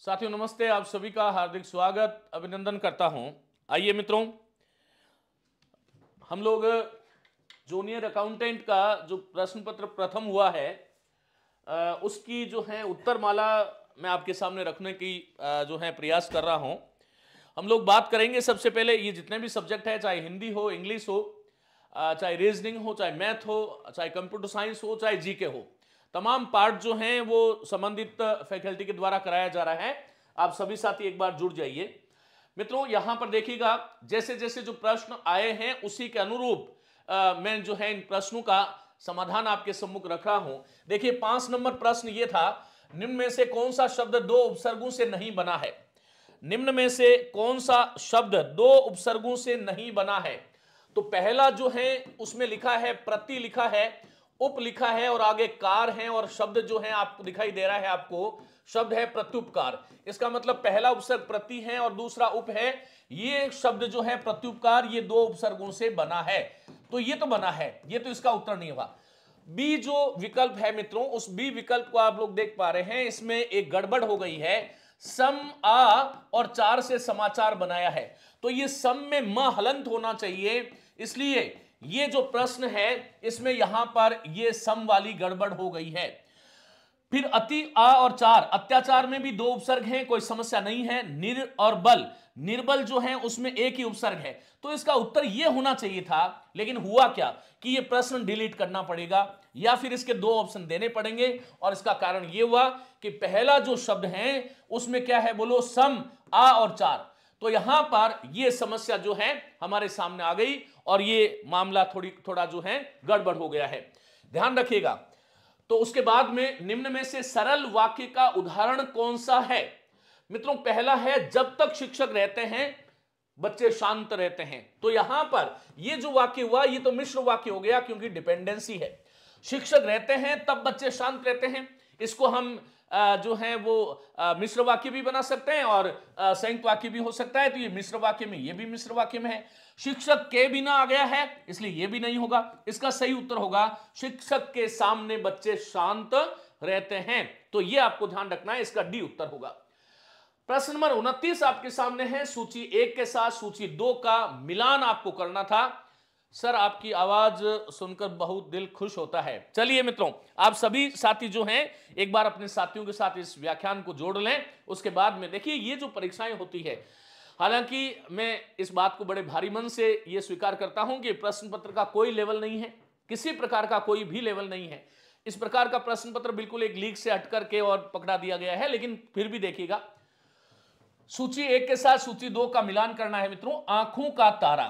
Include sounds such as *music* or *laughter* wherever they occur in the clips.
साथियों नमस्ते आप सभी का हार्दिक स्वागत अभिनंदन करता हूं आइए मित्रों हम लोग जूनियर अकाउंटेंट का जो प्रश्न पत्र प्रथम हुआ है उसकी जो है उत्तर माला मैं आपके सामने रखने की जो है प्रयास कर रहा हूं हम लोग बात करेंगे सबसे पहले ये जितने भी सब्जेक्ट है चाहे हिंदी हो इंग्लिश हो चाहे रीजनिंग हो चाहे मैथ हो चाहे कंप्यूटर साइंस हो चाहे जीके हो तमाम पार्ट जो हैं वो संबंधित फैकल्टी के द्वारा कराया जा रहा है आप सभी साथी एक बार जुड़ जाइए मित्रों यहां पर देखिएगा जैसे जैसे जो प्रश्न आए हैं उसी के अनुरूप आ, मैं जो है इन प्रश्नों का समाधान आपके सम्मुख रख रहा हूं देखिए पांच नंबर प्रश्न ये था निम्न में से कौन सा शब्द दो उपसर्गों से नहीं बना है निम्न में से कौन सा शब्द दो उपसर्गों से नहीं बना है तो पहला जो है उसमें लिखा है प्रति लिखा है उप लिखा है और आगे कार है और शब्द जो है आप दिखाई दे रहा है आपको शब्द है प्रत्युपकार इसका मतलब पहला उपसर्ग प्रति है और दूसरा उप है ये शब्द जो है प्रत्युपकार ये दो उपसर्गों से बना है तो ये तो बना है ये तो इसका उत्तर नहीं हुआ बी जो विकल्प है मित्रों उस बी विकल्प को आप लोग देख पा रहे हैं इसमें एक गड़बड़ हो गई है सम आ और चार से समाचार बनाया है तो ये सम में म हलंत होना चाहिए इसलिए ये जो प्रश्न है इसमें यहां पर ये सम वाली गड़बड़ हो गई है फिर अति आ और चार अत्याचार में भी दो उपसर्ग हैं कोई समस्या नहीं है निर और बल निर्बल जो है उसमें एक ही उपसर्ग है तो इसका उत्तर यह होना चाहिए था लेकिन हुआ क्या कि यह प्रश्न डिलीट करना पड़ेगा या फिर इसके दो ऑप्शन देने पड़ेंगे और इसका कारण यह हुआ कि पहला जो शब्द है उसमें क्या है बोलो सम आ और चार तो यहां पर यह समस्या जो है हमारे सामने आ गई और ये मामला थोड़ी थोड़ा जो है गड़बड़ हो गया है ध्यान रखिएगा तो उसके बाद में निम्न में से सरल वाक्य का उदाहरण कौन सा है मित्रों पहला है जब तक शिक्षक रहते हैं बच्चे शांत रहते हैं तो यहां पर यह जो वाक्य हुआ ये तो मिश्र वाक्य हो गया क्योंकि डिपेंडेंसी है शिक्षक रहते हैं तब बच्चे शांत रहते हैं इसको हम जो है वो मिश्र वाक्य भी बना सकते हैं और संयुक्त वाक्य भी हो सकता है तो ये मिश्र वाक्य में ये भी मिश्र वाक्य में है शिक्षक के बिना आ गया है इसलिए ये भी नहीं होगा इसका सही उत्तर होगा शिक्षक के सामने बच्चे शांत रहते हैं तो ये आपको ध्यान रखना है इसका डी उत्तर होगा प्रश्न नंबर उनतीस आपके सामने है सूची एक के साथ सूची दो का मिलान आपको करना था सर आपकी आवाज सुनकर बहुत दिल खुश होता है चलिए मित्रों आप सभी साथी जो हैं एक बार अपने साथियों के साथ इस व्याख्यान को जोड़ लें उसके बाद में देखिए ये जो परीक्षाएं होती है हालांकि मैं इस बात को बड़े भारी मन से ये स्वीकार करता हूं कि प्रश्न पत्र का कोई लेवल नहीं है किसी प्रकार का कोई भी लेवल नहीं है इस प्रकार का प्रश्न पत्र बिल्कुल एक लीक से हट करके और पकड़ा दिया गया है लेकिन फिर भी देखिएगा सूची एक के साथ सूची दो का मिलान करना है मित्रों आंखों का तारा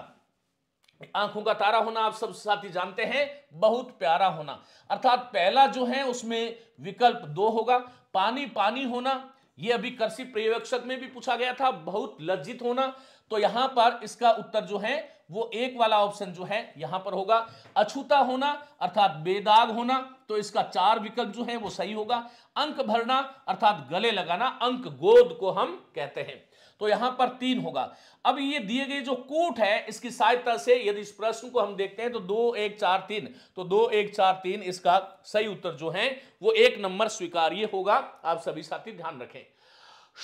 आंखों का तारा होना आप सब साथी जानते हैं बहुत प्यारा होना अर्थात पहला जो है उसमें विकल्प दो होगा पानी पानी होना यह अभी कृषि पर्यवेक्षक में भी पूछा गया था बहुत लज्जित होना तो यहां पर इसका उत्तर जो है वो एक वाला ऑप्शन जो है यहां पर होगा अछूता होना अर्थात बेदाग होना तो इसका चार विकल्प जो है वो सही होगा अंक भरना अर्थात गले लगाना अंक गोद को हम कहते हैं तो यहां पर तीन होगा अब ये दिए गए जो कूट है इसकी सहायता से यदि इस प्रश्न को हम देखते हैं तो दो एक चार तीन तो दो एक चार तीन इसका सही उत्तर जो है वो एक नंबर स्वीकार्य होगा आप सभी साथी ध्यान रखें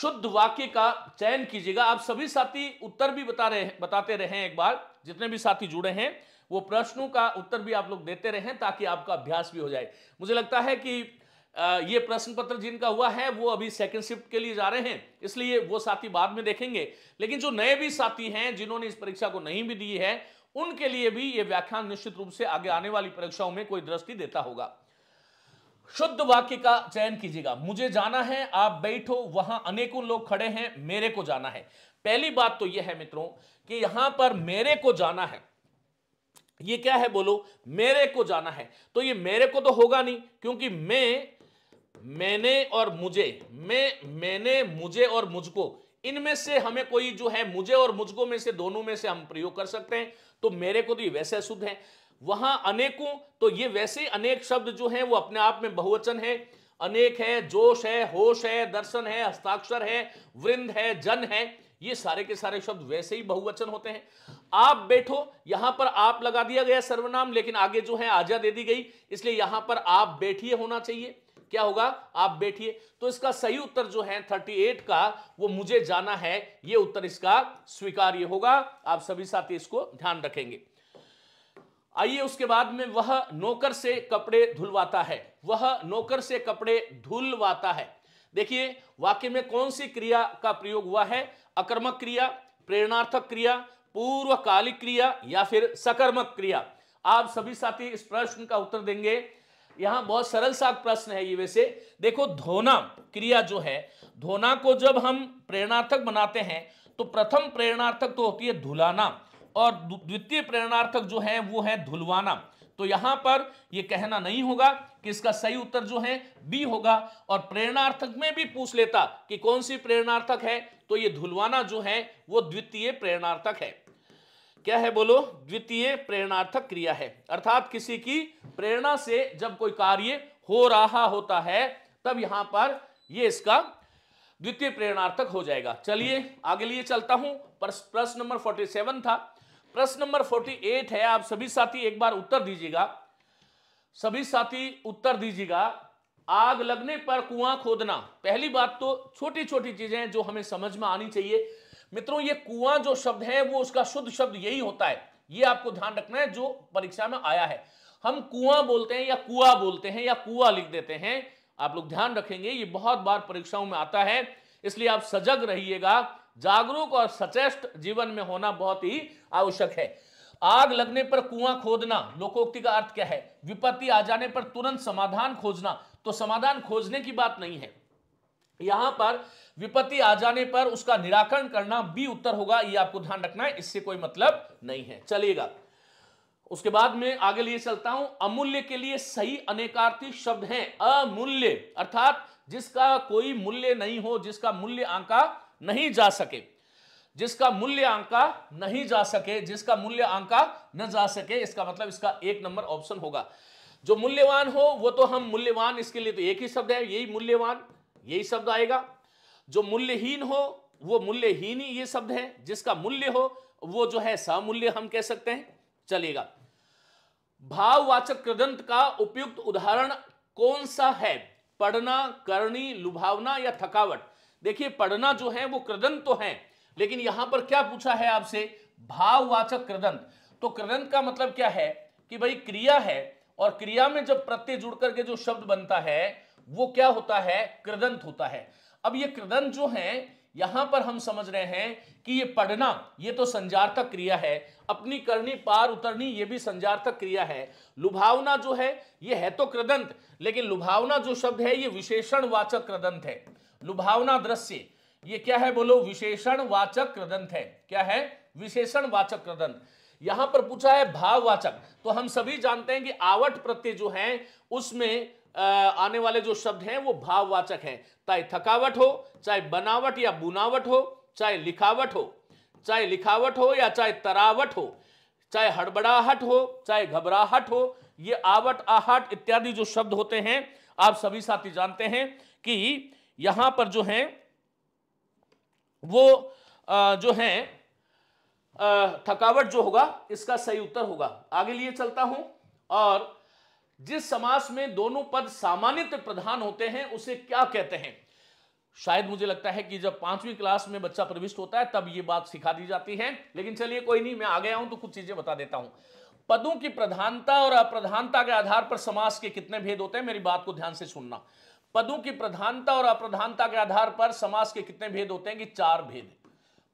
शुद्ध वाक्य का चयन कीजिएगा आप सभी साथी उत्तर भी बता रहे हैं बताते रहे एक बार जितने भी साथी जुड़े हैं वो प्रश्नों का उत्तर भी आप लोग देते रहें ताकि आपका अभ्यास भी हो जाए मुझे लगता है कि ये प्रश्न पत्र जिनका हुआ है वो अभी सेकंड शिफ्ट के लिए जा रहे हैं इसलिए वो साथी बाद में देखेंगे लेकिन जो नए भी साथी हैं जिन्होंने इस परीक्षा को नहीं भी दी है उनके लिए भी ये व्याख्यान निश्चित रूप से आगे आने वाली परीक्षाओं में कोई दृष्टि देता होगा शुद्ध वाक्य का चयन कीजिएगा मुझे जाना है आप बैठो वहां अनेकों लोग खड़े हैं मेरे को जाना है पहली बात तो यह है मित्रों कि यहां पर मेरे को जाना है ये क्या है बोलो मेरे को जाना है तो ये मेरे को तो होगा नहीं क्योंकि मैं मैंने और मुझे मैं मैंने मुझे और मुझको इनमें से हमें कोई जो है मुझे और मुझको में से दोनों में से हम प्रयोग कर सकते हैं तो मेरे को तो ये वैसे शुद्ध है वहां अनेकों तो ये वैसे अनेक शब्द जो हैं वो अपने आप में बहुवचन है अनेक है जोश है होश है दर्शन है हस्ताक्षर है वृंद है जन है ये सारे के सारे शब्द वैसे ही बहुवचन होते हैं आप बैठो यहां पर आप लगा दिया गया सर्वनाम लेकिन आगे जो है आजा दे दी गई इसलिए यहां पर आप बैठिए होना चाहिए क्या होगा आप बैठिए तो इसका सही उत्तर जो है 38 का वो मुझे जाना है ये उत्तर इसका स्वीकार्य होगा आप सभी साथी इसको ध्यान रखेंगे आइए उसके बाद में वह नौकर से कपड़े धुलवाता है वह नौकर से कपड़े धुलवाता है देखिए वाक्य में कौन सी क्रिया का प्रयोग हुआ है अकर्मक क्रिया प्रेरणार्थक क्रिया पूर्वकालिक क्रिया या फिर सकर्मक क्रिया आप सभी साथी इस प्रश्न का उत्तर देंगे यहां बहुत सरल सा प्रश्न है ये वैसे देखो धोना क्रिया जो है धोना को जब हम प्रेरणार्थक बनाते हैं तो प्रथम प्रेरणार्थक तो होती है धुलाना और द्वितीय प्रेरणार्थक जो है वो है धुलवाना तो यहां पर ये कहना नहीं होगा कि इसका सही उत्तर जो है बी होगा और प्रेरणार्थक में भी पूछ लेता कि कौन सी प्रेरणार्थक है तो ये धुलवाना जो है वो द्वितीय प्रेरणार्थक है क्या है बोलो द्वितीय प्रेरणार्थक क्रिया है अर्थात किसी की प्रेरणा से जब कोई कार्य हो रहा होता है तब यहां पर ये इसका द्वितीय प्रेरणार्थक हो जाएगा चलिए आगे लिए चलता हूं प्रश्न नंबर फोर्टी सेवन था प्रश्न नंबर फोर्टी एट है आप सभी साथी एक बार उत्तर दीजिएगा सभी साथी उत्तर दीजिएगा आग लगने पर कुआं खोदना पहली बात तो छोटी छोटी चीजें जो हमें समझ में आनी चाहिए मित्रों ये कुआं जो शब्द है वो उसका शुद्ध शब्द यही होता है ये आपको ध्यान रखना है जो परीक्षा में आया है हम कुआं बोलते हैं या कुआ बोलते हैं या कुआ लिख देते हैं आप लोग ध्यान रखेंगे ये बहुत बार परीक्षाओं में आता है इसलिए आप सजग रहिएगा जागरूक और सचेष्ट जीवन में होना बहुत ही आवश्यक है आग लगने पर कुआं खोदना लोकोक्ति का अर्थ क्या है विपत्ति आ जाने पर तुरंत समाधान खोजना तो समाधान खोजने की बात नहीं है यहां पर विपत्ति आ जाने पर उसका निराकरण करना भी उत्तर होगा ये आपको ध्यान रखना है इससे कोई मतलब नहीं है चलिएगा उसके बाद में आगे लिए चलता हूं अमूल्य के लिए सही अनेकार्थी शब्द हैं अमूल्य अर्थात जिसका कोई मूल्य नहीं हो जिसका मूल्य आंका नहीं जा सके जिसका मूल्य आंका नहीं जा सके जिसका मूल्य आंका न जा सके इसका मतलब इसका एक नंबर ऑप्शन होगा जो मूल्यवान हो वो तो हम मूल्यवान इसके लिए तो एक ही शब्द है यही मूल्यवान यही शब्द आएगा जो मूल्यहीन हो वो मूल्यहीन ही ये शब्द है जिसका मूल्य हो वो जो है सामूल्य हम कह सकते हैं चलेगा भाववाचक कृदंत का उपयुक्त उदाहरण कौन सा है पढ़ना करनी लुभावना या थकावट देखिए पढ़ना जो है वो कृदंत तो है लेकिन यहां पर क्या पूछा है आपसे भाववाचक कृदंत तो कृदंत का मतलब क्या है कि भाई क्रिया है और क्रिया में जब प्रत्यय जुड़ करके जो शब्द बनता है वो क्या होता है कृदंत होता है अब ये कृदन जो है यहां पर हम समझ रहे हैं कि ये पढ़ना ये तो संजार्थक क्रिया है अपनी करनी पार उतरनी ये भी संजार्थक क्रिया है लुभावना जो है ये है तो कृदंत लेकिन लुभावना जो शब्द है ये विशेषण वाचक कृदंत है लुभावना दृश्य ये क्या है बोलो विशेषण वाचक कृदंत है क्या है विशेषण वाचक कृदंत यहां पर पूछा है भाववाचक तो हम सभी जानते हैं कि आवट प्रत्यय जो है उसमें आने वाले जो शब्द हैं वो भाववाचक हैं चाहे थकावट हो चाहे बनावट या बुनावट हो चाहे लिखावट हो चाहे लिखावट हो या चाहे तरावट हो चाहे हड़बड़ाहट हो चाहे घबराहट हो ये आवट आहट इत्यादि जो शब्द होते हैं आप सभी साथी जानते हैं कि यहां पर जो है वो जो है थकावट जो होगा इसका सही उत्तर होगा आगे लिए चलता हूं और जिस समास में दोनों पद सामान्यतः प्रधान होते हैं उसे क्या कहते हैं शायद मुझे लगता है कि जब पांचवी क्लास में बच्चा प्रविष्ट होता है तब ये बात सिखा दी जाती है लेकिन चलिए कोई नहीं मैं आ गया हूं तो कुछ चीजें बता देता हूं पदों की प्रधानता और अप्रधानता के आधार पर समास के कितने भेद होते हैं मेरी बात को ध्यान से सुनना पदों की प्रधानता और अप्रधानता के आधार पर समास के कितने भेद होते हैं कि चार भेद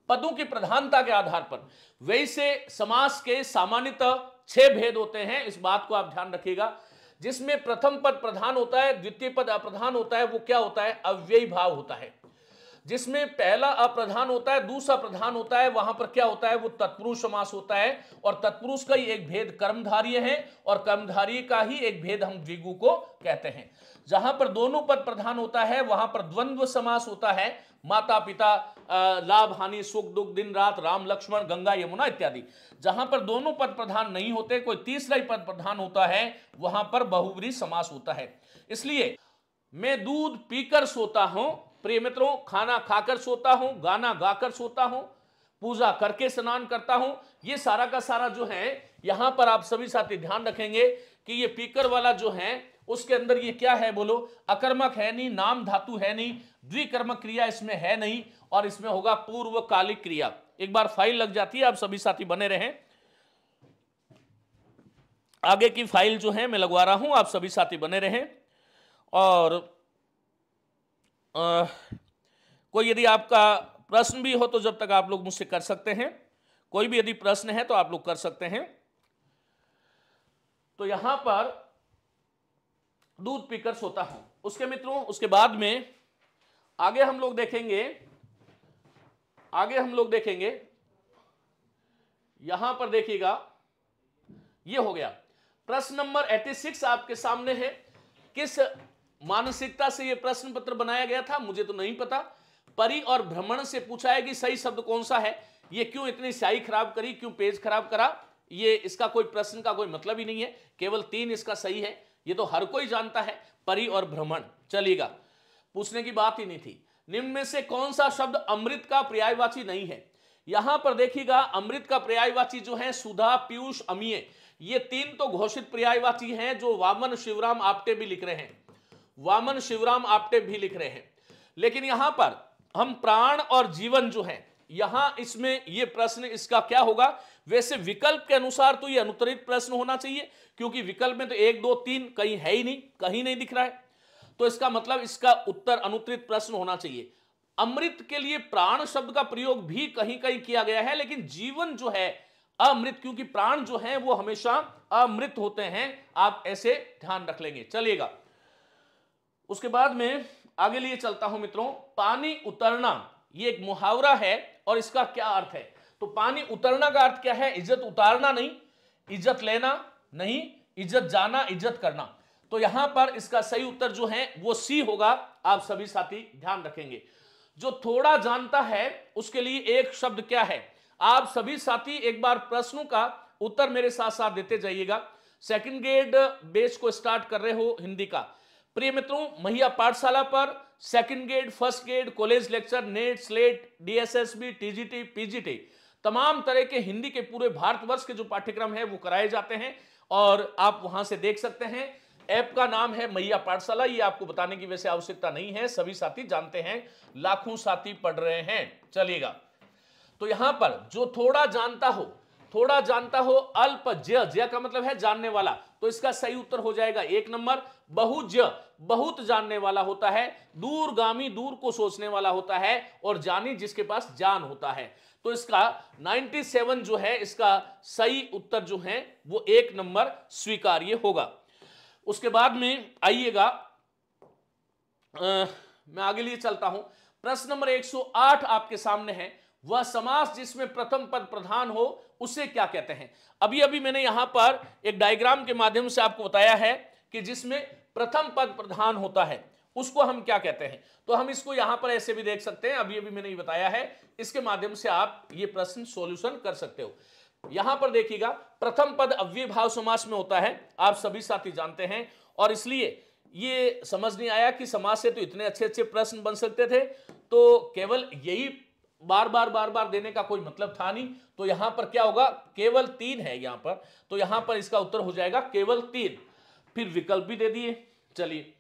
पदों की प्रधानता के आधार पर वैसे समास के सामान्यतः छह भेद होते हैं इस बात को आप ध्यान रखिएगा जिसमें प्रथम पद प्रधान होता है द्वितीय पद अप्रधान होता है वो क्या होता है अव्यय भाव होता है जिसमें पहला अप्रधान होता है दूसरा प्रधान होता है वहां पर क्या होता है वो तत्पुरुष समास होता है और तत्पुरुष का ही एक भेद कर्मधार्य है और कर्मधारी का ही एक भेद हम द्विगु को कहते हैं जहां पर दोनों पद प्रधान होता है वहां पर द्वंद्व समास होता है माता पिता लाभ हानि सुख दुख दिन रात राम लक्ष्मण गंगा यमुना इत्यादि जहां पर दोनों पद प्रधान नहीं होते कोई तीसरा ही पद प्रधान होता है वहां पर बहुवरी समास होता है इसलिए मैं दूध पीकर सोता हूं प्रिय मित्रों खाना खाकर सोता हूं गाना गाकर सोता हूं पूजा करके स्नान करता हूं ये सारा का सारा जो है यहां पर आप सभी साथी ध्यान रखेंगे कि ये पीकर वाला जो है उसके अंदर ये क्या है बोलो अकर्मक है नहीं नाम धातु है नहीं द्विकर्मक क्रिया इसमें है नहीं और इसमें होगा पूर्व कालिक क्रिया एक बार फाइल लग जाती है आप सभी साथी बने रहे आगे की फाइल जो है मैं लगवा रहा हूं आप सभी साथी बने रहे और आ, कोई यदि आपका प्रश्न भी हो तो जब तक आप लोग मुझसे कर सकते हैं कोई भी यदि प्रश्न है तो आप लोग कर सकते हैं तो यहां पर दूध पीकर सोता हूं उसके मित्रों उसके बाद में आगे हम लोग देखेंगे आगे हम लोग देखेंगे यहां पर देखिएगा ये हो गया प्रश्न नंबर 86 आपके सामने है किस मानसिकता से यह प्रश्न पत्र बनाया गया था मुझे तो नहीं पता परी और भ्रमण से पूछा है कि सही शब्द कौन सा है यह क्यों इतनी स्याही खराब करी क्यों पेज खराब करा ये इसका कोई प्रश्न का कोई मतलब ही नहीं है केवल तीन इसका सही है ये तो हर कोई जानता है परी और भ्रमण चलिएगा पूछने की बात ही नहीं थी निम्न में से कौन सा शब्द अमृत का पर्यायवाची नहीं है यहां पर देखिएगा अमृत का पर्यायवाची जो है सुधा पीयूष अमीय ये तीन तो घोषित पर्यायवाची हैं जो वामन शिवराम आपटे भी लिख रहे हैं वामन शिवराम आपटे भी लिख रहे हैं लेकिन यहां पर हम प्राण और जीवन जो है यहां इसमें ये प्रश्न इसका क्या होगा वैसे विकल्प के अनुसार तो ये अनुतरित प्रश्न होना चाहिए क्योंकि विकल्प में तो एक दो तीन कहीं है ही नहीं कहीं नहीं दिख रहा है तो इसका मतलब इसका उत्तर अनुत्तरित प्रश्न होना चाहिए अमृत के लिए प्राण शब्द का प्रयोग भी कहीं कहीं किया गया है लेकिन जीवन जो है अमृत क्योंकि प्राण जो है वो हमेशा अमृत होते हैं आप ऐसे ध्यान रख लेंगे चलिएगा उसके बाद में आगे लिए चलता हूं मित्रों पानी उतरना ये एक मुहावरा है और इसका क्या अर्थ है तो पानी उतरना का अर्थ क्या है इज्जत उतारना नहीं इज्जत लेना नहीं इज्जत जाना इज्जत करना तो यहां पर इसका सही उत्तर जो है वो सी होगा आप सभी साथी ध्यान रखेंगे जो थोड़ा जानता है उसके लिए एक शब्द क्या है आप सभी साथी एक बार प्रश्नों का उत्तर मेरे साथ साथ देते जाइएगा सेकंड ग्रेड बेस को स्टार्ट कर रहे हो हिंदी का प्रिय मित्रों महिया पाठशाला पर second grade first grade college lecture NET SLET DSSB TGT PGT तमाम तरह के हिंदी के पूरे भारतवर्ष के जो पाठ्यक्रम है वो कराए जाते हैं और आप वहां से देख सकते हैं ऐप का नाम है मैया पाठशाला ये आपको बताने की वैसे आवश्यकता नहीं है सभी साथी जानते हैं लाखों साथी पढ़ रहे हैं चलिएगा तो यहां पर जो थोड़ा जानता हो थोड़ा जानता हो अल्प ज्य ज्य का मतलब है जानने वाला तो इसका सही उत्तर हो जाएगा एक नंबर बहुज्य बहुत जानने वाला होता है दूरगामी दूर को सोचने वाला होता है और जानी जिसके पास जान होता है तो इसका 97 जो है इसका सही उत्तर जो है वो एक नंबर स्वीकार्य होगा उसके बाद में आइएगा मैं आगे लिए चलता हूं प्रश्न नंबर 108 आपके सामने है वह समास जिसमें प्रथम पद प्रधान हो उसे क्या कहते हैं अभी अभी मैंने यहां पर एक डायग्राम के माध्यम से आपको बताया है कि जिसमें प्रथम पद प्रधान होता है उसको हम क्या कहते हैं तो हम इसको यहां पर ऐसे भी देख सकते हैं अभी अभी मैंने ये बताया है इसके माध्यम से आप ये प्रश्न सॉल्यूशन कर सकते हो यहां पर देखिएगा प्रथम पद भाव समास में होता है आप सभी साथी जानते हैं और इसलिए ये समझ नहीं आया कि समाज से तो इतने अच्छे अच्छे प्रश्न बन सकते थे तो केवल यही बार बार बार बार देने का कोई मतलब था नहीं तो यहां पर क्या होगा केवल तीन है यहां पर तो यहां पर इसका उत्तर हो जाएगा केवल तीन फिर विकल्प भी दे दिए चलिए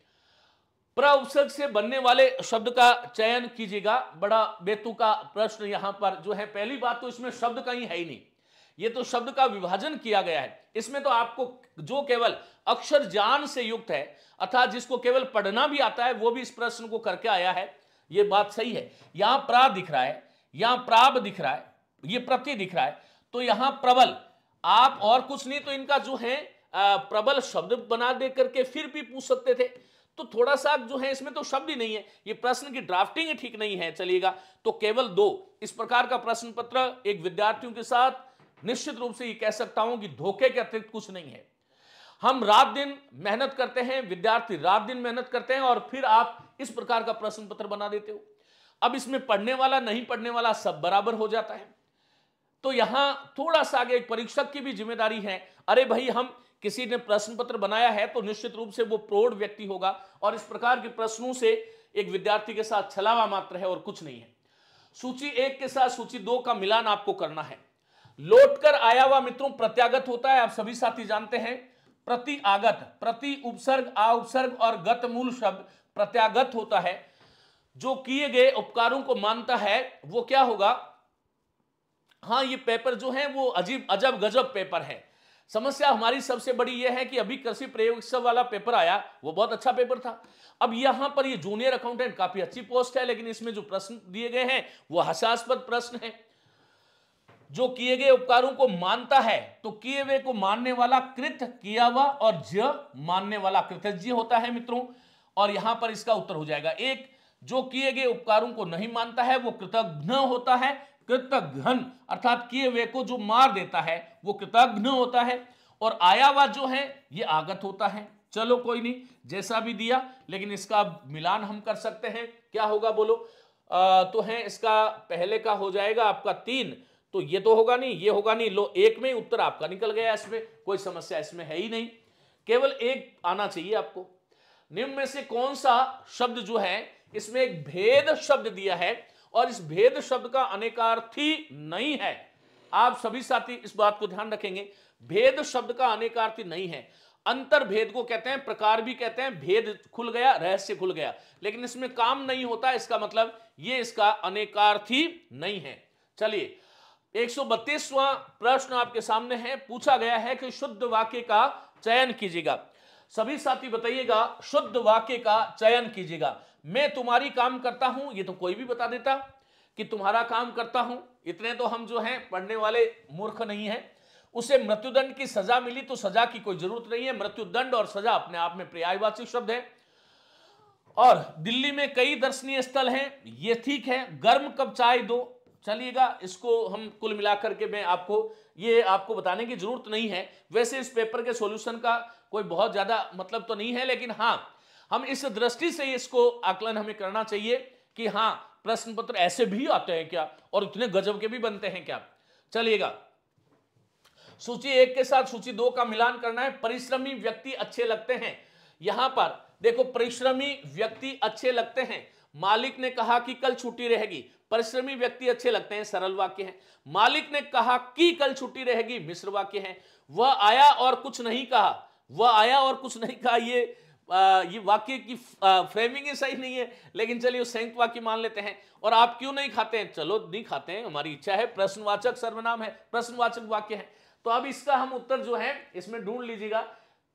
उपसर्ग से बनने वाले शब्द का चयन कीजिएगा बड़ा बेतु का प्रश्न यहां पर जो है पहली बात तो इसमें शब्द कहीं है ही नहीं ये तो शब्द का विभाजन किया गया है इसमें तो आपको जो केवल अक्षर ज्ञान से युक्त है अर्थात जिसको केवल पढ़ना भी आता है वो भी इस प्रश्न को करके आया है ये बात सही है यहां प्रा दिख रहा है यहां प्राप दिख रहा है ये प्रति दिख रहा है तो यहां प्रबल आप और कुछ नहीं तो इनका जो है प्रबल शब्द बना दे करके फिर भी पूछ सकते थे तो थोड़ा सा जो है इसमें तो शब्द ही नहीं है ये प्रश्न की ड्राफ्टिंग ठीक नहीं है चलिएगा तो केवल दो इस प्रकार का प्रश्न पत्र एक विद्यार्थियों के साथ निश्चित रूप से ये कह सकता हूं कि धोखे के अतिरिक्त कुछ नहीं है हम रात दिन मेहनत करते हैं विद्यार्थी रात दिन मेहनत करते हैं और फिर आप इस प्रकार का प्रश्न पत्र बना देते हो अब इसमें पढ़ने वाला नहीं पढ़ने वाला सब बराबर हो जाता है तो यहां थोड़ा सा आगे एक परीक्षक की भी जिम्मेदारी है अरे भाई हम किसी ने प्रश्न पत्र बनाया है तो निश्चित रूप से वो प्रौढ़ व्यक्ति होगा और इस प्रकार के प्रश्नों से एक विद्यार्थी के साथ छलावा मात्र है और कुछ नहीं है सूची एक के साथ सूची दो का मिलान आपको करना है लौटकर आया हुआ मित्रों प्रत्यागत होता है आप सभी साथी जानते हैं प्रति आगत प्रति उपसर्ग आ उपसर्ग और गत मूल शब्द प्रत्यागत होता है जो किए गए उपकारों को मानता है वो क्या होगा हाँ ये पेपर जो है वो अजीब अजब गजब पेपर है समस्या हमारी सबसे बड़ी यह है कि अभी कृषि प्रयोगोत्सव वाला पेपर आया वो बहुत अच्छा पेपर था अब यहां पर ये जूनियर अकाउंटेंट काफी अच्छी पोस्ट है लेकिन इसमें जो प्रश्न दिए गए हैं वो हसास्पद प्रश्न है जो किए गए उपकारों को मानता है तो किए हुए को मानने वाला कृत किया हुआ और ज मानने वाला कृतज्ञ होता है मित्रों और यहां पर इसका उत्तर हो जाएगा एक जो किए गए उपकारों को नहीं मानता है वो कृतघ्न होता है कृतघ्न अर्थात किए हुए को जो मार देता है वो कृतघ्न होता है और आयावाद जो है ये आगत होता है चलो कोई नहीं जैसा भी दिया लेकिन इसका मिलान हम कर सकते हैं क्या होगा बोलो आ, तो है इसका पहले का हो जाएगा आपका तीन तो ये तो होगा नहीं ये होगा नहीं लो एक में ही उत्तर आपका निकल गया इसमें कोई समस्या इसमें है ही नहीं केवल एक आना चाहिए आपको निम्न में से कौन सा शब्द जो है इसमें एक भेद शब्द दिया है और इस भेद शब्द का अनेकार्थी नहीं है आप सभी साथी इस बात को ध्यान रखेंगे भेद शब्द का अनेकार्थी नहीं है अंतर भेद को कहते हैं प्रकार भी कहते हैं भेद खुल गया रहस्य खुल गया लेकिन इसमें काम नहीं होता इसका मतलब ये इसका अनेकार्थी नहीं है चलिए एक प्रश्न आपके सामने है पूछा गया है कि शुद्ध वाक्य का चयन कीजिएगा सभी साथी बताइएगा शुद्ध वाक्य का चयन कीजिएगा मैं तुम्हारी काम करता हूं ये तो कोई भी बता देता कि तुम्हारा काम करता हूं इतने तो हम जो हैं पढ़ने वाले मूर्ख नहीं है उसे मृत्युदंड की सजा मिली तो सजा की कोई जरूरत नहीं है मृत्युदंड और सजा अपने आप में पर्यायवाची शब्द है और दिल्ली में कई दर्शनीय स्थल हैं ये ठीक है गर्म कप चाय दो चलिएगा इसको हम कुल मिलाकर के मैं आपको ये आपको बताने की जरूरत नहीं है वैसे इस पेपर के सॉल्यूशन का कोई बहुत ज़्यादा मतलब तो नहीं है लेकिन हाँ हम इस दृष्टि से इसको आकलन हमें करना चाहिए कि हाँ प्रश्न पत्र ऐसे भी आते हैं क्या और इतने गजब के भी बनते हैं क्या चलिएगा सूची एक के साथ सूची दो का मिलान करना है परिश्रमी व्यक्ति अच्छे लगते हैं यहां पर देखो परिश्रमी व्यक्ति अच्छे लगते हैं मालिक ने कहा कि कल छुट्टी रहेगी परिश्रमी व्यक्ति अच्छे लगते हैं सरल वाक्य है मालिक ने कहा कि कल छुट्टी रहेगी मिश्र वाक्य है वह आया और कुछ नहीं कहा वह आया और कुछ नहीं कहा ये आ, ये वाक्य की फ्रेमिंग ही सही नहीं है लेकिन चलिए संयुक्त वाक्य मान लेते हैं और आप क्यों नहीं खाते हैं चलो नहीं खाते हैं हमारी इच्छा है प्रश्नवाचक सर्वनाम है प्रश्नवाचक वाक्य है तो अब इसका हम उत्तर जो है इसमें ढूंढ लीजिएगा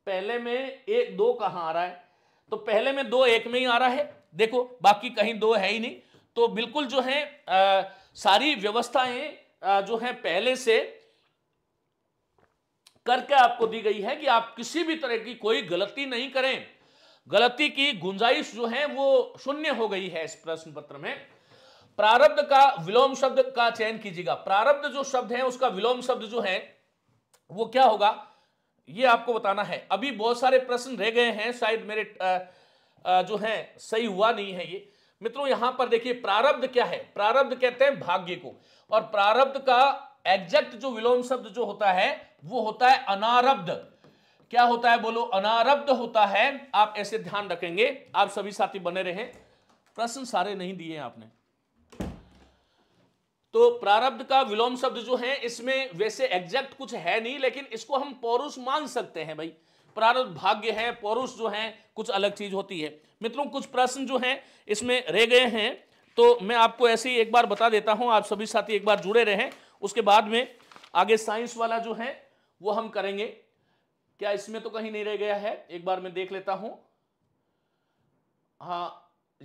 पहले में एक दो कहां आ रहा है तो पहले में दो एक में ही आ रहा है देखो बाकी कहीं दो है ही नहीं तो बिल्कुल जो है आ, सारी व्यवस्थाएं जो है पहले से करके आपको दी गई है कि आप किसी भी तरह की कोई गलती नहीं करें गलती की गुंजाइश जो है वो शून्य हो गई है इस प्रश्न पत्र में प्रारब्ध का विलोम शब्द का चयन कीजिएगा प्रारब्ध जो शब्द है उसका विलोम शब्द जो है वो क्या होगा ये आपको बताना है अभी बहुत सारे प्रश्न रह गए हैं शायद मेरे आ, आ, जो है सही हुआ नहीं है ये मित्रों यहां पर देखिए प्रारब्ध क्या है प्रारब्ध कहते हैं भाग्य को और प्रारब्ध का एग्जैक्ट जो विलोम शब्द जो होता है वो होता है अनारब्ध क्या होता है बोलो अनारब्ध होता है आप ऐसे ध्यान रखेंगे आप सभी साथी बने रहे प्रश्न सारे नहीं दिए आपने तो प्रारब्ध का विलोम शब्द जो है इसमें वैसे एग्जैक्ट कुछ है नहीं लेकिन इसको हम पौरुष मान सकते हैं भाई प्रारब्ध भाग्य है पौरुष जो है कुछ अलग चीज होती है मित्रों कुछ प्रश्न जो हैं इसमें रह गए हैं तो मैं आपको ऐसे ही एक बार बता देता हूं आप सभी साथी एक बार जुड़े रहें उसके बाद में आगे साइंस वाला जो है वो हम करेंगे क्या इसमें तो कहीं नहीं रह गया है एक बार मैं देख लेता हूं हाँ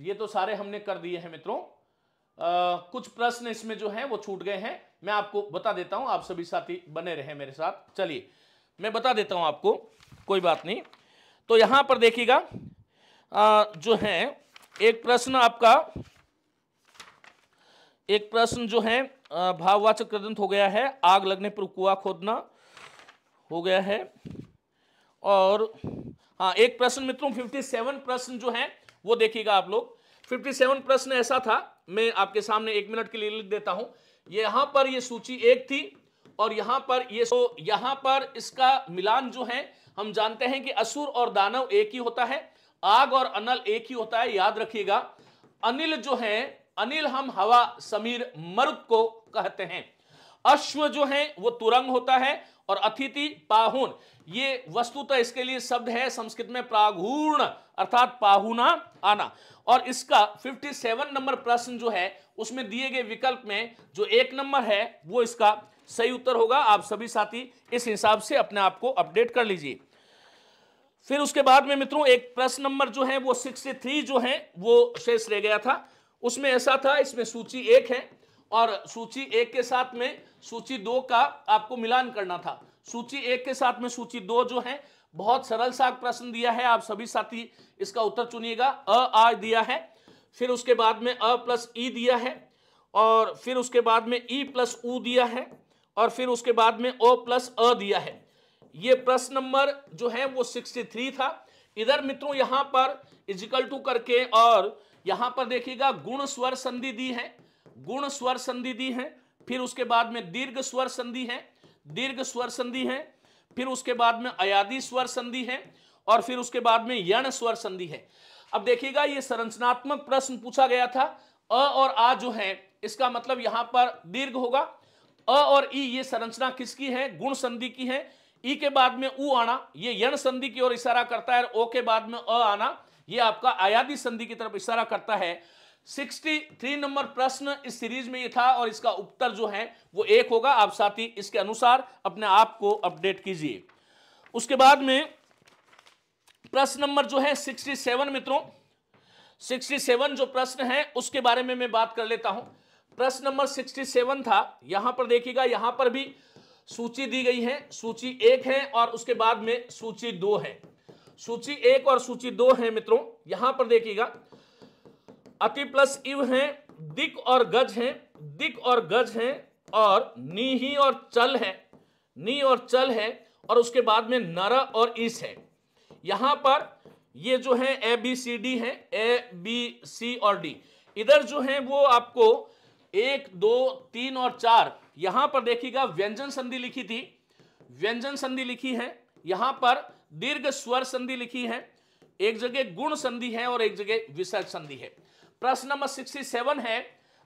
ये तो सारे हमने कर दिए हैं मित्रों आ, कुछ प्रश्न इसमें जो है वो छूट गए हैं मैं आपको बता देता हूं आप सभी साथी बने रहे मेरे साथ चलिए मैं बता देता हूं आपको कोई बात नहीं तो यहां पर देखिएगा जो है एक प्रश्न आपका एक प्रश्न जो है भाववाचक कृदंत हो गया है आग लगने पर कुआ खोदना हो गया है और हाँ एक प्रश्न मित्रों 57 प्रश्न जो है वो देखिएगा आप लोग 57 प्रश्न ऐसा था मैं आपके सामने एक मिनट के लिए लिख देता हूं यहां पर ये सूची एक थी और यहां पर ये तो यहां पर इसका मिलान जो है हम जानते हैं कि असुर और दानव एक ही होता है आग और अनल एक ही होता है याद रखिएगा अनिल जो है अनिल हम हवा समीर मरुत को कहते हैं अश्व जो है वो तुरंग होता है और अतिथि पाहुन ये वस्तुतः इसके लिए शब्द है संस्कृत में प्रागूर्ण अर्थात पाहुना आना और इसका 57 नंबर प्रश्न जो है उसमें दिए गए विकल्प में जो एक नंबर है वो इसका सही उत्तर होगा आप सभी साथी इस हिसाब से अपने आप को अपडेट कर लीजिए फिर उसके बाद में मित्रों एक प्रश्न नंबर जो है वो सिक्सटी थ्री जो है वो शेष रह गया था उसमें ऐसा था इसमें सूची एक है और सूची एक के साथ में सूची दो का आपको मिलान करना था सूची एक के साथ में सूची दो जो है बहुत सरल सा प्रश्न दिया है आप सभी साथी इसका उत्तर चुनिएगा अ आ दिया है फिर उसके बाद में अ प्लस ई दिया है और फिर उसके बाद में ई प्लस ऊ दिया है और फिर उसके बाद में ओ प्लस अ दिया है ये प्रश्न नंबर जो है वो 63 था इधर मित्रों यहां पर इजिकल टू करके और यहां पर देखिएगा गुण स्वर संधि दी है गुण स्वर संधि दी है फिर उसके बाद में दीर्घ स्वर संधि है दीर्घ स्वर संधि है फिर उसके बाद में अयादी स्वर संधि है और फिर उसके बाद में यण स्वर संधि है अब देखिएगा ये संरचनात्मक प्रश्न पूछा गया था अ और आ जो है इसका मतलब यहां पर दीर्घ होगा अ और ई ये संरचना किसकी है गुण संधि की है ई के बाद में ऊ आना ये यण संधि की ओर इशारा करता है ओ के बाद में अ आना ये आपका आयादी संधि की तरफ इशारा करता है 63 नंबर प्रश्न इस सीरीज में ये था और इसका उत्तर जो है वो एक होगा आप साथी इसके अनुसार अपने आप को अपडेट कीजिए उसके बाद में प्रश्न नंबर जो है 67 मित्रों 67 जो प्रश्न है उसके बारे में मैं बात कर लेता हूं प्रश्न नंबर 67 था यहां पर देखिएगा यहां पर भी सूची दी गई है सूची एक है और उसके बाद में सूची दो है सूची एक और सूची दो है मित्रों यहां पर देखिएगा अति प्लस इव है दिक और गज है दिक और गज है और नी ही और चल है नी और चल है और उसके बाद में नर और इस है यहां पर ये जो है ए बी सी डी है ए बी सी और डी इधर जो है वो आपको एक दो तीन और चार यहां पर देखिएगा व्यंजन संधि लिखी थी व्यंजन संधि लिखी है यहां पर दीर्घ स्वर संधि लिखी है एक जगह गुण संधि है और एक जगह विसर्ग संधि है प्रश्न नंबर सिक्सटी सेवन है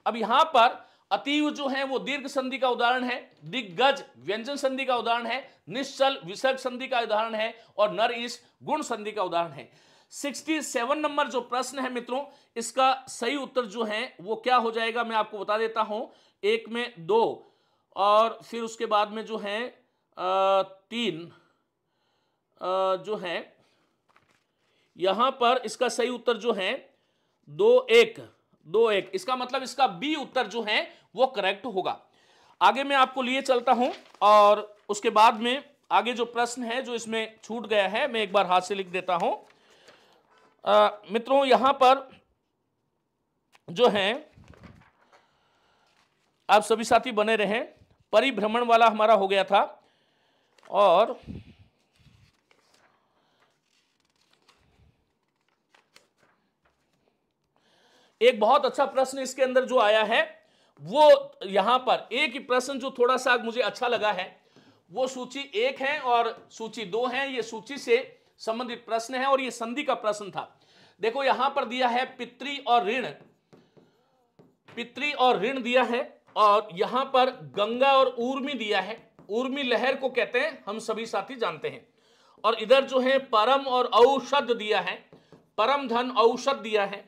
अब यहां पर अतीव जो है वो दीर्घ संधि का उदाहरण है दिग्गज व्यंजन संधि का उदाहरण है निश्चल विसर्ग संधि का उदाहरण है और नर इस गुण संधि का उदाहरण है 67 नंबर जो प्रश्न है मित्रों इसका सही उत्तर जो है वो क्या हो जाएगा मैं आपको बता देता हूं एक में दो और फिर उसके बाद में जो है तीन जो है यहाँ पर इसका सही उत्तर जो है दो एक दो एक इसका मतलब इसका बी उत्तर जो है वो करेक्ट होगा आगे मैं आपको लिए चलता हूं और उसके बाद में आगे जो प्रश्न है जो इसमें छूट गया है मैं एक बार हाथ से लिख देता हूं आ, मित्रों यहां पर जो है आप सभी साथी बने रहें परिभ्रमण वाला हमारा हो गया था और एक बहुत अच्छा प्रश्न इसके अंदर जो आया है वो यहां पर एक ही प्रश्न जो थोड़ा सा मुझे अच्छा लगा है वो सूची एक है और सूची दो है ये सूची से संबंधित प्रश्न है और ये संधि का प्रश्न था देखो यहां पर दिया है पितृ और ऋण पितृ और ऋण दिया है और यहां पर गंगा और उर्मी दिया है उर्मी लहर को कहते हैं हम सभी साथी जानते हैं और इधर जो है परम और औषध दिया है परम धन औषध दिया है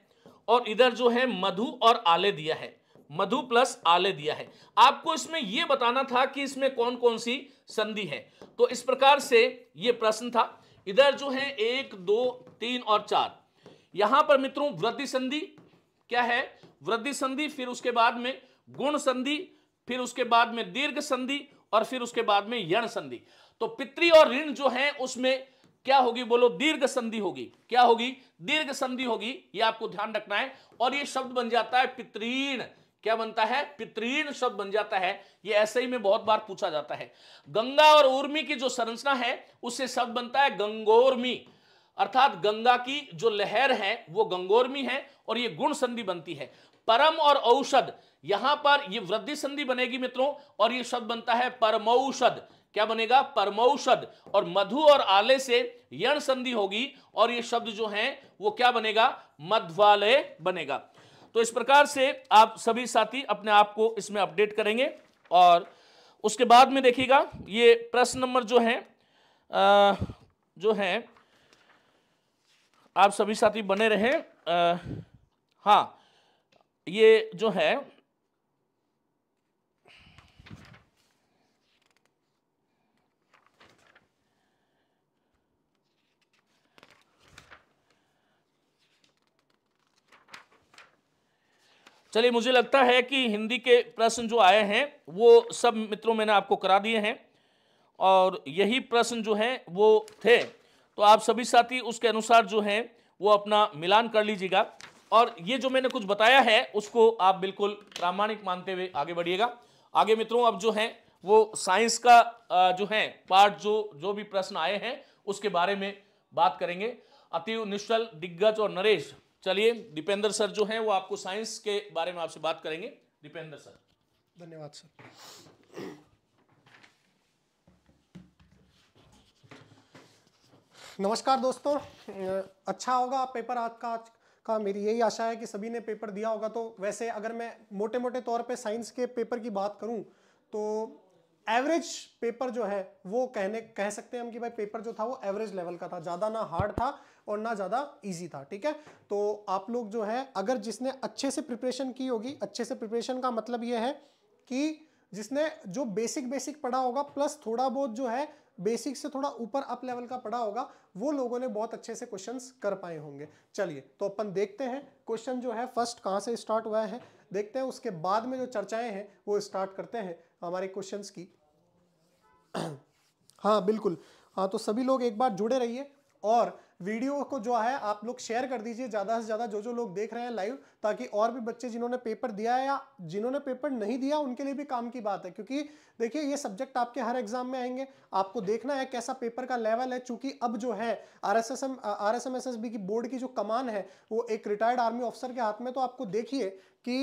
और इधर जो है मधु और आले दिया है मधु प्लस आले दिया है आपको इसमें यह बताना था कि इसमें कौन कौन सी संधि है तो इस प्रकार से यह प्रश्न था इधर जो है एक दो तीन और चार यहां पर मित्रों वृद्धि संधि क्या है वृद्धि संधि फिर उसके बाद में गुण संधि फिर उसके बाद में दीर्घ संधि और फिर उसके बाद में यण संधि तो पितृ और ऋण जो है उसमें क्या होगी बोलो दीर्घ संधि होगी क्या होगी दीर्घ संधि होगी ये आपको ध्यान रखना है और ये शब्द बन जाता है पितृण क्या बनता है पितृण शब्द बन जाता है ये ऐसे ही में बहुत बार पूछा जाता है गंगा और उर्मी की जो संरचना है उससे शब्द बनता है गंगोर्मी अर्थात गंगा की जो लहर है वो गंगोर्मी है और ये गुण संधि बनती है परम और औषध यहां पर ये वृद्धि संधि बनेगी मित्रों और ये शब्द बनता है परमौषध क्या बनेगा परमौषध और मधु और आले से यण संधि होगी और ये शब्द जो है वो क्या बनेगा मध्वालय बनेगा तो इस प्रकार से आप सभी साथी अपने आप को इसमें अपडेट करेंगे और उसके बाद में देखिएगा ये प्रश्न नंबर जो है आ, जो है आप सभी साथी बने रहें हाँ ये जो है चलिए मुझे लगता है कि हिंदी के प्रश्न जो आए हैं वो सब मित्रों मैंने आपको करा दिए हैं और यही प्रश्न जो हैं वो थे तो आप सभी साथी उसके अनुसार जो हैं वो अपना मिलान कर लीजिएगा और ये जो मैंने कुछ बताया है उसको आप बिल्कुल प्रामाणिक मानते हुए आगे बढ़िएगा आगे मित्रों अब जो है वो साइंस का जो है पार्ट जो जो भी प्रश्न आए हैं उसके बारे में बात करेंगे अतिव निश्चल दिग्गज और नरेश चलिए दीपेंद्र सर जो हैं वो आपको साइंस के बारे में आपसे बात करेंगे दीपेंद्र सर धन्यवाद सर नमस्कार दोस्तों अच्छा होगा पेपर आज का आज हाँ मेरी यही आशा है कि सभी ने पेपर दिया होगा तो वैसे अगर मैं मोटे मोटे तौर पे साइंस के पेपर की बात करूं तो एवरेज पेपर जो है वो कहने कह सकते हैं हम कि भाई पेपर जो था वो एवरेज लेवल का था ज़्यादा ना हार्ड था और ना ज़्यादा इजी था ठीक है तो आप लोग जो है अगर जिसने अच्छे से प्रिपरेशन की होगी अच्छे से प्रिपरेशन का मतलब ये है कि जिसने जो बेसिक बेसिक पढ़ा होगा प्लस थोड़ा बहुत जो है बेसिक से थोड़ा ऊपर अप लेवल का पढ़ा होगा वो लोगों ने बहुत अच्छे से क्वेश्चंस कर पाए होंगे चलिए तो अपन देखते हैं क्वेश्चन जो है फर्स्ट कहाँ से स्टार्ट हुआ है देखते हैं उसके बाद में जो चर्चाएं हैं वो स्टार्ट करते हैं हमारे क्वेश्चन की *clears throat* हाँ बिल्कुल हाँ तो सभी लोग एक बार जुड़े रहिए और वीडियो को जो है आप लोग शेयर कर दीजिए ज़्यादा से ज़्यादा जो जो लोग देख रहे हैं लाइव ताकि और भी बच्चे जिन्होंने पेपर दिया है या जिन्होंने पेपर नहीं दिया उनके लिए भी काम की बात है क्योंकि देखिए ये सब्जेक्ट आपके हर एग्जाम में आएंगे आपको देखना है कैसा पेपर का लेवल है चूंकि अब जो है R S S M R S M S S B की बोर्ड की जो कमान है वो एक रिटायर्ड आर्मी ऑफिसर के हाथ में तो आपको देखिए कि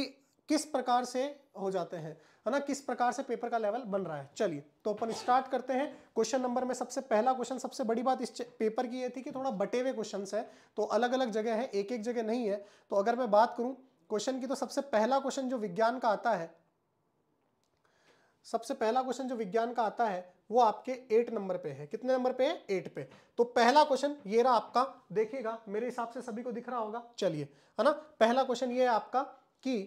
किस प्रकार से हो जाते हैं है ना किस प्रकार से पेपर का लेवल बन रहा है चलिए तो अपन स्टार्ट करते हैं क्वेश्चन नंबर में सबसे पहला क्वेश्चन सबसे बड़ी बात इस पेपर की ये थी कि थोड़ा बटे हुए क्वेश्चन है तो अलग अलग जगह है एक एक जगह नहीं है तो अगर मैं बात करूं क्वेश्चन की तो सबसे पहला क्वेश्चन जो विज्ञान का आता है सबसे पहला क्वेश्चन जो विज्ञान का आता है वो आपके एट नंबर पे है कितने नंबर पे है एट पे तो पहला क्वेश्चन ये रहा आपका देखिएगा मेरे हिसाब से सभी को दिख रहा होगा चलिए है ना पहला क्वेश्चन ये है आपका कि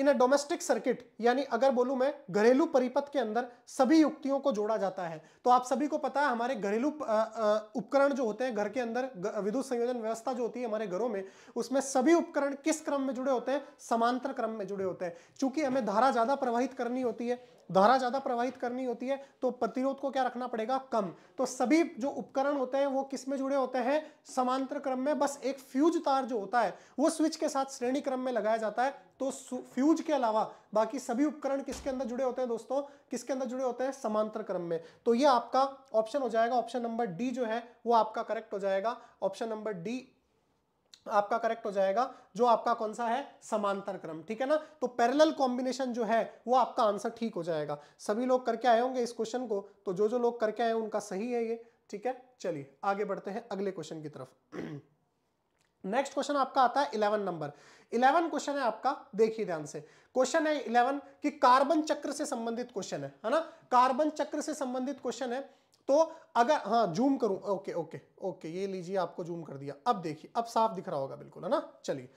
इन अ डोमेस्टिक सर्किट यानी अगर बोलूं मैं घरेलू परिपथ के अंदर सभी युक्तियों को जोड़ा जाता है तो आप सभी को पता है हमारे घरेलू उपकरण जो होते हैं घर के अंदर विद्युत संयोजन व्यवस्था जो होती है हमारे घरों में उसमें सभी उपकरण किस क्रम में जुड़े होते हैं समांतर क्रम में जुड़े होते हैं चूंकि हमें धारा ज्यादा प्रवाहित करनी होती है धारा ज़्यादा प्रवाहित करनी होती है तो प्रतिरोध को क्या रखना पड़ेगा कम तो सभी जो उपकरण होते हैं वो किस में जुड़े होते हैं समांतर क्रम में बस एक फ्यूज तार जो होता है वो स्विच के साथ श्रेणी क्रम में लगाया जाता है तो फ्यूज के अलावा बाकी सभी उपकरण किसके अंदर जुड़े होते हैं दोस्तों किसके अंदर जुड़े होते हैं समांतर क्रम में तो ये आपका ऑप्शन हो जाएगा ऑप्शन नंबर डी जो है वो आपका करेक्ट हो जाएगा ऑप्शन नंबर डी आपका करेक्ट हो जाएगा जो आपका कौन सा है समांतर क्रम ठीक है ना तो पैरेलल कॉम्बिनेशन जो है वो आपका आंसर ठीक हो जाएगा सभी लोग करके आए होंगे इस क्वेश्चन को तो जो जो लोग करके आए उनका सही है ये ठीक है चलिए आगे बढ़ते हैं अगले क्वेश्चन की तरफ नेक्स्ट *clears throat* क्वेश्चन आपका आता है इलेवन नंबर इलेवन क्वेश्चन है आपका देखिए ध्यान से क्वेश्चन है इलेवन कि कार्बन चक्र से संबंधित क्वेश्चन है है ना कार्बन चक्र से संबंधित क्वेश्चन है तो अगर हाँ जूम करूं ओके ओके ओके ये लीजिए आपको जूम कर दिया अब देखिए अब साफ दिख रहा होगा बिल्कुल है ना चलिए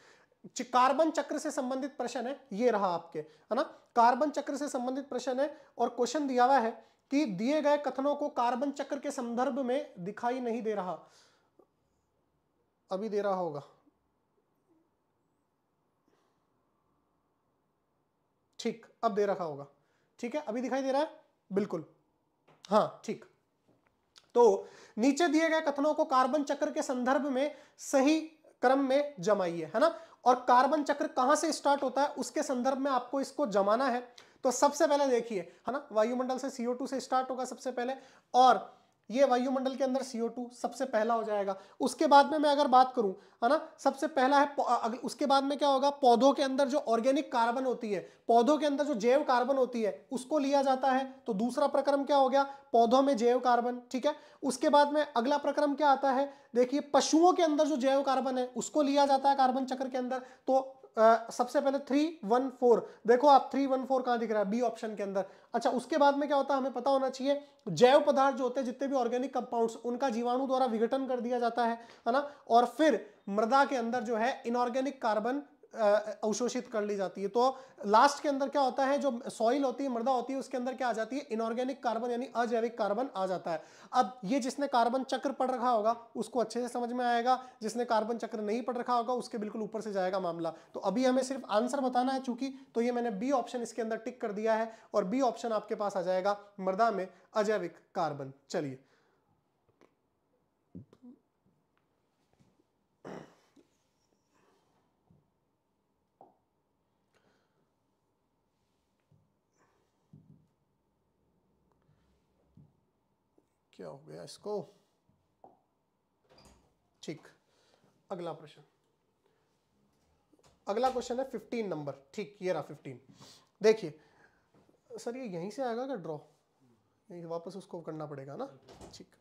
कार्बन चक्र से संबंधित प्रश्न है ये रहा आपके है ना कार्बन चक्र से संबंधित प्रश्न है और क्वेश्चन दिया हुआ है कि दिए गए कथनों को कार्बन चक्र के संदर्भ में दिखाई नहीं दे रहा अभी दे रहा होगा ठीक अब दे रखा होगा ठीक है अभी दिखाई दे रहा है बिल्कुल हाँ ठीक तो नीचे दिए गए कथनों को कार्बन चक्र के संदर्भ में सही क्रम में जमाइए है ना और कार्बन चक्र कहां से स्टार्ट होता है उसके संदर्भ में आपको इसको जमाना है तो सबसे पहले देखिए है ना वायुमंडल से सीओ से स्टार्ट होगा सबसे पहले और ये वायुमंडल के अंदर CO2 सबसे पहला हो जाएगा उसके बाद में मैं अगर बात करूं है ना सबसे पहला है उसके बाद में क्या होगा पौधों के अंदर जो ऑर्गेनिक कार्बन होती है पौधों के अंदर जो जैव कार्बन होती है उसको लिया जाता है तो दूसरा प्रक्रम क्या हो गया पौधों में जैव कार्बन ठीक है उसके बाद में अगला प्रक्रम क्या आता है देखिए पशुओं के अंदर जो जैव कार्बन है उसको लिया जाता है कार्बन चक्र के अंदर तो सबसे पहले थ्री वन फोर देखो आप थ्री वन फोर कहां दिख रहा है बी ऑप्शन के अंदर अच्छा उसके बाद में क्या होता है हमें पता होना चाहिए जैव पदार्थ जो होते हैं जितने भी ऑर्गेनिक कंपाउंड्स उनका जीवाणु द्वारा विघटन कर दिया जाता है है ना और फिर मृदा के अंदर जो है इनऑर्गेनिक कार्बन अवशोषित कर ली जाती है तो लास्ट के अंदर क्या होता है जो सॉइल होती है मृदा होती है उसके अंदर क्या आ जाती है इनऑर्गेनिक कार्बन यानी अजैविक कार्बन आ जाता है अब ये जिसने कार्बन चक्र पढ़ रखा होगा उसको अच्छे से समझ में आएगा जिसने कार्बन चक्र नहीं पढ़ रखा होगा उसके बिल्कुल ऊपर से जाएगा मामला तो अभी हमें सिर्फ आंसर बताना है चूंकि तो ये मैंने बी ऑप्शन इसके अंदर टिक कर दिया है और बी ऑप्शन आपके पास आ जाएगा मृदा में अजैविक कार्बन चलिए क्या हो गया इसको ठीक अगला प्रश्न अगला क्वेश्चन है फिफ्टीन नंबर ठीक ये रहा फिफ्टीन देखिए सर ये यहीं से आएगा क्या ड्रॉ वापस उसको करना पड़ेगा ना ठीक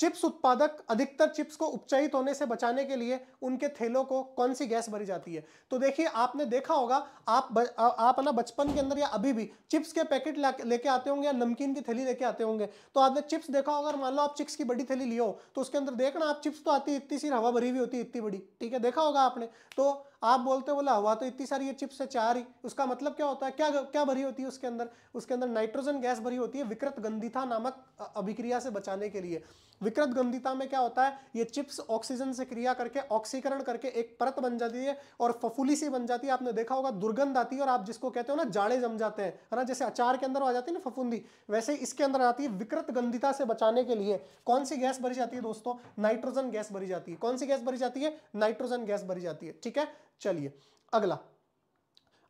चिप्स उत्पादक अधिकतर चिप्स को उपचयित होने से बचाने के लिए उनके थैलों को कौन सी गैस भरी जाती है तो देखिए आपने देखा होगा आप ब, आ, आप ना बचपन के अंदर या अभी भी चिप्स के पैकेट लेके आते होंगे या नमकीन की थैली लेके आते होंगे तो आपने चिप्स देखा होगा मान लो आप चिप्स की बड़ी थैली लियो तो उसके अंदर देखना आप चिप्स तो आती इतनी सी हवा भरी हुई होती है इतनी बड़ी ठीक है देखा होगा आपने तो आप बोलते हो बोला हवा तो इतनी सारी है चिप्स है चार ही उसका मतलब क्या होता है क्या क्या भरी होती है उसके अंदर उसके अंदर नाइट्रोजन गैस भरी होती है विकृत गंधिता नामक अभिक्रिया से बचाने के लिए विकृत गंधिता में क्या होता है ये चिप्स ऑक्सीजन से क्रिया करके ऑक्सीकरण करके एक परत बन जाती है और फफूली सी बन जाती है आपने देखा होगा दुर्गंध आती है और आप जिसको कहते हो ना जाड़े जम जाते हैं है ना जैसे अचार के अंदर आ जाती है ना फफूंदी वैसे इसके अंदर आती है विकृत गंधिता से बचाने के लिए कौन सी गैस भरी जाती है दोस्तों नाइट्रोजन गैस भरी जाती है कौन सी गैस भरी जाती है नाइट्रोजन गैस भरी जाती है ठीक है चलिए अगला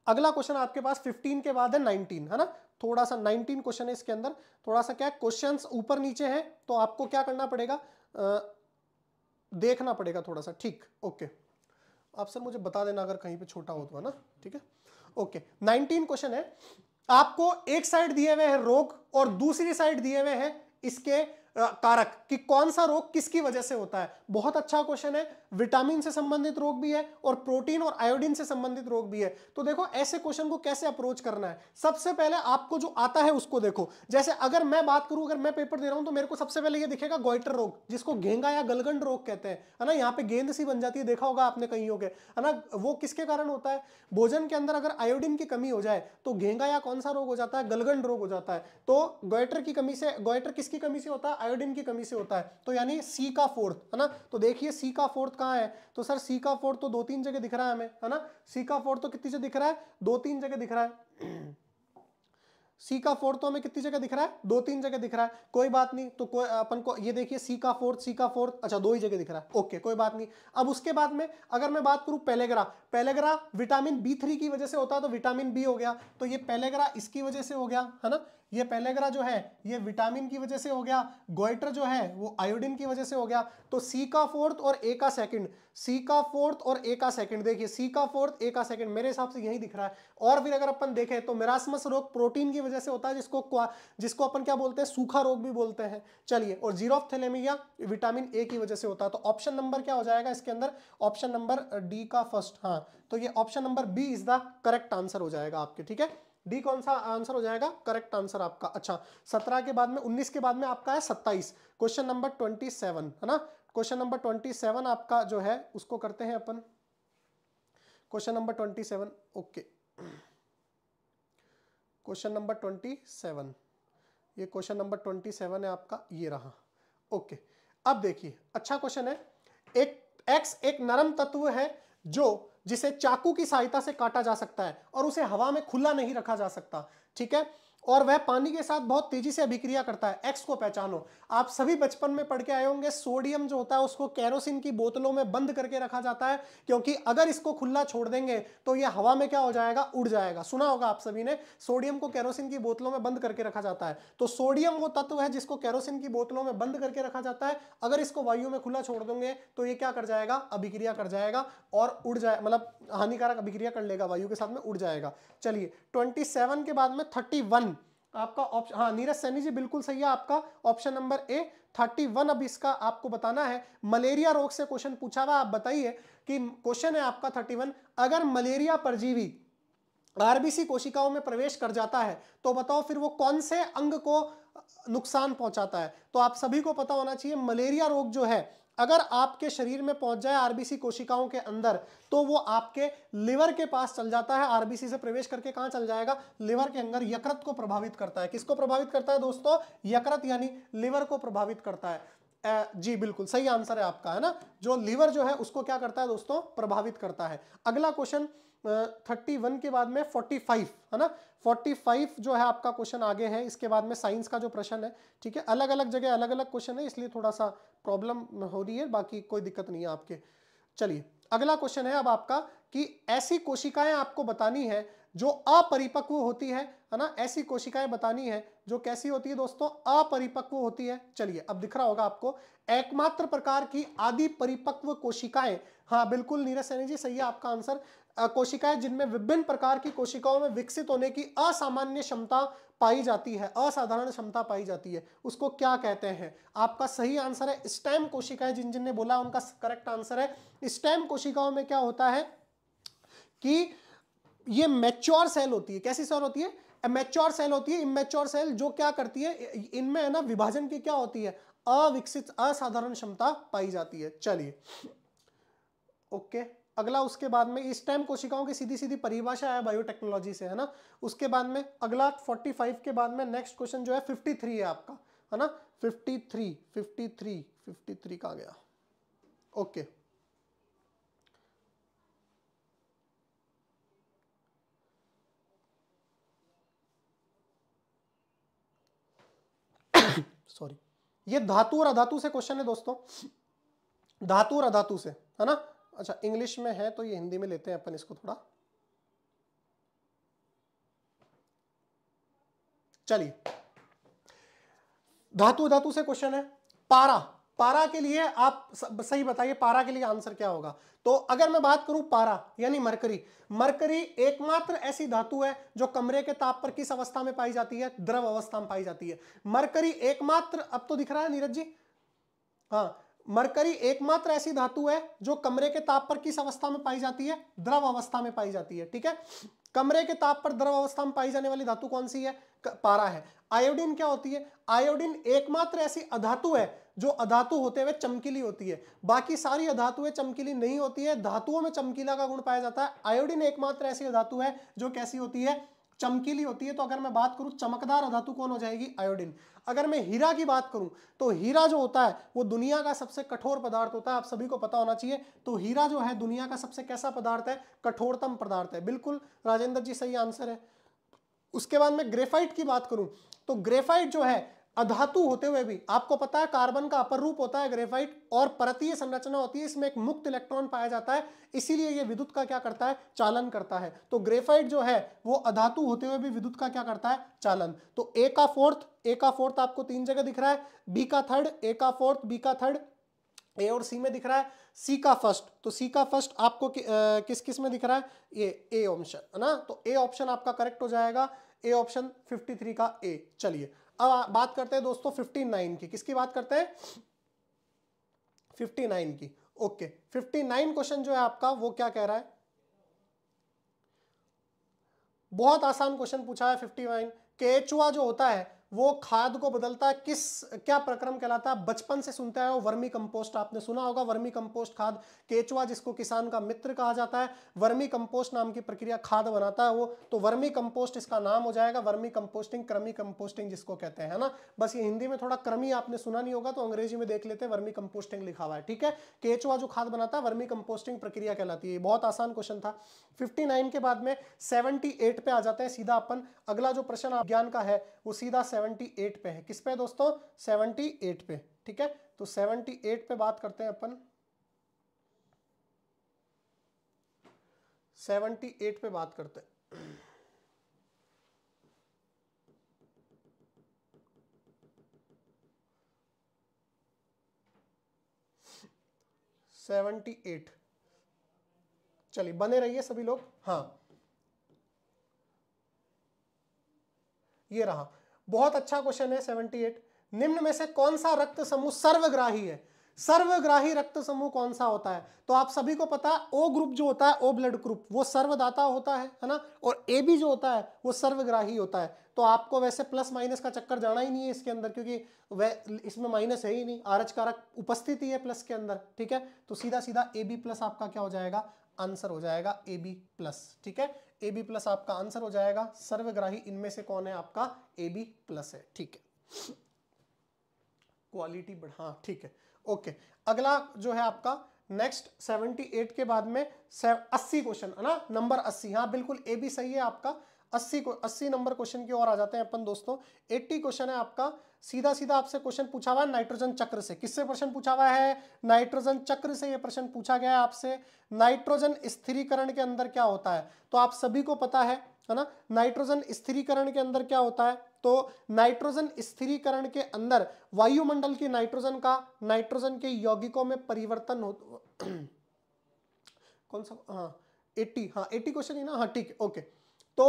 अगला क्वेश्चन आपके पास 15 के बाद है 19 है ना थोड़ा सा 19 क्वेश्चन है इसके अंदर थोड़ा सा क्या क्वेश्चंस ऊपर नीचे हैं तो आपको क्या करना पड़ेगा आ, देखना पड़ेगा थोड़ा सा ठीक ओके आप सर मुझे बता देना अगर कहीं पे छोटा हो तो है ना ठीक है ओके 19 क्वेश्चन है आपको एक साइड दिए हुए हैं रोग और दूसरी साइड दिए हुए हैं इसके कारक कि कौन सा रोग किसकी वजह से होता है बहुत अच्छा क्वेश्चन है विटामिन से संबंधित रोग भी है और प्रोटीन और आयोडीन से संबंधित रोग भी है तो देखो ऐसे क्वेश्चन को कैसे अप्रोच करना है सबसे पहले आपको जो आता है उसको देखो जैसे अगर मैं बात करूं अगर मैं पेपर दे रहा हूं तो मेरे को सबसे पहले यह दिखेगा गोइटर रोग जिसको घेंगा या गलगंड रोग कहते हैं है ना यहाँ पे गेंद सी बन जाती है देखा होगा आपने कहीं के है ना वो किसके कारण होता है भोजन के अंदर अगर आयोडीन की कमी हो जाए तो घेंगा या कौन सा रोग हो जाता है गलगंड रोग हो जाता है तो गोइटर की कमी से गोइटर किसकी कमी से होता है आयोडीन की कमी से होता है तो यानी सी का फोर्थ है ना तो देखिए सी का फोर्थ कहाँ है तो सर सी का फोर्थ तो दो तीन जगह दिख रहा है हमें है ना सी का फोर्थ तो कितनी जगह दिख रहा है दो तीन जगह दिख रहा है सी *clears throat* का फोर्थ तो हमें कितनी जगह दिख रहा है दो तीन जगह दिख रहा है कोई बात नहीं तो कोई अपन को ये देखिए सी का फोर्थ सी का फोर्थ अच्छा दो ही जगह दिख रहा है ओके कोई बात नहीं अब उसके बाद में अगर मैं बात करूं pellagra pellagra vitamin B three की वजह से होता है तो विटामिन बी हो गया तो ये पेलेग्रा इसकी वजह से हो गया है ना ये पेलेग्रा जो है ये विटामिन की वजह से हो गया गोइटर जो है वो आयोडीन की वजह से हो गया तो सी का फोर्थ और ए का सेकंड सी का फोर्थ और ए का सेकंड देखिए सी का फोर्थ ए का सेकंड मेरे हिसाब से यही दिख रहा है और फिर अगर अपन देखें तो मेरासमस रोग प्रोटीन की वजह से होता है जिसको जिसको अपन क्या बोलते हैं सूखा रोग भी बोलते हैं चलिए और जीरोमिया विटामिन ए की वजह से होता है तो ऑप्शन नंबर क्या हो जाएगा इसके अंदर ऑप्शन नंबर डी का फर्स्ट हाँ तो ये option number B is the correct answer हो जाएगा आपके ठीक है डी कौन सा आंसर हो जाएगा करेक्ट आंसर आपका अच्छा सत्रह के बाद में उन्नीस के बाद में आपका है सत्ताईस क्वेश्चन नंबर ट्वेंटी सेवन है ना क्वेश्चन नंबर ट्वेंटी सेवन आपका जो है उसको करते हैं अपन question number twenty seven okay question number twenty seven ये क्वेश्चन नंबर ट्वेंटी सेवन है आपका ये रहा ओके अब देखिए अच्छा क्वेश्चन है एक एक्स एक नरम तत्व है जो जिसे चाकू की सहायता से काटा जा सकता है और उसे हवा में खुला नहीं रखा जा सकता ठीक है और वह पानी के साथ बहुत तेजी से अभिक्रिया करता है एक्स को पहचानो आप सभी बचपन में पढ़ के आए होंगे सोडियम जो होता है उसको कैरोसिन की बोतलों में बंद करके रखा जाता है क्योंकि अगर इसको खुला छोड़ देंगे तो यह हवा में क्या हो जाएगा उड़ जाएगा सुना होगा आप सभी ने सोडियम को कैरोसिन की बोतलों में बंद करके रखा जाता है तो सोडियम वो तत्व है जिसको कैरोसिन की बोतलों में बंद करके रखा जाता है अगर इसको वायु में खुला छोड़ दोगे तो ये क्या कर जाएगा अभिक्रिया कर जाएगा और उड़ जाए मतलब हानिकारक अभिक्रिया कर लेगा वायु के साथ में उड़ जाएगा चलिए ट्वेंटी के बाद में वन आपका ऑप्शन हाँ नीरज सैनी जी बिल्कुल सही है आपका option number A thirty one अब इसका आपको बताना है मलेरिया रोग से क्वेश्चन पूछा हुआ आप बताइए कि क्वेश्चन है आपका थर्टी वन अगर मलेरिया परजीवी आरबीसी कोशिकाओं में प्रवेश कर जाता है तो बताओ फिर वो कौन से अंग को नुकसान पहुंचाता है तो आप सभी को पता होना चाहिए मलेरिया रोग जो है अगर आपके शरीर में पहुंच जाए आरबीसी कोशिकाओं के अंदर तो वो आपके लिवर के पास चल जाता है आरबीसी से प्रवेश करके कहां चल जाएगा लिवर के अंदर यकृत को प्रभावित करता है किसको प्रभावित करता है दोस्तों यकृत यानी लिवर को प्रभावित करता है जी बिल्कुल सही आंसर है आपका है ना जो लीवर जो है उसको क्या करता है दोस्तों प्रभावित करता है अगला क्वेश्चन थर्टी वन के बाद में फोर्टी फाइव है ना फोर्टी फाइव जो है आपका क्वेश्चन आगे है इसके बाद में साइंस का जो प्रश्न है ठीक है अलग अलग जगह अलग अलग क्वेश्चन है इसलिए थोड़ा सा प्रॉब्लम हो रही है बाकी कोई दिक्कत नहीं है आपके चलिए अगला क्वेश्चन है अब आपका कि ऐसी कोशिकाएं आपको बतानी है जो अपरिपक्व होती है है ना ऐसी कोशिकाएं बतानी है जो कैसी होती है दोस्तों अपरिपक्व होती है चलिए अब दिख रहा होगा आपको एकमात्र प्रकार की आदि परिपक्व कोशिकाएं हाँ बिल्कुल नीरज सैनी जी सही है आपका आंसर कोशिकाएं जिनमें विभिन्न प्रकार की कोशिकाओं में विकसित होने की असामान्य क्षमता पाई जाती है असाधारण क्षमता पाई जाती है उसको क्या कहते हैं आपका सही आंसर है स्टेम कोशिकाएं जिन जिनने बोला उनका करेक्ट आंसर है स्टेम कोशिकाओं में क्या होता है कि ये मैच्योर सेल होती है कैसी सेल होती है मैच्योर सेल होती है इमेच्योर सेल जो क्या करती है इनमें है ना विभाजन की क्या होती है अविकसित असाधारण क्षमता पाई जाती है चलिए ओके okay. अगला उसके बाद में इस टाइम कोशिकाओं की सीधी सीधी परिभाषा है बायोटेक्नोलॉजी से है ना उसके बाद में अगला 45 के बाद में नेक्स्ट क्वेश्चन जो है 53 है आपका है ना 53 53 53 कहा गया ओके okay. सॉरी *coughs* ये धातु और अधातु से क्वेश्चन है दोस्तों धातु और अधातु से है ना अच्छा इंग्लिश में है तो ये हिंदी में लेते हैं अपन इसको थोड़ा चलिए धातु धातु से क्वेश्चन है पारा पारा के लिए आप सही बताइए पारा के लिए आंसर क्या होगा तो अगर मैं बात करूं पारा यानी मरकरी मरकरी एकमात्र ऐसी धातु है जो कमरे के ताप पर किस अवस्था में पाई जाती है द्रव अवस्था में पाई जाती है मरकरी एकमात्र अब तो दिख रहा है नीरज जी हाँ मरकरी एकमात्र ऐसी धातु है जो कमरे के ताप पर किस अवस्था में पाई जाती है द्रव अवस्था में पाई जाती है ठीक है कमरे के ताप पर द्रव अवस्था में पाई जाने वाली धातु कौन सी है पारा है आयोडीन क्या होती है आयोडीन एकमात्र ऐसी अधातु है जो अधातु होते हुए चमकीली होती है बाकी सारी अधातुएं चमकीली नहीं होती है धातुओं में चमकीला का गुण पाया जाता है आयोडीन एकमात्र ऐसी अधातु है जो कैसी होती है चमकीली होती है तो अगर मैं बात करूं चमकदार अधातु कौन हो जाएगी आयोडीन अगर मैं हीरा की बात करूं तो हीरा जो होता है वो दुनिया का सबसे कठोर पदार्थ होता है आप सभी को पता होना चाहिए तो हीरा जो है दुनिया का सबसे कैसा पदार्थ है कठोरतम पदार्थ है बिल्कुल राजेंद्र जी सही आंसर है उसके बाद में ग्रेफाइट की बात करूं तो ग्रेफाइट जो है अधातु होते हुए भी आपको पता है कार्बन का अपर रूप होता है ग्रेफाइट और परतीय संरचना होती है इसमें एक मुक्त इलेक्ट्रॉन पाया जाता है इसीलिए ये विद्युत का क्या करता है चालन करता है तो ग्रेफाइट जो है वो अधातु होते हुए भी विद्युत का क्या करता है चालन तो ए का फोर्थ ए का फोर्थ आपको तीन जगह दिख रहा है बी का थर्ड ए का फोर्थ बी का थर्ड ए और सी में दिख रहा है सी का फर्स्ट तो सी का फर्स्ट आपको कि, आ, किस किस में दिख रहा है ये ए ऑप्शन है ना तो ए ऑप्शन आपका करेक्ट हो जाएगा ए ऑप्शन 53 का ए चलिए अब बात करते हैं दोस्तों फिफ्टी नाइन की किसकी बात करते हैं फिफ्टी नाइन की ओके फिफ्टी नाइन क्वेश्चन जो है आपका वो क्या कह रहा है बहुत आसान क्वेश्चन पूछा है फिफ्टी नाइन केचुआ जो होता है वो खाद को बदलता है किस क्या प्रक्रम कहलाता है बचपन से सुनता है वर्मी कंपोस्ट आपने सुना होगा वर्मी कंपोस्ट खाद केचुआ जिसको किसान का मित्र कहा जाता है वर्मी कंपोस्ट नाम की प्रक्रिया खाद बनाता है वो तो वर्मी कंपोस्ट इसका नाम हो जाएगा वर्मी कंपोस्टिंग क्रमी कंपोस्टिंग जिसको कहते हैं ना बस ये हिंदी में थोड़ा क्रमी आपने सुना नहीं होगा तो अंग्रेजी में देख लेते हैं वर्मी कंपोस्टिंग लिखा हुआ है ठीक है केचुआ जो खाद बनाता है वर्मी कंपोस्टिंग प्रक्रिया कहलाती है बहुत आसान क्वेश्चन था फिफ्टी के बाद में 78 पे आ जाते हैं सीधा अपन अगला जो प्रश्न ज्ञान का है वो सीधा 78 पे है किस पे दोस्तों 78 पे ठीक है तो 78 पे बात करते हैं अपन 78 पे बात करते हैं सेवेंटी एट चलिए बने रहिए सभी लोग हाँ ये रहा बहुत अच्छा क्वेश्चन है 78 निम्न में से कौन सा रक्त समूह सर्वग्राही है सर्वग्राही रक्त समूह कौन सा होता है तो आप सभी को पता है ओ ग्रुप जो होता है ओ ब्लड ग्रुप वो सर्वदाता होता है है ना और ए बी जो होता है वो सर्वग्राही होता है तो आपको वैसे प्लस माइनस का चक्कर जाना ही नहीं है इसके अंदर क्योंकि वह इसमें माइनस है ही नहीं आरच कारक उपस्थिति है प्लस के अंदर ठीक है तो सीधा सीधा ए बी प्लस आपका क्या हो जाएगा आंसर हो जाएगा ए बी प्लस ठीक है ए बी प्लस आपका आंसर हो जाएगा सर्वग्राही इनमें से कौन है आपका ए बी प्लस है ठीक है क्वालिटी बढ़ा हाँ, ठीक है ओके अगला जो है आपका नेक्स्ट 78 के बाद में 80 क्वेश्चन है ना नंबर 80 हाँ बिल्कुल ए बी सही है आपका अस्सी अस्सी नंबर क्वेश्चन की ओर आ जाते हैं अपन दोस्तों एट्टी क्वेश्चन है आपका सीधा सीधा आपसे क्वेश्चन पूछा हुआ है नाइट्रोजन चक्र से किससे प्रश्न पूछा हुआ है नाइट्रोजन चक्र से यह प्रश्न पूछा गया है आपसे नाइट्रोजन स्थिरीकरण के अंदर क्या होता है तो आप सभी को पता है है ना नाइट्रोजन स्थिरीकरण के अंदर क्या होता है तो नाइट्रोजन स्थिरीकरण के अंदर वायुमंडल की नाइट्रोजन का नाइट्रोजन के यौगिकों में परिवर्तन हो *clears throat* कौन सा हाँ एट्टी हाँ एट्टी क्वेश्चन ही ना हाँ ठीक है ओके तो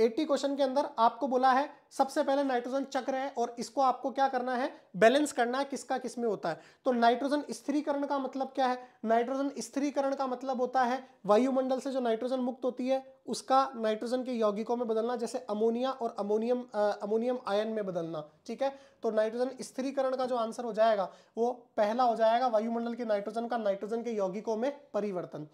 80 क्वेश्चन के अंदर आपको बोला है सबसे पहले नाइट्रोजन चक्र है और इसको आपको क्या करना है बैलेंस करना है किसका में होता है तो नाइट्रोजन स्थिरीकरण का मतलब क्या है नाइट्रोजन स्थिरीकरण का मतलब होता है वायुमंडल से जो नाइट्रोजन मुक्त होती है उसका नाइट्रोजन के यौगिकों में बदलना जैसे अमोनिया और अमोनियम आ, अमोनियम आयन में बदलना ठीक है तो नाइट्रोजन स्थिरीकरण का जो आंसर हो जाएगा वो पहला हो जाएगा वायुमंडल के नाइट्रोजन का नाइट्रोजन के यौगिकों में परिवर्तन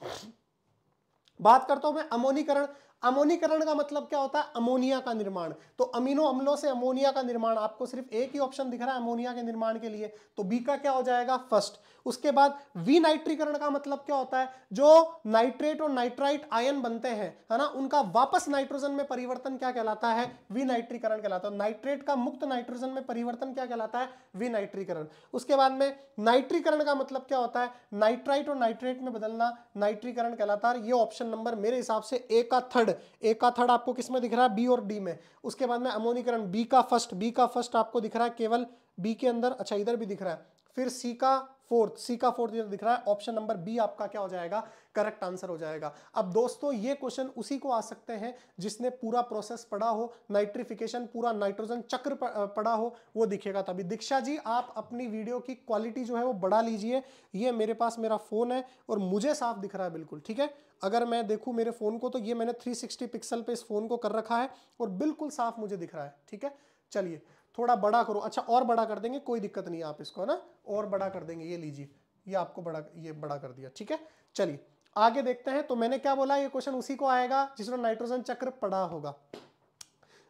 बात करता हूं मैं अमोनीकरण अमोनीकरण का मतलब क्या होता है अमोनिया का निर्माण तो अमीनो अम्लों से अमोनिया का निर्माण आपको सिर्फ एक ही ऑप्शन दिख रहा है अमोनिया के निर्माण के लिए तो बी का क्या हो जाएगा फर्स्ट उसके बाद विनाइट्रीकरण का मतलब क्या होता है जो नाइट्रेट और नाइट्राइट आयन बनते हैं है ना उनका वापस नाइट्रोजन में परिवर्तन क्या कहलाता है विनाइट्रीकरण कहलाता है नाइट्रेट का मुक्त नाइट्रोजन में परिवर्तन क्या कहलाता है विनाइट्रीकरण उसके बाद में नाइट्रीकरण का मतलब क्या होता है नाइट्राइट और नाइट्रेट में बदलना नाइट्रीकरण कहलाता है ये ऑप्शन नंबर मेरे हिसाब से ए का थर्ड थर्ड ए का थर्ड आपको किस में दिख रहा है बी और डी में उसके बाद में अमोनीकरण बी का फर्स्ट बी का फर्स्ट आपको दिख रहा है केवल बी के अंदर अच्छा इधर भी दिख रहा है फिर सी का फोर्थ सी का फोर्थ ये दिख रहा है ऑप्शन नंबर बी आपका क्या हो जाएगा करेक्ट आंसर हो जाएगा अब दोस्तों ये क्वेश्चन उसी को आ सकते हैं जिसने पूरा प्रोसेस पढ़ा हो नाइट्रिफिकेशन पूरा नाइट्रोजन चक्र पढ़ा हो वो दिखेगा तभी दीक्षा जी आप अपनी वीडियो की क्वालिटी जो है वो बढ़ा लीजिए ये मेरे पास मेरा फ़ोन है और मुझे साफ दिख रहा है बिल्कुल ठीक है अगर मैं देखूँ मेरे फ़ोन को तो ये मैंने थ्री पिक्सल पर इस फ़ोन को कर रखा है और बिल्कुल साफ मुझे दिख रहा है ठीक है चलिए थोड़ा बड़ा करो अच्छा और बड़ा कर देंगे कोई दिक्कत नहीं आप इसको है ना और बड़ा कर देंगे ये लीजिए ये आपको बड़ा ये बड़ा कर दिया ठीक है चलिए आगे देखते हैं तो मैंने क्या बोला ये क्वेश्चन उसी को आएगा जिसने नाइट्रोजन चक्र पढ़ा होगा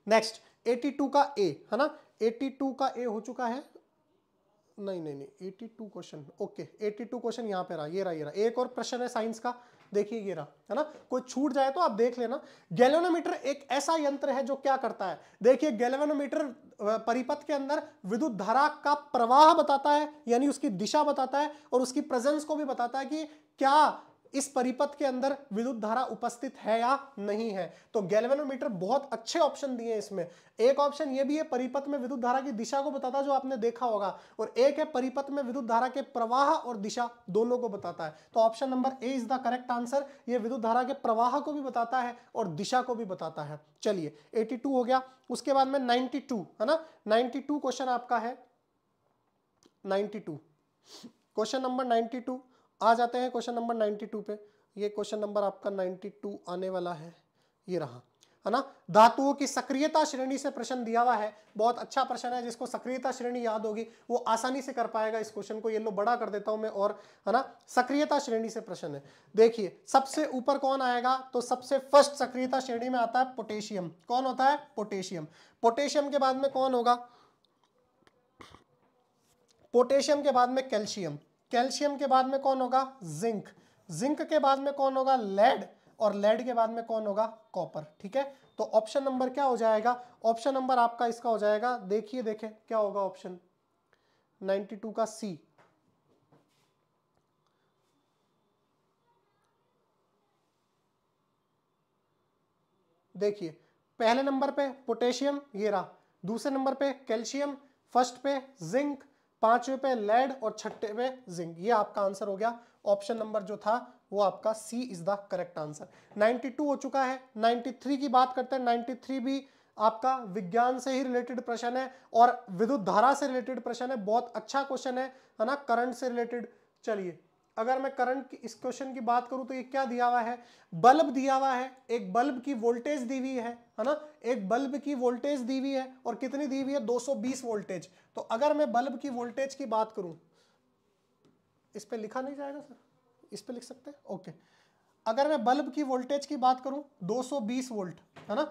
नेक्स्ट 82 का ए है ना 82 का ए हो चुका है नहीं नहीं नहीं 82 क्वेश्चन ओके 82 क्वेश्चन यहां पे रहा ये रहा ये रहा एक और प्रश्न है साइंस का देखिए ये रहा है ना कोई छूट जाए तो आप देख लेना गैलोनोमीटर एक ऐसा यंत्र है जो क्या करता है देखिए गैलोनोमीटर परिपथ के अंदर विद्युत धारा का प्रवाह बताता है यानी उसकी दिशा बताता है और उसकी प्रेजेंस को भी बताता है कि क्या इस परिपथ के अंदर विद्युत धारा उपस्थित है या नहीं है तो गैल्वेनोमीटर बहुत अच्छे ऑप्शन दिए इसमें एक ऑप्शन ये भी है परिपथ में विद्युत धारा की दिशा को बताता है जो आपने देखा होगा और एक है परिपथ में विद्युत धारा के प्रवाह और दिशा दोनों को बताता है तो option number A is the correct answer ये विद्युत धारा के प्रवाह को भी बताता है और दिशा को भी बताता है चलिए एटी हो गया उसके बाद में नाइनटी है ना नाइनटी क्वेश्चन आपका है नाइनटी क्वेश्चन नंबर टू आ जाते हैं क्वेश्चन नंबर 92 पे ये क्वेश्चन नंबर आपका 92 आने वाला है ये रहा है ना धातुओं की सक्रियता श्रेणी से प्रश्न दिया हुआ है बहुत अच्छा प्रश्न है जिसको सक्रियता श्रेणी याद होगी वो आसानी से कर पाएगा इस क्वेश्चन को ये लो बड़ा कर देता हूं मैं और है ना सक्रियता श्रेणी से प्रश्न है देखिए सबसे ऊपर कौन आएगा तो सबसे फर्स्ट सक्रियता श्रेणी में आता है पोटेशियम कौन होता है पोटेशियम पोटेशियम के बाद में कौन होगा पोटेशियम के बाद में कैल्शियम कैल्शियम के बाद में कौन होगा जिंक जिंक के बाद में कौन होगा लेड और लेड के बाद में कौन होगा कॉपर ठीक है तो ऑप्शन नंबर क्या हो जाएगा ऑप्शन नंबर आपका इसका हो जाएगा देखिए देखे क्या होगा ऑप्शन 92 का सी देखिए पहले नंबर पे पोटेशियम ये रहा दूसरे नंबर पे कैल्शियम फर्स्ट पे जिंक पांचवे पे लेड और छठे पे जिंक ये आपका आंसर हो गया ऑप्शन नंबर जो था वो आपका C is the correct answer 92 हो चुका है 93 की बात करते हैं 93 भी आपका विज्ञान से ही रिलेटेड प्रश्न है और विद्युत धारा से रिलेटेड प्रश्न है बहुत अच्छा क्वेश्चन है है ना करंट से रिलेटेड चलिए अगर मैं करंट की इस क्वेश्चन की बात करूं तो ये क्या दिया हुआ है बल्ब दिया हुआ है एक बल्ब की वोल्टेज दी हुई है है ना एक बल्ब की वोल्टेज दी हुई है और कितनी दी हुई है 220 वोल्टेज तो अगर मैं बल्ब की वोल्टेज की बात करूं इस पर लिखा नहीं जाएगा सर इस पर लिख सकते हैं ओके अगर मैं बल्ब की वोल्टेज की बात करूं दो वोल्ट है ना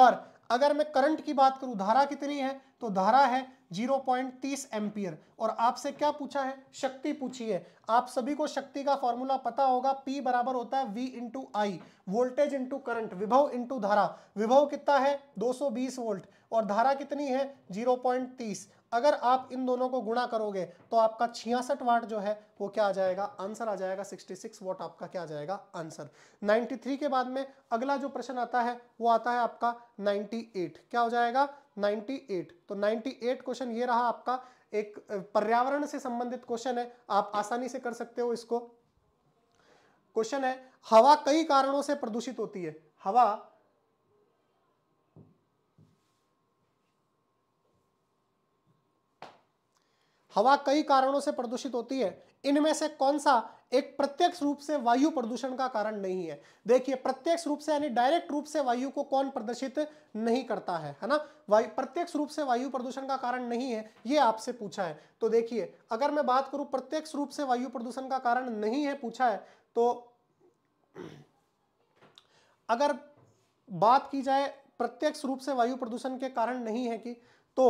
और अगर मैं करंट की बात करूं धारा कितनी है तो धारा है 0.30 एम्पियर और आपसे क्या पूछा है शक्ति पूछी है आप सभी को शक्ति का फॉर्मूला पता होगा P बराबर होता है V into I voltage into current विभव इंटू धारा विभव कितना है 220 वोल्ट और धारा कितनी है 0.30 अगर आप इन दोनों को गुणा करोगे तो आपका छियासठ वाट जो है वो क्या आ जाएगा आंसर आ जाएगा 66 वाट आपका क्या आ जाएगा आंसर 93 के बाद में अगला जो प्रश्न आता है वो आता है आपका 98 क्या हो जाएगा 98 तो 98 क्वेश्चन ये रहा आपका एक पर्यावरण से संबंधित क्वेश्चन है आप आसानी से कर सकते हो इसको क्वेश्चन है हवा कई कारणों से प्रदूषित होती है हवा हवा कई कारणों से प्रदूषित होती है इनमें से कौन सा एक प्रत्यक्ष रूप से वायु प्रदूषण का कारण नहीं है देखिए प्रत्यक्ष रूप से यानी डायरेक्ट रूप से वायु को कौन प्रदर्शित नहीं करता है है ना वायु प्रत्यक्ष रूप से वायु प्रदूषण का कारण नहीं है ये आपसे पूछा है तो देखिए अगर मैं बात करूं प्रत्यक्ष रूप से वायु प्रदूषण का कारण नहीं है पूछा है तो अगर बात की जाए प्रत्यक्ष रूप से वायु प्रदूषण के कारण नहीं है कि तो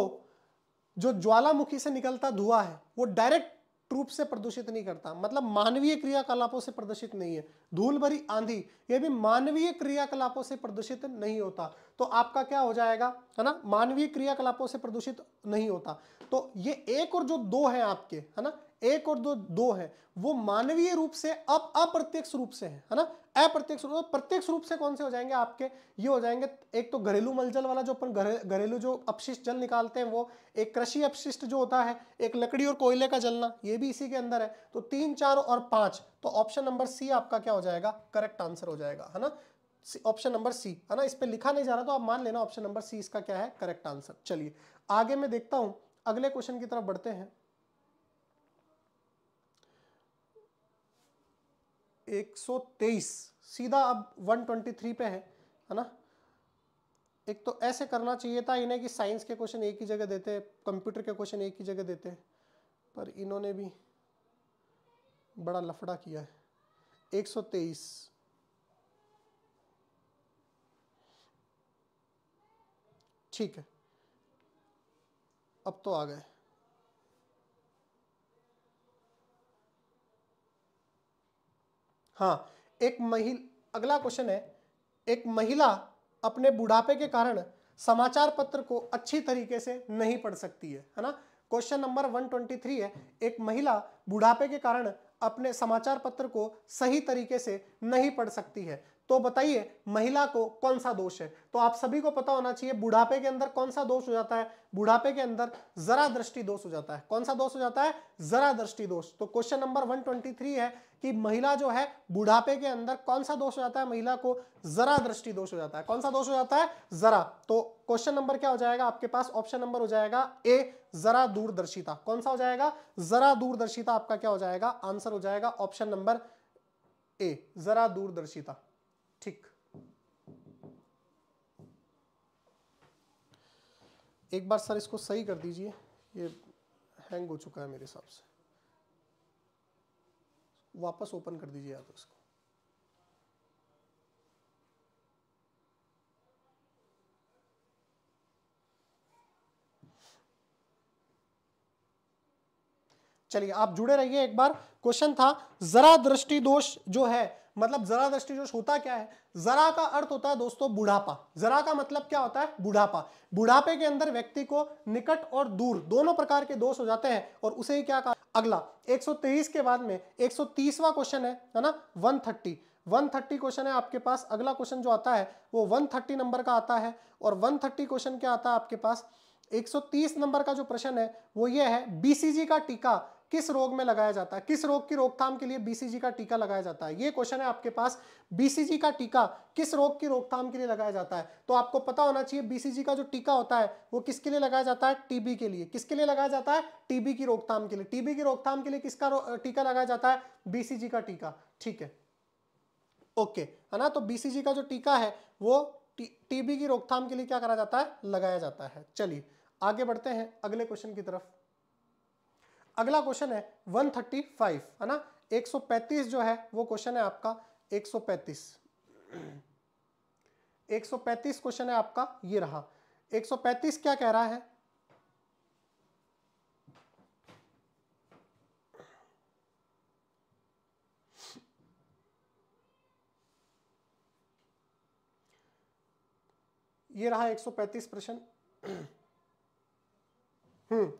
जो ज्वालामुखी से निकलता धुआं है वो डायरेक्ट रूप से प्रदूषित नहीं करता मतलब मानवीय क्रियाकलापों से प्रदूषित नहीं है धूल भरी आंधी यह भी मानवीय क्रियाकलापों से प्रदूषित नहीं होता तो आपका क्या हो जाएगा है ना मानवीय क्रियाकलापों से प्रदूषित नहीं होता तो ये एक और जो दो है आपके है ना एक और दो दो है वो मानवीय रूप से अब अप्रत्यक्ष रूप से है ना अप्रत्यक्ष रूप तो प्रत्यक्ष रूप से कौन से हो जाएंगे आपके ये हो जाएंगे एक तो घरेलू मलजल वाला जो अपन घरेलू जो अपशिष्ट जल निकालते हैं वो एक कृषि अपशिष्ट जो होता है एक लकड़ी और कोयले का जलना ये भी इसी के अंदर है तो तीन चार और पांच तो ऑप्शन नंबर सी आपका क्या हो जाएगा करेक्ट आंसर हो जाएगा है ना ऑप्शन नंबर सी है ना इस पर लिखा नहीं जा रहा तो आप मान लेना ऑप्शन नंबर सी इसका क्या है करेक्ट आंसर चलिए आगे मैं देखता हूं अगले क्वेश्चन की तरफ बढ़ते हैं 123 सीधा अब 123 पे है है ना एक तो ऐसे करना चाहिए था इन्हें कि साइंस के क्वेश्चन एक ही जगह देते कंप्यूटर के क्वेश्चन एक ही जगह देते पर इन्होंने भी बड़ा लफड़ा किया है 123 ठीक है अब तो आ गए हाँ एक महिला अगला क्वेश्चन है एक महिला अपने बुढ़ापे के कारण समाचार पत्र को अच्छी तरीके से नहीं पढ़ सकती है है ना क्वेश्चन नंबर 123 है एक महिला बुढ़ापे के कारण अपने समाचार पत्र को सही तरीके से नहीं पढ़ सकती है तो बताइए महिला को कौन सा दोष है तो आप सभी को पता होना चाहिए बुढ़ापे के अंदर कौन सा दोष हो जाता है बुढ़ापे के अंदर जरा दृष्टि दोष हो जाता है कौन सा दोष हो जाता है जरा दृष्टि दोष तो क्वेश्चन नंबर 123 है कि महिला जो है बुढ़ापे के अंदर कौन सा दोष हो जाता है महिला को जरा दृष्टि दोष हो जाता है कौन सा दोष हो जाता है जरा तो क्वेश्चन नंबर क्या हो जाएगा आपके पास ऑप्शन नंबर हो जाएगा ए जरा दूरदर्शिता कौन सा हो जाएगा जरा दूरदर्शिता आपका क्या हो जाएगा आंसर हो जाएगा ऑप्शन नंबर ए जरा दूरदर्शिता ठीक एक बार सर इसको सही कर दीजिए ये हैंग हो चुका है मेरे हिसाब से वापस ओपन कर दीजिए आप इसको चलिए आप जुड़े रहिए एक बार क्वेश्चन था जरा दृष्टि दोष जो है मतलब जरा दृष्टि जोश होता क्या है जरा का अर्थ होता है दोस्तों बुढ़ापा जरा का मतलब क्या होता है बुढ़ापा बुढ़ापे के अंदर व्यक्ति को निकट और दूर दोनों प्रकार के दोष हो जाते हैं और उसे ही क्या कहा अगला 123 के बाद में 130वां क्वेश्चन है है ना 130 130 क्वेश्चन है आपके पास अगला क्वेश्चन जो आता है वो 130 नंबर का आता है और 130 क्वेश्चन क्या आता है आपके पास 130 नंबर का जो प्रश्न है वो ये है बीसीजी का टीका किस रोग में लगाया जाता है किस रोग की रोकथाम के लिए बीसीजी का टीका लगाया जाता है ये क्वेश्चन है आपके पास बीसीजी का टीका किस रोग की रोकथाम के लिए लगाया जाता है तो आपको पता होना चाहिए बीसीजी का जो टीका होता है वो किसके लिए लगाया जाता है टीबी के लिए किसके लिए लगाया जाता है टीबी की रोकथाम के लिए टीबी की रोकथाम के लिए किसका टीका लगाया जाता है बीसीजी का टीका ठीक है ओके है ना तो बीसीजी का जो टीका है वो टीबी की रोकथाम के लिए क्या करा जाता है लगाया जाता है चलिए आगे बढ़ते हैं अगले क्वेश्चन की तरफ अगला क्वेश्चन है 135 है ना 135 जो है वो क्वेश्चन है आपका 135 135 क्वेश्चन है आपका ये रहा 135 क्या कह रहा है ये रहा 135 प्रश्न हम्म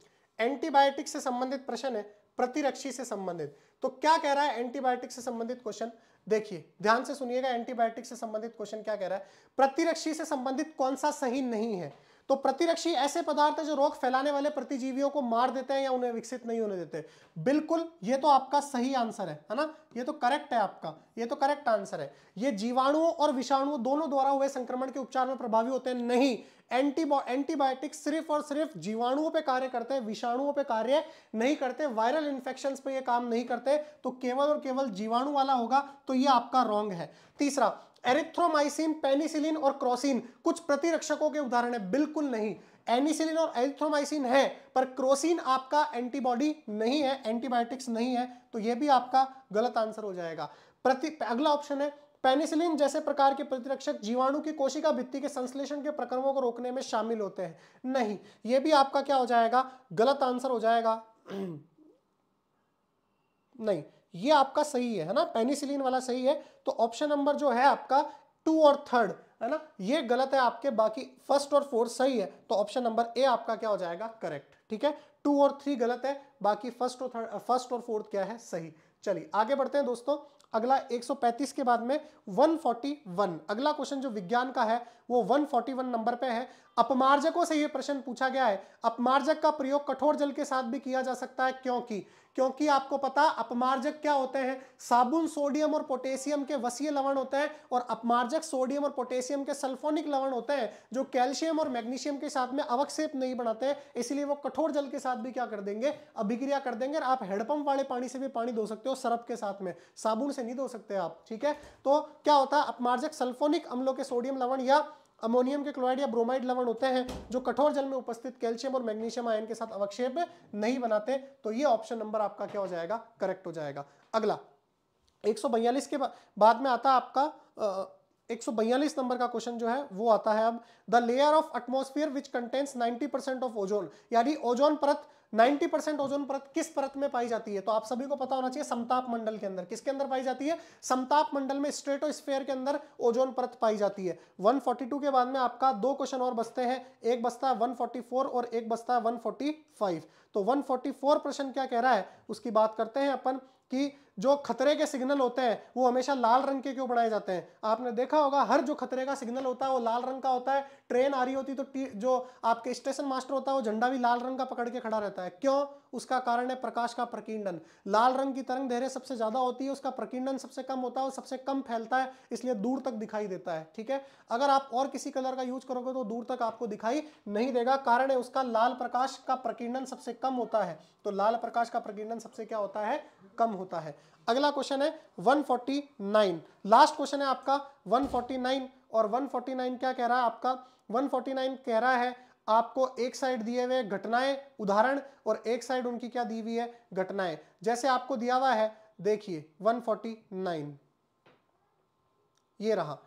एंटीबायोटिक से संबंधित प्रश्न है प्रतिरक्षी से संबंधित तो क्या कह रहा है एंटीबायोटिक से संबंधित क्वेश्चन देखिए ध्यान से सुनिएगा एंटीबायोटिक से संबंधित क्वेश्चन क्या कह रहा है प्रतिरक्षी से संबंधित कौन सा सही नहीं है तो प्रतिरक्षी ऐसे पदार्थ है जो रोग फैलाने वाले प्रतिजीवियों को मार देते हैं या उन्हें विकसित नहीं होने देते बिल्कुल ये तो आपका सही आंसर है है ना ये तो करेक्ट है आपका ये तो करेक्ट आंसर है ये जीवाणुओं और विषाणुओं दोनों द्वारा हुए संक्रमण के उपचार में प्रभावी होते हैं नहीं एंटीबॉ एंटीबायोटिक सिर्फ और सिर्फ जीवाणुओं पे कार्य करते हैं विषाणुओं पे कार्य नहीं करते वायरल इन्फेक्शन पे ये काम नहीं करते तो केवल और केवल जीवाणु वाला होगा तो ये आपका रॉन्ग है तीसरा एरिथ्रोमाइसिन पेनिसिलिन और क्रोसिन कुछ प्रतिरक्षकों के उदाहरण है बिल्कुल नहीं एनिसिलिन और एरिथ्रोमाइसिन है पर क्रोसिन आपका एंटीबॉडी नहीं है एंटीबायोटिक्स नहीं है तो यह भी आपका गलत आंसर हो जाएगा प्रति अगला ऑप्शन है पेनिसिलिन जैसे प्रकार के प्रतिरक्षक जीवाणु की कोशिका भित्ति के संश्लेषण के प्रक्रमों को रोकने में शामिल होते हैं नहीं यह भी आपका क्या हो जाएगा गलत आंसर हो जाएगा *clears throat* नहीं ये आपका सही है है ना पेनिसिलिन वाला सही है तो ऑप्शन नंबर जो है आपका टू और थर्ड है ना ये गलत है आपके बाकी फर्स्ट और फोर्थ सही है तो ऑप्शन नंबर ए आपका क्या हो जाएगा करेक्ट ठीक है टू और थ्री गलत है बाकी फर्स्ट और थर्ड फर्स्ट और फोर्थ क्या है सही चलिए आगे बढ़ते हैं दोस्तों अगला 135 के बाद में 141 अगला क्वेश्चन जो विज्ञान का है वो 141 नंबर पे है अपमार्जकों से ये प्रश्न पूछा गया है अपमार्जक का प्रयोग कठोर जल के साथ भी किया जा सकता है क्योंकि क्योंकि आपको पता अपमार्जक क्या होते हैं साबुन सोडियम और पोटेशियम के वसीय लवण होते हैं और अपमार्जक सोडियम और पोटेशियम के सल्फोनिक लवण होते हैं जो कैल्शियम और मैग्नीशियम के साथ में अवक्षेप नहीं बनाते हैं इसलिए वो कठोर जल के साथ भी क्या कर देंगे अभिक्रिया कर देंगे आप हेडपंप वाले पानी से भी पानी धो सकते हो सरफ के साथ में साबुन से नहीं धो सकते आप ठीक है तो क्या होता है अपमार्जक सल्फोनिक अम्लों के सोडियम लवण या अमोनियम के क्लोराइड या ब्रोमाइड लवण होते हैं जो कठोर जल में उपस्थित कैल्शियम और मैग्नीशियम आयन के साथ अवक्षेप नहीं बनाते तो ये ऑप्शन नंबर आपका क्या हो जाएगा करेक्ट हो जाएगा अगला एक के बाद में आता आपका 142 नंबर का क्वेश्चन जो है वो आता है अब the layer of atmosphere which contains 90 percent of ozone यानी ओजोन परत 90 परसेंट ओजोन परत किस परत में पाई जाती है तो आप सभी को पता होना चाहिए समताप मंडल के अंदर किसके अंदर पाई जाती है समताप मंडल में स्ट्रेटोस्फेयर के अंदर ओजोन परत पाई जाती है 142 के बाद में आपका दो क्वेश्चन और बचते हैं एक बचता है 144 और एक बचता है 145 तो 144 प्रश्न क्या कह रहा है उसकी बात करते हैं अपन की जो खतरे के सिग्नल होते हैं वो हमेशा लाल रंग के क्यों बनाए जाते हैं आपने देखा होगा हर जो खतरे का सिग्नल होता है वो लाल रंग का होता है ट्रेन आ रही होती तो जो आपके स्टेशन मास्टर होता है वो झंडा भी लाल रंग का पकड़ के खड़ा रहता है क्यों उसका कारण है प्रकाश का प्रकीर्णन लाल रंग की तरंग धैर्य सबसे ज्यादा होती है उसका प्रकीर्णन सबसे कम होता है और सबसे कम फैलता है इसलिए दूर तक दिखाई देता है ठीक है अगर आप और किसी कलर का यूज करोगे तो दूर तक आपको दिखाई नहीं देगा कारण है उसका लाल प्रकाश का प्रकीर्णन सबसे कम होता है तो लाल प्रकाश का प्रकीर्णन सबसे क्या होता है कम होता है अगला क्वेश्चन है वन लास्ट क्वेश्चन है आपका वन और वन क्या कह रहा है आपका 149 कह रहा है आपको एक साइड दिए हुए घटनाएं उदाहरण और एक साइड उनकी क्या दी हुई है घटनाएं जैसे आपको दिया हुआ है देखिए 149 ये रहा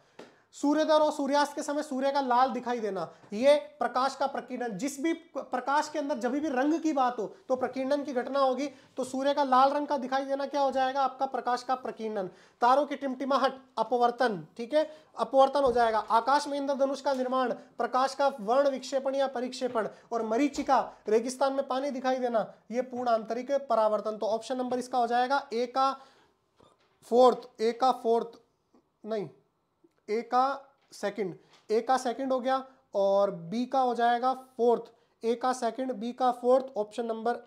सूर्योदय और सूर्यास्त के समय सूर्य का लाल दिखाई देना ये प्रकाश का प्रकीर्णन जिस भी प्रकाश के अंदर जब भी रंग की बात हो तो प्रकीर्णन की घटना होगी तो सूर्य का लाल रंग का दिखाई देना क्या हो जाएगा आपका प्रकाश का प्रकीर्णन तारों की टिमटिमाहट अपवर्तन ठीक है अपवर्तन हो जाएगा आकाश में इंद्रधनुष का निर्माण प्रकाश का वर्ण विक्षेपण या परिक्षेपण और मरीचिका रेगिस्तान में पानी दिखाई देना यह पूर्ण आंतरिक परावर्तन तो ऑप्शन नंबर इसका हो जाएगा ए का फोर्थ ए का फोर्थ नहीं ए का सेकंड ए का सेकंड हो गया और बी का हो जाएगा फोर्थ ए का सेकंड बी का फोर्थ ऑप्शन नंबर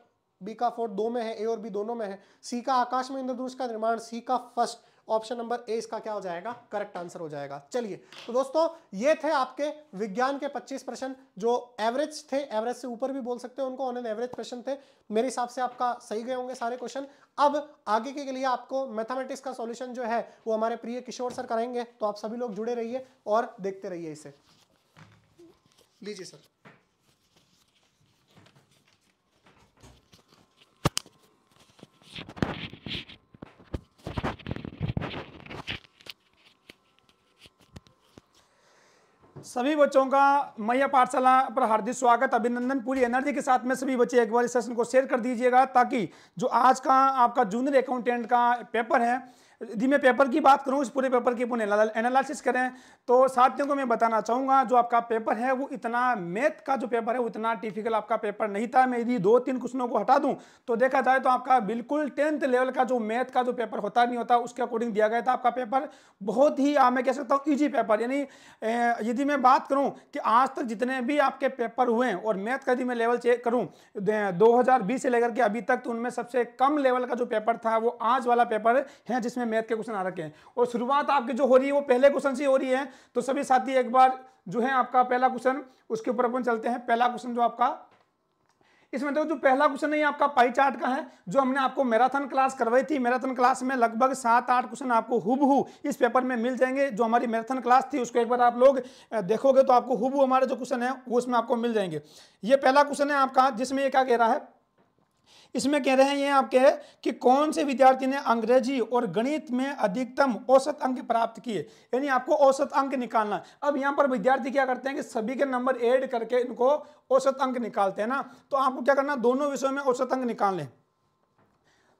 बी का फोर्थ दो में है ए और बी दोनों में है सी का आकाश में इंद्रधनुष का निर्माण सी का फर्स्ट ऑप्शन नंबर ए इसका क्या हो जाएगा करेक्ट आंसर हो जाएगा चलिए तो दोस्तों ये थे आपके विज्ञान के 25 प्रश्न जो एवरेज थे एवरेज से ऊपर भी बोल सकते हो उनको ऑन एन एवरेज प्रश्न थे मेरे हिसाब से आपका सही गए होंगे सारे क्वेश्चन अब आगे के लिए आपको मैथमेटिक्स का सोल्यूशन जो है वो हमारे प्रिय किशोर सर कराएंगे तो आप सभी लोग जुड़े रहिए और देखते रहिए इसे लीजिए सर सभी बच्चों का मैया पाठशाला पर हार्दिक स्वागत अभिनंदन पूरी एनर्जी के साथ में सभी बच्चे एक बार इस सेशन को शेयर कर दीजिएगा ताकि जो आज का आपका जूनियर अकाउंटेंट का पेपर है यदि मैं पेपर की बात करूँ इस पूरे पेपर की अपन एनालिसिस करें तो साथियों को मैं बताना चाहूँगा जो आपका पेपर है वो इतना मैथ का जो पेपर है वो इतना टिफिकल आपका पेपर नहीं था मैं यदि दो तीन क्वेश्चनों को हटा दूं तो देखा जाए तो आपका बिल्कुल टेंथ लेवल का जो मैथ का जो पेपर होता नहीं होता उसके अकॉर्डिंग दिया गया था आपका पेपर बहुत ही मैं कह सकता हूँ ईजी पेपर यानी यदि मैं बात करूँ कि आज तक जितने भी आपके पेपर हुए हैं और मैथ का यदि मैं लेवल चेक करूँ दो से लेकर के अभी तक तो उनमें सबसे कम लेवल का जो पेपर था वो आज वाला पेपर है जिसमें मैथ के क्वेश्चन आ रखे हैं और शुरुआत आपकी जो हो रही है वो पहले क्वेश्चन से हो रही है तो सभी साथी एक बार जो है आपका पहला क्वेश्चन उसके ऊपर अपन चलते हैं पहला क्वेश्चन जो आपका इसमें देखो तो जो पहला क्वेश्चन है आपका पाई चार्ट का है जो हमने आपको मैराथन क्लास करवाई थी मैराथन क्लास में लगभग सात आठ क्वेश्चन आपको हुबहू इस पेपर में मिल जाएंगे जो हमारी मैराथन क्लास थी उसको एक बार आप लोग देखोगे तो आपको हुबहू हमारे जो क्वेश्चन है वो उसमें आपको मिल जाएंगे ये पहला क्वेश्चन है आपका जिसमें ये क्या कह रहा है इसमें कह रहे हैं ये आपके कि कौन से विद्यार्थी ने अंग्रेजी और गणित में अधिकतम औसत अंक प्राप्त किए यानी आपको औसत अंक निकालना अब यहाँ पर विद्यार्थी क्या करते हैं कि सभी के नंबर एड करके इनको औसत अंक निकालते हैं ना तो आपको क्या करना दोनों विषयों में औसत अंक निकालने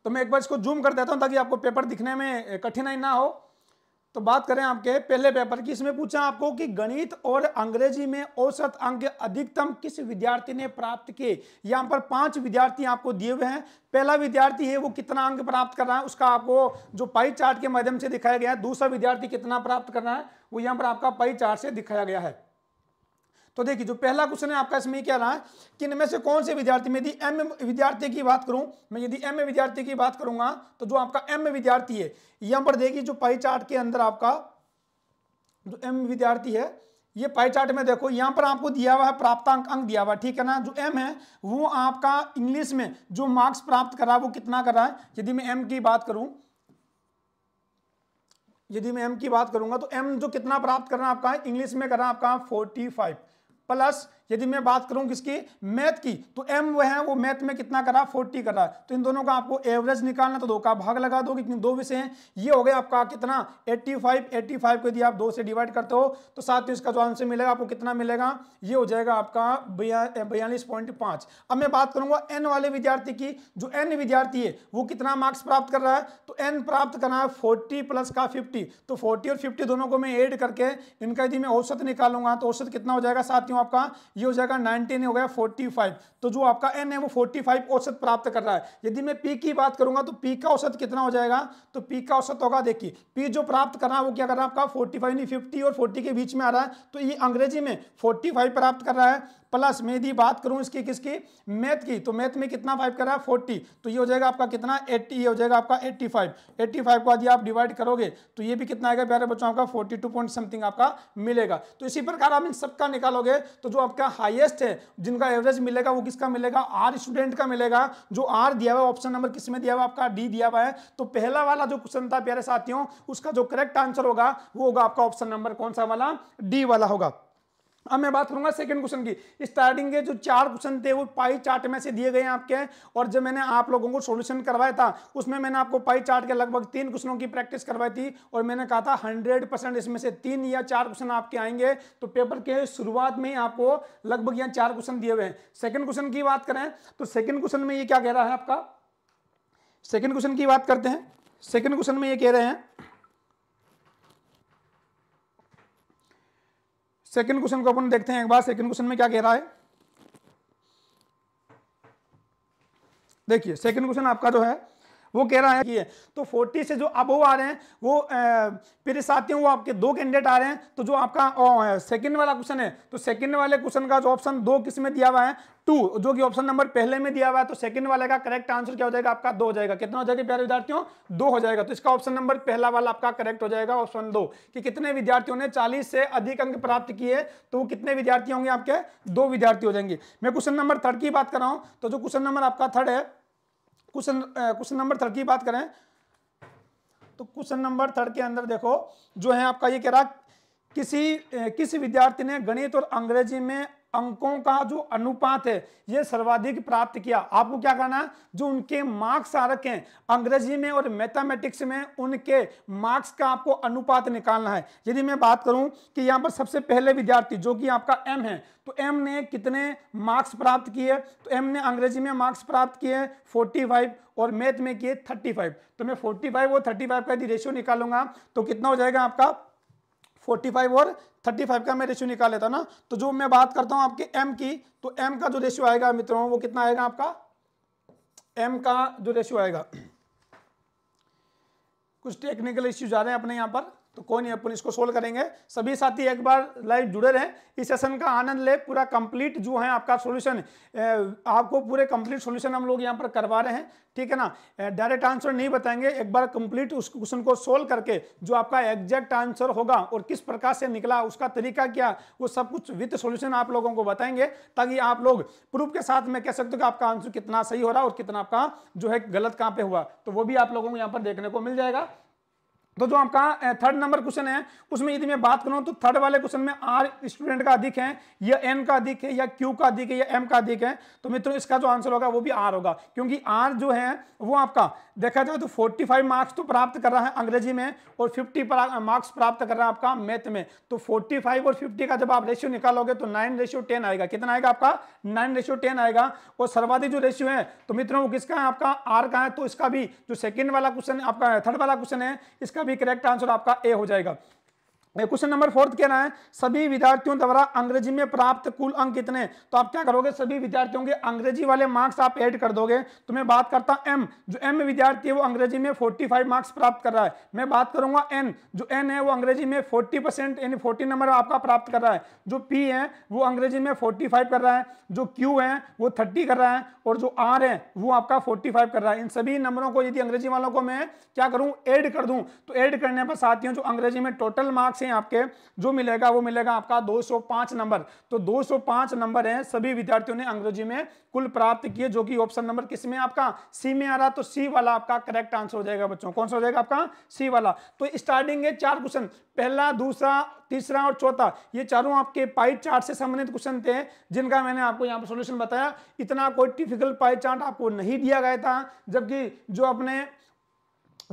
तो मैं एक बार इसको जूम कर देता हूँ ताकि आपको पेपर दिखने में कठिनाई ना हो तो बात करें आपके पहले पेपर की इसमें पूछा आपको कि गणित और अंग्रेजी में औसत अंक अधिकतम किस विद्यार्थी ने प्राप्त किए यहाँ पर पांच विद्यार्थी आपको दिए हुए हैं पहला विद्यार्थी है वो कितना अंक प्राप्त कर रहा है उसका आपको जो पाई चार्ट के माध्यम से दिखाया गया है दूसरा विद्यार्थी कितना प्राप्त कर रहा है वो यहाँ पर आपका पाई चार्ट से दिखाया गया है तो देखिए जो पहला क्वेश्चन है आपका इसमें क्या रहा है कि इनमें से कौन से विद्यार्थी में यदि एम विद्यार्थी की बात करूं मैं यदि एम विद्यार्थी की बात करूंगा तो जो आपका एम विद्यार्थी है यहां पर देखिए जो पाई चार्ट के अंदर आपका जो एम विद्यार्थी है ये पाई चार्ट में देखो यहाँ पर आपको दिया हुआ है प्राप्तांक अंक दिया हुआ है ठीक है ना जो एम है वो आपका इंग्लिश में जो मार्क्स प्राप्त करा वो कितना करा है यदि मैं एम की बात करूं यदि मैं एम की बात करूंगा तो एम जो कितना प्राप्त करना आपका इंग्लिश में करा आपका फोर्टी फाइव plus यदि मैं बात करूं किसकी मैथ की तो एम वह है वो मैथ में कितना करा फोर्टी करा तो इन दोनों का आपको एवरेज निकालना तो दो का भाग लगा दो क्योंकि दो विषय हैं ये हो गया आपका कितना एट्टी फाइव एट्टी फाइव को यदि आप दो से डिवाइड करते हो तो साथ ही इसका जो आंसर मिलेगा आपको कितना मिलेगा ये हो जाएगा आपका बयालीस पॉइंट पाँच अब मैं बात करूँगा एन वाले विद्यार्थी की जो एन विद्यार्थी है वो कितना मार्क्स प्राप्त कर रहा है तो एन प्राप्त करना है फोर्टी प्लस का फिफ्टी तो फोर्टी और फिफ्टी दोनों को मैं एड करके इनका यदि मैं औसत निकालूंगा तो औसत कितना हो जाएगा साथियों आपका ये हो जाएगा नाइनटीन हो गया फोर्टी फाइव तो जो आपका एन है वो फोर्टी फाइव औसत प्राप्त कर रहा है यदि मैं पी की बात करूंगा तो पी का औसत कितना हो जाएगा तो पी का औसत होगा देखिए पी जो प्राप्त कर रहा है वो क्या कर रहा है आपका फोर्टी फाइव नहीं फिफ्टी और फोर्टी के बीच में आ रहा है तो ये अंग्रेजी में फोर्टी फाइव प्राप्त कर रहा है प्लस में यदि बात करूं इसकी किसकी मैथ की तो मैथ में कितना फाइव करा है फोर्टी तो ये हो जाएगा आपका कितना एट्टी ये हो जाएगा आपका एट्टी फाइव एट्टी फाइव को यदि आप डिवाइड करोगे तो ये भी कितना आएगा प्यारे बच्चों आपका फोर्टी टू पॉइंट समथिंग आपका मिलेगा तो इसी प्रकार आप इन सबका निकालोगे तो जो आपका हाइएस्ट है जिनका एवरेज मिलेगा वो किसका मिलेगा आर स्टूडेंट का मिलेगा जो आर दिया हुआ ऑप्शन नंबर में दिया हुआ आपका डी दिया हुआ है तो पहला वाला जो क्वेश्चन था प्यारे साथियों उसका जो करेक्ट आंसर होगा वो होगा आपका ऑप्शन नंबर कौन सा वाला डी वाला होगा अब मैं बात करूंगा सेकंड क्वेश्चन की स्टार्टिंग के जो चार क्वेश्चन थे वो पाई चार्ट में से दिए गए हैं आपके और जब मैंने आप लोगों को सॉल्यूशन करवाया था उसमें मैंने आपको पाई चार्ट के लगभग तीन क्वेश्चनों की प्रैक्टिस करवाई थी और मैंने कहा था हंड्रेड परसेंट इसमें से तीन या चार क्वेश्चन आपके आएंगे तो पेपर के शुरुआत में ही आपको लगभग यहाँ चार क्वेश्चन दिए हुए हैं सेकेंड क्वेश्चन की बात करें तो सेकेंड क्वेश्चन में ये क्या कह रहा है आपका सेकेंड क्वेश्चन की बात करते हैं सेकेंड क्वेश्चन में ये कह रहे हैं सेकेंड क्वेश्चन को अपन देखते हैं एक बार सेकेंड क्वेश्चन में क्या कह रहा है देखिए सेकेंड क्वेश्चन आपका जो है वो कह रहा है कि है तो 40 से जो अबोव आ रहे हैं वो फिर साथियों वो आपके दो कैंडिडेट आ रहे हैं तो जो आपका सेकंड वाला क्वेश्चन है तो सेकंड वाले क्वेश्चन का जो ऑप्शन दो किस में दिया हुआ है टू जो कि ऑप्शन नंबर पहले में दिया हुआ है तो सेकंड वाले का करेक्ट आंसर क्या हो जाएगा आपका दो हो जाएगा कितना हो जाएगा प्यारे विद्यार्थियों दो हो जाएगा तो इसका ऑप्शन नंबर पहला वाला आपका करेक्ट हो जाएगा ऑप्शन दो कि कितने विद्यार्थियों ने चालीस से अधिक अंक प्राप्त किए तो वो कितने विद्यार्थी होंगे आपके दो विद्यार्थी हो जाएंगे मैं क्वेश्चन नंबर थर्ड की बात कर रहा हूं तो जो क्वेश्चन नंबर आपका थर्ड है क्वेश्चन क्वेश्चन नंबर थर्ड की बात करें तो क्वेश्चन नंबर थर्ड के अंदर देखो जो है आपका ये कह रहा किसी किसी विद्यार्थी ने गणित और अंग्रेजी में अंकों का जो अनुपात है ये सर्वाधिक प्राप्त किया आपको क्या करना है जो उनके मार्क्स आ रखे हैं अंग्रेजी में और मैथमेटिक्स में उनके मार्क्स का आपको अनुपात निकालना है यदि मैं बात करूं कि यहाँ पर सबसे पहले विद्यार्थी जो कि आपका एम है तो एम ने कितने मार्क्स प्राप्त किए तो एम ने अंग्रेजी में मार्क्स प्राप्त किए 45 और मैथ में किए 35 तो मैं 45 और 35 का यदि रेशियो निकालूंगा तो कितना हो जाएगा आपका 45 और थर्टी फाइव का मैं रेशियो निकाल लेता ना तो जो मैं बात करता हूं आपके एम की तो एम का जो रेशियो आएगा मित्रों वो कितना आएगा आपका एम का जो रेशियो आएगा कुछ टेक्निकल इश्यूज आ रहे हैं अपने यहां पर तो कोई नहीं अपन इसको सोल्व करेंगे सभी साथी एक बार लाइव जुड़े रहें इस सेशन का आनंद ले पूरा कंप्लीट जो है आपका सॉल्यूशन आपको पूरे कंप्लीट सॉल्यूशन हम लोग यहाँ पर करवा रहे हैं ठीक है ना डायरेक्ट आंसर नहीं बताएंगे एक बार कंप्लीट उस क्वेश्चन को सोल्व करके जो आपका एग्जैक्ट आंसर होगा और किस प्रकार से निकला उसका तरीका क्या वो सब कुछ विथ सोल्यूशन आप लोगों को बताएंगे ताकि आप लोग प्रूफ के साथ में कह सकते हो कि आपका आंसर कितना सही हो रहा और कितना आपका जो है गलत कहाँ पे हुआ तो वो भी आप लोगों को यहाँ पर देखने को मिल जाएगा तो जो आपका थर्ड नंबर क्वेश्चन है उसमें यदि मैं बात करूं तो थर्ड वाले क्वेश्चन में आर स्टूडेंट का अधिक है या एन का अधिक है या क्यू का अधिक है या एम का अधिक है तो मित्रों इसका जो आंसर होगा वो भी आर होगा क्योंकि आर जो है वो आपका देखा जाए तो 45 मार्क्स तो प्राप्त कर रहा है अंग्रेजी में और 50 मार्क्स प्राप्त कर रहा है आपका मैथ में तो 45 और 50 का जब आप रेशियो निकालोगे तो 9 रेशियो 10 आएगा कितना आएगा आपका 9 रेशियो 10 आएगा और सर्वाधिक जो रेशियो है तो मित्रों किसका है आपका आर का है तो इसका भी जो सेकेंड वाला क्वेश्चन आपका थर्ड वाला क्वेश्चन है इसका भी करेक्ट आंसर आपका ए हो जाएगा क्वेश्चन नंबर फोर्थ कह रहा है सभी विद्यार्थियों द्वारा अंग्रेजी में प्राप्त कुल अंक कितने तो आप क्या करोगे सभी विद्यार्थियों के अंग्रेजी वाले मार्क्स आप ऐड कर दोगे तो मैं बात करता एम जो एम विद्यार्थी है वो अंग्रेजी में 45 मार्क्स प्राप्त कर रहा है मैं बात करूंगा एन जो एन है वो अंग्रेजी में फोर्टी परसेंट यानी फोर्टी नंबर आपका प्राप्त कर रहा है जो पी है वो अंग्रेजी में फोर्टी कर रहा है जो क्यू है वो थर्टी कर रहा है और जो आर है वो आपका फोर्टी कर रहा है इन सभी नंबरों को यदि अंग्रेजी वालों को मैं क्या करूँ एड कर दूँ तो एड करने पर साथियों जो अंग्रेजी में टोटल मार्क्स अच्छे हैं आपके जो मिलेगा वो मिलेगा आपका 205 नंबर तो 205 नंबर है सभी विद्यार्थियों ने अंग्रेजी में कुल प्राप्त किए जो कि ऑप्शन नंबर किस में आपका सी में आ रहा तो सी वाला आपका करेक्ट आंसर हो जाएगा बच्चों कौन सा हो जाएगा आपका सी वाला तो स्टार्टिंग है चार क्वेश्चन पहला दूसरा तीसरा और चौथा ये चारों आपके पाई चार्ट से संबंधित क्वेश्चन थे जिनका मैंने आपको यहाँ पर सोल्यूशन बताया इतना कोई टिपिकल पाई चार्ट आपको नहीं दिया गया था जबकि जो अपने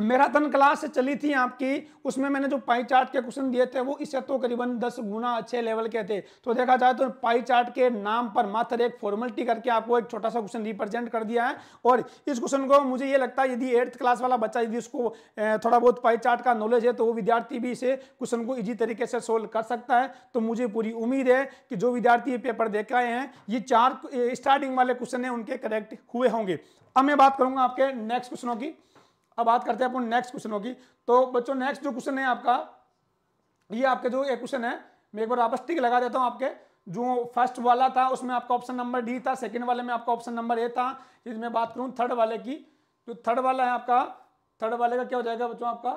मैराथन क्लास चली थी आपकी उसमें मैंने जो पाई चार्ट के क्वेश्चन दिए थे वो इससे तो करीबन दस गुना अच्छे लेवल के थे तो देखा जाए तो पाई चार्ट के नाम पर मात्र एक फॉर्मेलिटी करके आपको एक छोटा सा क्वेश्चन रिप्रेजेंट कर दिया है और इस क्वेश्चन को मुझे ये लगता है यदि एट्थ क्लास वाला बच्चा यदि उसको थोड़ा बहुत पाई चार्ट का नॉलेज है तो वो विद्यार्थी भी इसे क्वेश्चन को ईजी तरीके से सोल्व कर सकता है तो मुझे पूरी उम्मीद है कि जो विद्यार्थी ये पेपर देख रहे हैं ये चार स्टार्टिंग वाले क्वेश्चन है उनके करेक्ट हुए होंगे अब मैं बात करूंगा आपके नेक्स्ट क्वेश्चनों की अब बात करते हैं अपन नेक्स्ट क्वेश्चनों की तो बच्चों नेक्स्ट जो क्वेश्चन है आपका ये आपके जो एक क्वेश्चन है मैं एक बार वापस टिक लगा देता हूँ आपके जो फर्स्ट वाला था उसमें आपका ऑप्शन नंबर डी था सेकंड वाले में आपका ऑप्शन नंबर ए था यदि बात करूँ थर्ड वाले की जो थर्ड वाला है आपका थर्ड वाले का क्या हो जाएगा बच्चों आपका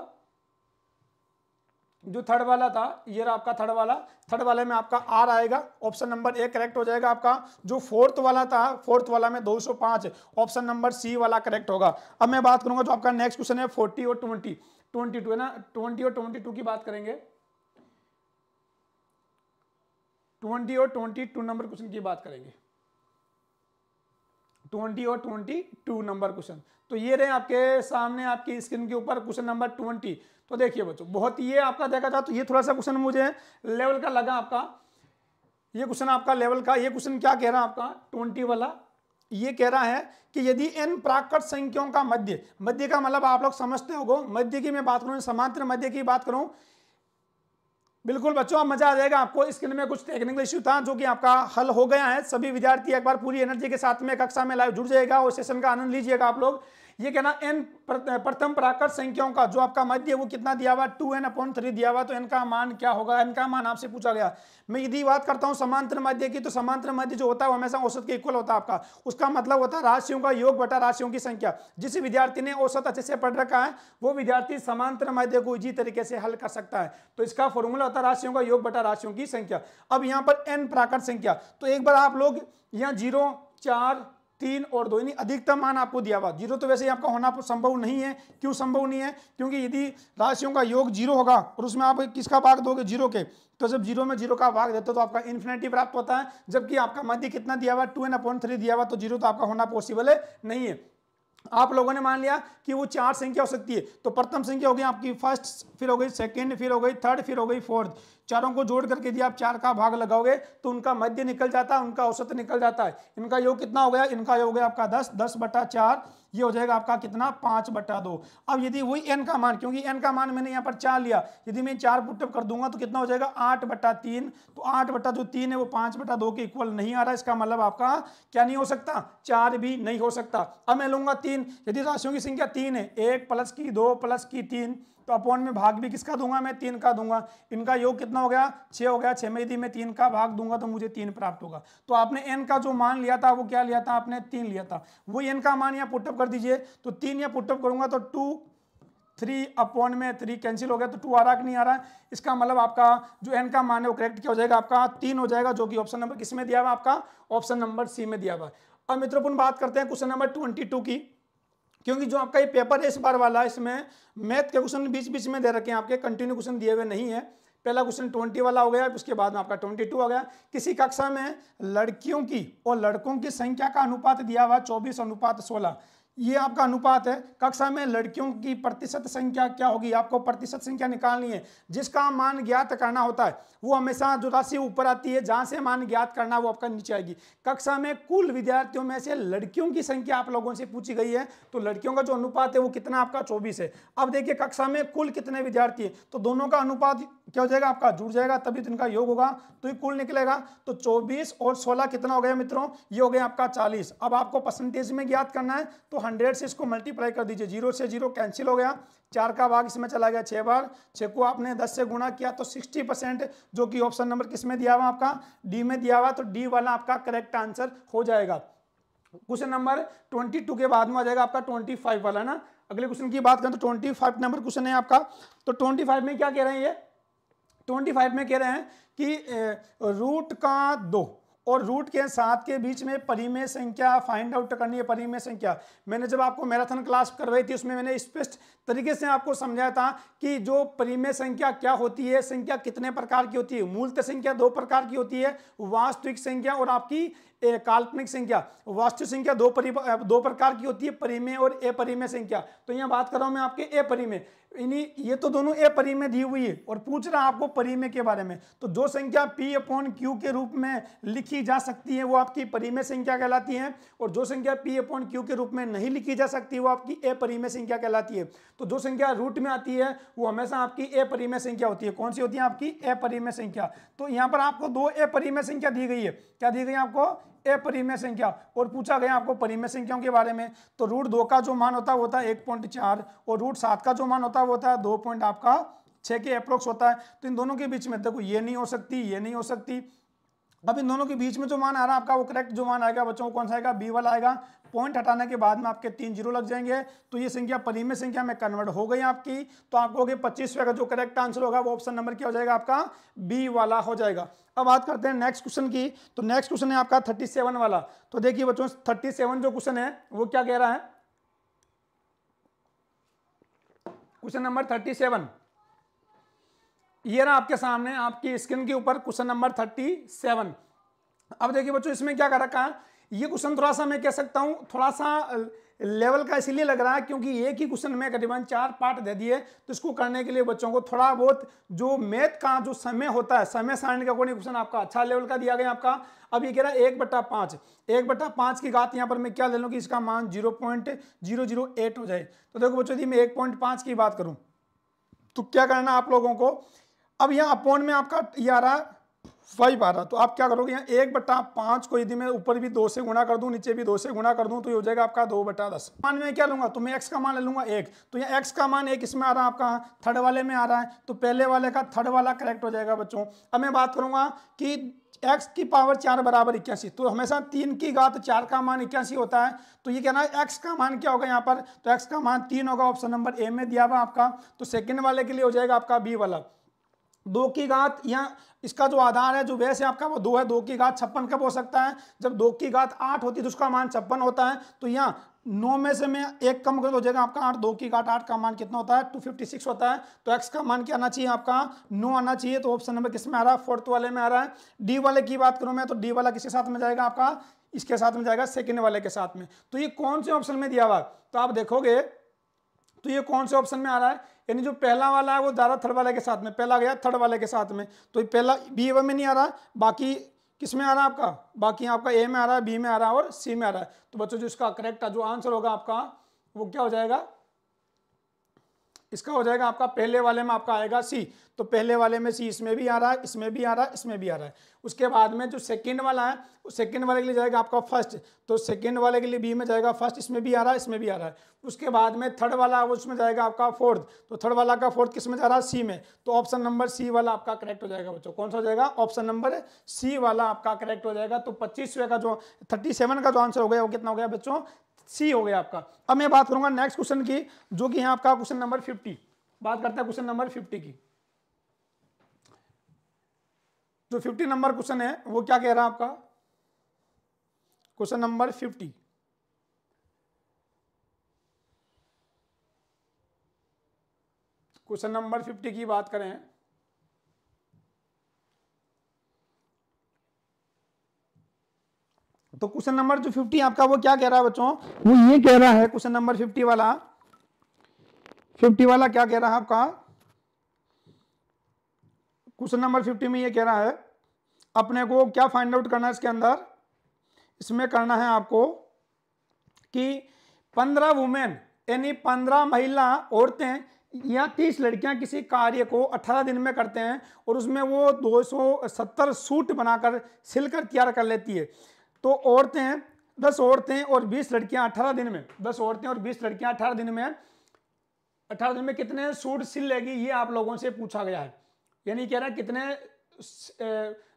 जो थर्ड वाला था ये रहा आपका थर्ड वाला थर्ड वाले में आपका आर आएगा ऑप्शन नंबर ए करेक्ट हो जाएगा आपका जो फोर्थ वाला था फोर्थ वाला में 205 ऑप्शन नंबर सी वाला करेक्ट होगा अब मैं बात करूंगा जो आपका नेक्स्ट क्वेश्चन है 40 और 20 22 है ना 20 और 22 की बात करेंगे 20 और 22 नंबर क्वेश्चन की बात करेंगे 20 और 22 नंबर क्वेश्चन तो ये रहे आपके सामने आपकी स्क्रीन के ऊपर क्वेश्चन नंबर ट्वेंटी तो देखिए बच्चों बहुत ये आपका देखा जाए तो ये थोड़ा सा क्वेश्चन मुझे लेवल का लगा आपका ये क्वेश्चन आपका लेवल का ये क्वेश्चन क्या कह रहा है आपका ट्वेंटी वाला ये कह रहा है कि यदि एन प्राकृत संख्याओं का मध्य मध्य का मतलब आप लोग समझते हो मध्य की मैं बात करूं समांतर मध्य की बात करूं बिल्कुल बच्चों अब मजा आ जाएगा आपको इसके लिए कुछ टेक्निकल इश्यू था जो कि आपका हल हो गया है सभी विद्यार्थी एक बार पूरी एनर्जी के साथ में कक्षा में लाइव जुड़ जाएगा और सेशन का आनंद लीजिएगा आप लोग ये कहना एन प्रथम प्राकृत संख्याओं का जो आपका मध्य है वो कितना दिया हुआ टू एन अपॉन थ्री दिया हुआ तो एन का मान क्या होगा एन का मान आपसे पूछा गया मैं यदि बात करता हूँ समांतर मध्य की तो समांतर मध्य जो होता है वो हमेशा औसत के इक्वल होता है आपका उसका मतलब होता है राशियों का योग बटा राशियों की संख्या जिस विद्यार्थी ने औसत अच्छे से पढ़ रखा है वो विद्यार्थी समांतर मध्य को इजी तरीके से हल कर सकता है तो इसका फॉर्मूला होता है राशियों का योग बटा राशियों की संख्या अब यहाँ पर एन प्राकृत संख्या तो एक बार आप लोग यहाँ जीरो चार तीन और दो यानी अधिकतम मान आपको दिया हुआ जीरो तो वैसे ही आपका होना संभव नहीं है क्यों संभव नहीं है क्योंकि यदि राशियों का योग जीरो होगा और उसमें आप किसका भाग दोगे जीरो के तो जब जीरो में जीरो का भाग देते हो तो आपका इन्फिनेटी प्राप्त होता है जबकि आपका मध्य कितना दिया हुआ टू एन अपॉइंट थ्री दिया हुआ तो जीरो तो आपका होना पॉसिबल है नहीं है आप लोगों ने मान लिया कि वो चार संख्या हो सकती है तो प्रथम संख्या हो गई आपकी फर्स्ट फिर हो गई सेकंड फिर हो गई थर्ड फिर हो गई फोर्थ चारों को जोड़ करके यदि आप चार का भाग लगाओगे तो उनका मध्य निकल जाता है उनका औसत निकल जाता है इनका योग कितना हो गया इनका योग हो गया आपका दस दस बटा चार ये हो जाएगा आपका कितना पांच बट्टा दो अब यदि वही एन का मान क्योंकि एन का मान मैंने यहाँ पर चार लिया यदि मैं चार पुटअप कर दूंगा तो कितना हो जाएगा आठ बटा तीन तो आठ बटा जो तीन है वो पांच बटा दो के इक्वल नहीं आ रहा इसका मतलब आपका क्या नहीं हो सकता चार भी नहीं हो सकता अब मैं लूंगा तीन यदि राशियों की संख्या तीन है एक प्लस की दो प्लस की तीन तो अपॉन में भाग भी किसका दूंगा मैं तीन का दूंगा इनका योग कितना हो गया छः हो गया छः में यदि मैं तीन का भाग दूंगा तो मुझे तीन प्राप्त होगा तो आपने एन का जो मान लिया था वो क्या लिया था आपने तीन लिया था वो एन का मान या पुटअप कर दीजिए तो तीन या पुटअप करूंगा तो टू थ्री अपॉन में थ्री कैंसिल हो गया तो टू आ रहा कि नहीं आ रहा इसका मतलब आपका जो एन का मान है वो करेक्ट क्या हो जाएगा आपका तीन हो जाएगा जो कि ऑप्शन नंबर किस में दिया हुआ आपका ऑप्शन नंबर सी में दिया हुआ अब मित्रों बात करते हैं क्वेश्चन नंबर ट्वेंटी टू की क्योंकि जो आपका ये पेपर है इस बार वाला इसमें मैथ के क्वेश्चन बीच बीच में दे रखे हैं आपके कंटिन्यू क्वेश्चन दिए हुए नहीं है पहला क्वेश्चन ट्वेंटी वाला हो गया उसके बाद में आपका ट्वेंटी टू आ गया किसी कक्षा में लड़कियों की और लड़कों की संख्या का अनुपात दिया हुआ चौबीस अनुपात सोलह ये आपका अनुपात है कक्षा में लड़कियों की प्रतिशत संख्या क्या होगी आपको प्रतिशत संख्या निकालनी है जिसका मान ज्ञात करना होता है वो हमेशा जो राशि ऊपर आती है जहाँ से मान ज्ञात करना वो आपका नीचे आएगी कक्षा में कुल विद्यार्थियों में से लड़कियों की संख्या आप लोगों से पूछी गई है तो लड़कियों का जो अनुपात है वो कितना आपका चौबीस है अब देखिए कक्षा में कुल कितने विद्यार्थी है तो दोनों का अनुपात क्या हो जाएगा आपका जुड़ जाएगा तभी तो इनका योग होगा तो ये कुल निकलेगा तो 24 और 16 कितना हो गया मित्रों ये हो गया आपका 40 अब आपको परसेंटेज में ज्ञात करना है तो 100 से इसको मल्टीप्लाई कर दीजिए जीरो से जीरो कैंसिल हो गया चार का भाग इसमें चला गया छः बार छः को आपने दस से गुणा किया तो सिक्सटी परसेंट जो कि ऑप्शन नंबर किस में दिया हुआ आपका डी में दिया हुआ तो डी वाला आपका करेक्ट आंसर हो जाएगा क्वेश्चन नंबर ट्वेंटी टू के बाद में आ जाएगा आपका ट्वेंटी फाइव वाला ना अगले क्वेश्चन की बात करें तो ट्वेंटी फाइव नंबर क्वेश्चन है आपका तो ट्वेंटी फाइव में क्या कह रहे हैं ये ट्वेंटी फाइव में कह रहे हैं कि रूट का दो और रूट के साथ के बीच में परिमेय संख्या फाइंड आउट करनी है परिमेय संख्या मैंने जब आपको मैराथन क्लास करवाई थी उसमें मैंने स्पष्ट तरीके से आपको समझाया था कि जो परिमेय संख्या क्या होती है संख्या कितने प्रकार की होती है मूलत संख्या दो प्रकार की होती है वास्तविक संख्या और आपकी काल्पनिक संख्या वास्तविक संख्या दो परि दो प्रकार की होती है परिमेय और अपरिमेय संख्या तो यहाँ बात कर रहा हूँ मैं आपके अपरिमेय इनी ये तो दोनों ए परिमेय दी हुई है और पूछ रहा आपको परिमेय के बारे में तो जो संख्या पी अपॉन क्यू के रूप में लिखी जा सकती है वो आपकी परिमेय संख्या कहलाती है और जो संख्या पी अपॉन क्यू के रूप में नहीं लिखी जा सकती वो आपकी ए परिमेय संख्या कहलाती है तो जो संख्या रूट में आती है वो हमेशा आपकी ए परिमय संख्या होती है कौन सी होती है आपकी ए परिमय संख्या तो यहाँ पर आपको दो ए परिमय संख्या दी गई है क्या दी गई आपको ए परिमेय संख्या और पूछा गया आपको परिमेय संख्याओं के बारे में तो रूट दो का जो मान होता है होता है एक पॉइंट चार और रूट सात का जो मान होता है होता है दो पॉइंट आपका छः के अप्रोक्स होता है तो इन दोनों के बीच में देखो ये नहीं हो सकती ये नहीं हो सकती अब इन दोनों के बीच में जो मान आ रहा है आपका वो करेक्ट जो मान आएगा बच्चों को कौन सा आएगा बी वाला आएगा पॉइंट हटाने के बाद में आपके तीन जीरो लग जाएंगे तो ये संख्या परिमेय संख्या में कन्वर्ट हो गई आपकी तो आपको हो गई पच्चीसवें का जो करेक्ट आंसर होगा वो ऑप्शन नंबर क्या हो जाएगा आपका बी वाला हो जाएगा अब बात करते हैं नेक्स्ट क्वेश्चन की तो नेक्स्ट क्वेश्चन है आपका थर्टी सेवन वाला तो देखिए बच्चों थर्टी सेवन जो क्वेश्चन है वो क्या कह रहा है क्वेश्चन नंबर थर्टी सेवन ये रहा आपके सामने आपकी स्क्रीन के ऊपर क्वेश्चन नंबर थर्टी सेवन अब देखिए बच्चों इसमें क्या कर रखा है ये क्वेश्चन थोड़ा सा मैं कह सकता हूँ थोड़ा सा लेवल का इसलिए लग रहा है क्योंकि एक ही क्वेश्चन में करीबन चार पार्ट दे दिए तो इसको करने के लिए बच्चों को थोड़ा बहुत जो मैथ का जो समय होता है समय सारण का कोई क्वेश्चन आपका अच्छा लेवल का दिया गया आपका अब ये कह रहा है एक बट्टा पाँच एक बट्टा पाँच की बात यहाँ पर मैं क्या ले लूँ कि इसका मान zero point zero zero eight हो जाए तो देखो बच्चों यदि मैं एक पॉइंट पाँच की बात करूँ तो क्या करना आप लोगों को अब यहाँ अपॉन में आपका ये आ रहा है फाइव आ रहा तो आप क्या करोगे यहाँ एक बटा पाँच को यदि मैं ऊपर भी दो से गुणा कर दूँ नीचे भी दो से गुणा कर दूँ तो ये हो जाएगा आपका दो बटा दस मान में क्या लूंगा तो मैं एक्स का मान ले लूँगा एक तो यहाँ एक्स का मान एक इसमें आ रहा है आपका थर्ड वाले में आ रहा है तो पहले वाले का थर्ड वाला करेक्ट हो जाएगा बच्चों अब मैं बात करूंगा कि एक्स की पावर चार बराबर इक्यासी तो हमेशा तीन की घात चार का मान इक्यासी होता है तो ये कहना है एक्स का मान क्या होगा यहाँ पर तो एक्स का मान तीन होगा ऑप्शन नंबर ए में दिया हुआ आपका तो सेकेंड वाले के लिए हो जाएगा आपका बी वाला दो की घात या इसका जो आधार है जो वैस है आपका वो दो है दो की घात छप्पन कब हो सकता है जब दो की घात आठ होती है तो उसका मान छप्पन होता है तो यहाँ नौ में से मैं एक कम कर दो जाएगा आपका आठ दो की घाट आठ का मान कितना होता है टू फिफ्टी सिक्स होता है तो एक्स का मान क्या आना चाहिए आपका नो आना चाहिए तो ऑप्शन नंबर किस में आ रहा है फोर्थ वाले में आ रहा है डी वाले की बात करूँ मैं तो डी वाला किसके साथ में जाएगा आपका इसके साथ में जाएगा सेकेंड वाले के साथ में तो ये कौन से ऑप्शन में दिया हुआ तो आप देखोगे तो ये कौन से ऑप्शन में आ रहा है यानी जो पहला वाला है वो ज़्यादा थर्ड वाले के साथ में पहला गया थर्ड वाले के साथ में तो पहला बी ए में नहीं आ रहा बाकी किस में आ रहा है आपका बाकी आपका ए में आ रहा है बी में आ रहा है और सी में आ रहा है तो बच्चों जो इसका करेक्ट जो आंसर होगा आपका वो क्या हो जाएगा इसका हो जाएगा आपका पहले वाले में आपका आएगा सी तो पहले वाले में सी इसमें भी आ रहा है इसमें भी आ रहा है इसमें भी आ रहा है उसके बाद में जो सेकंड वाला है उस सेकंड वाले के लिए जाएगा आपका फर्स्ट तो सेकंड वाले के लिए बी में जाएगा फर्स्ट इसमें भी आ रहा है इसमें भी आ रहा है उसके बाद में थर्ड वाला उसमें जाएगा आपका फोर्थ तो थर्ड वाला का फोर्थ किस में जा रहा है सी में तो ऑप्शन नंबर सी वाला आपका करेक्ट हो जाएगा बच्चों कौन सा हो जाएगा ऑप्शन नंबर सी वाला आपका करेक्ट हो जाएगा तो पच्चीसवें का जो थर्टी का जो आंसर हो गया वो कितना हो गया बच्चों सी हो गया आपका अब मैं बात करूंगा नेक्स्ट क्वेश्चन की जो कि है आपका क्वेश्चन नंबर फिफ्टी बात करते हैं क्वेश्चन नंबर फिफ्टी की जो फिफ्टी नंबर क्वेश्चन है वो क्या कह रहा है आपका question number fifty question number fifty की बात करें तो क्वेश्चन नंबर जो फिफ्टी आपका वो क्या कह रहा है बच्चों वो ये कह रहा है क्वेश्चन नंबर फिफ्टी वाला फिफ्टी वाला क्या कह रहा है आपका क्वेश्चन नंबर फिफ्टी में ये कह रहा है अपने को क्या फाइंड आउट करना है इसके अंदर इसमें करना है आपको कि पंद्रह वुमेन यानी पंद्रह महिला औरतें या तीस लड़कियां किसी कार्य को अठारह दिन में करते हैं और उसमें वो 270 सूट बनाकर सिलकर तैयार कर लेती है तो औरतें दस औरतें और बीस लड़कियां अठारह दिन में दस औरतें और बीस लड़कियां अठारह दिन में अठारह दिन में कितने सूट सिल लेगी ये आप लोगों से पूछा गया है यानी कह रहा है कितने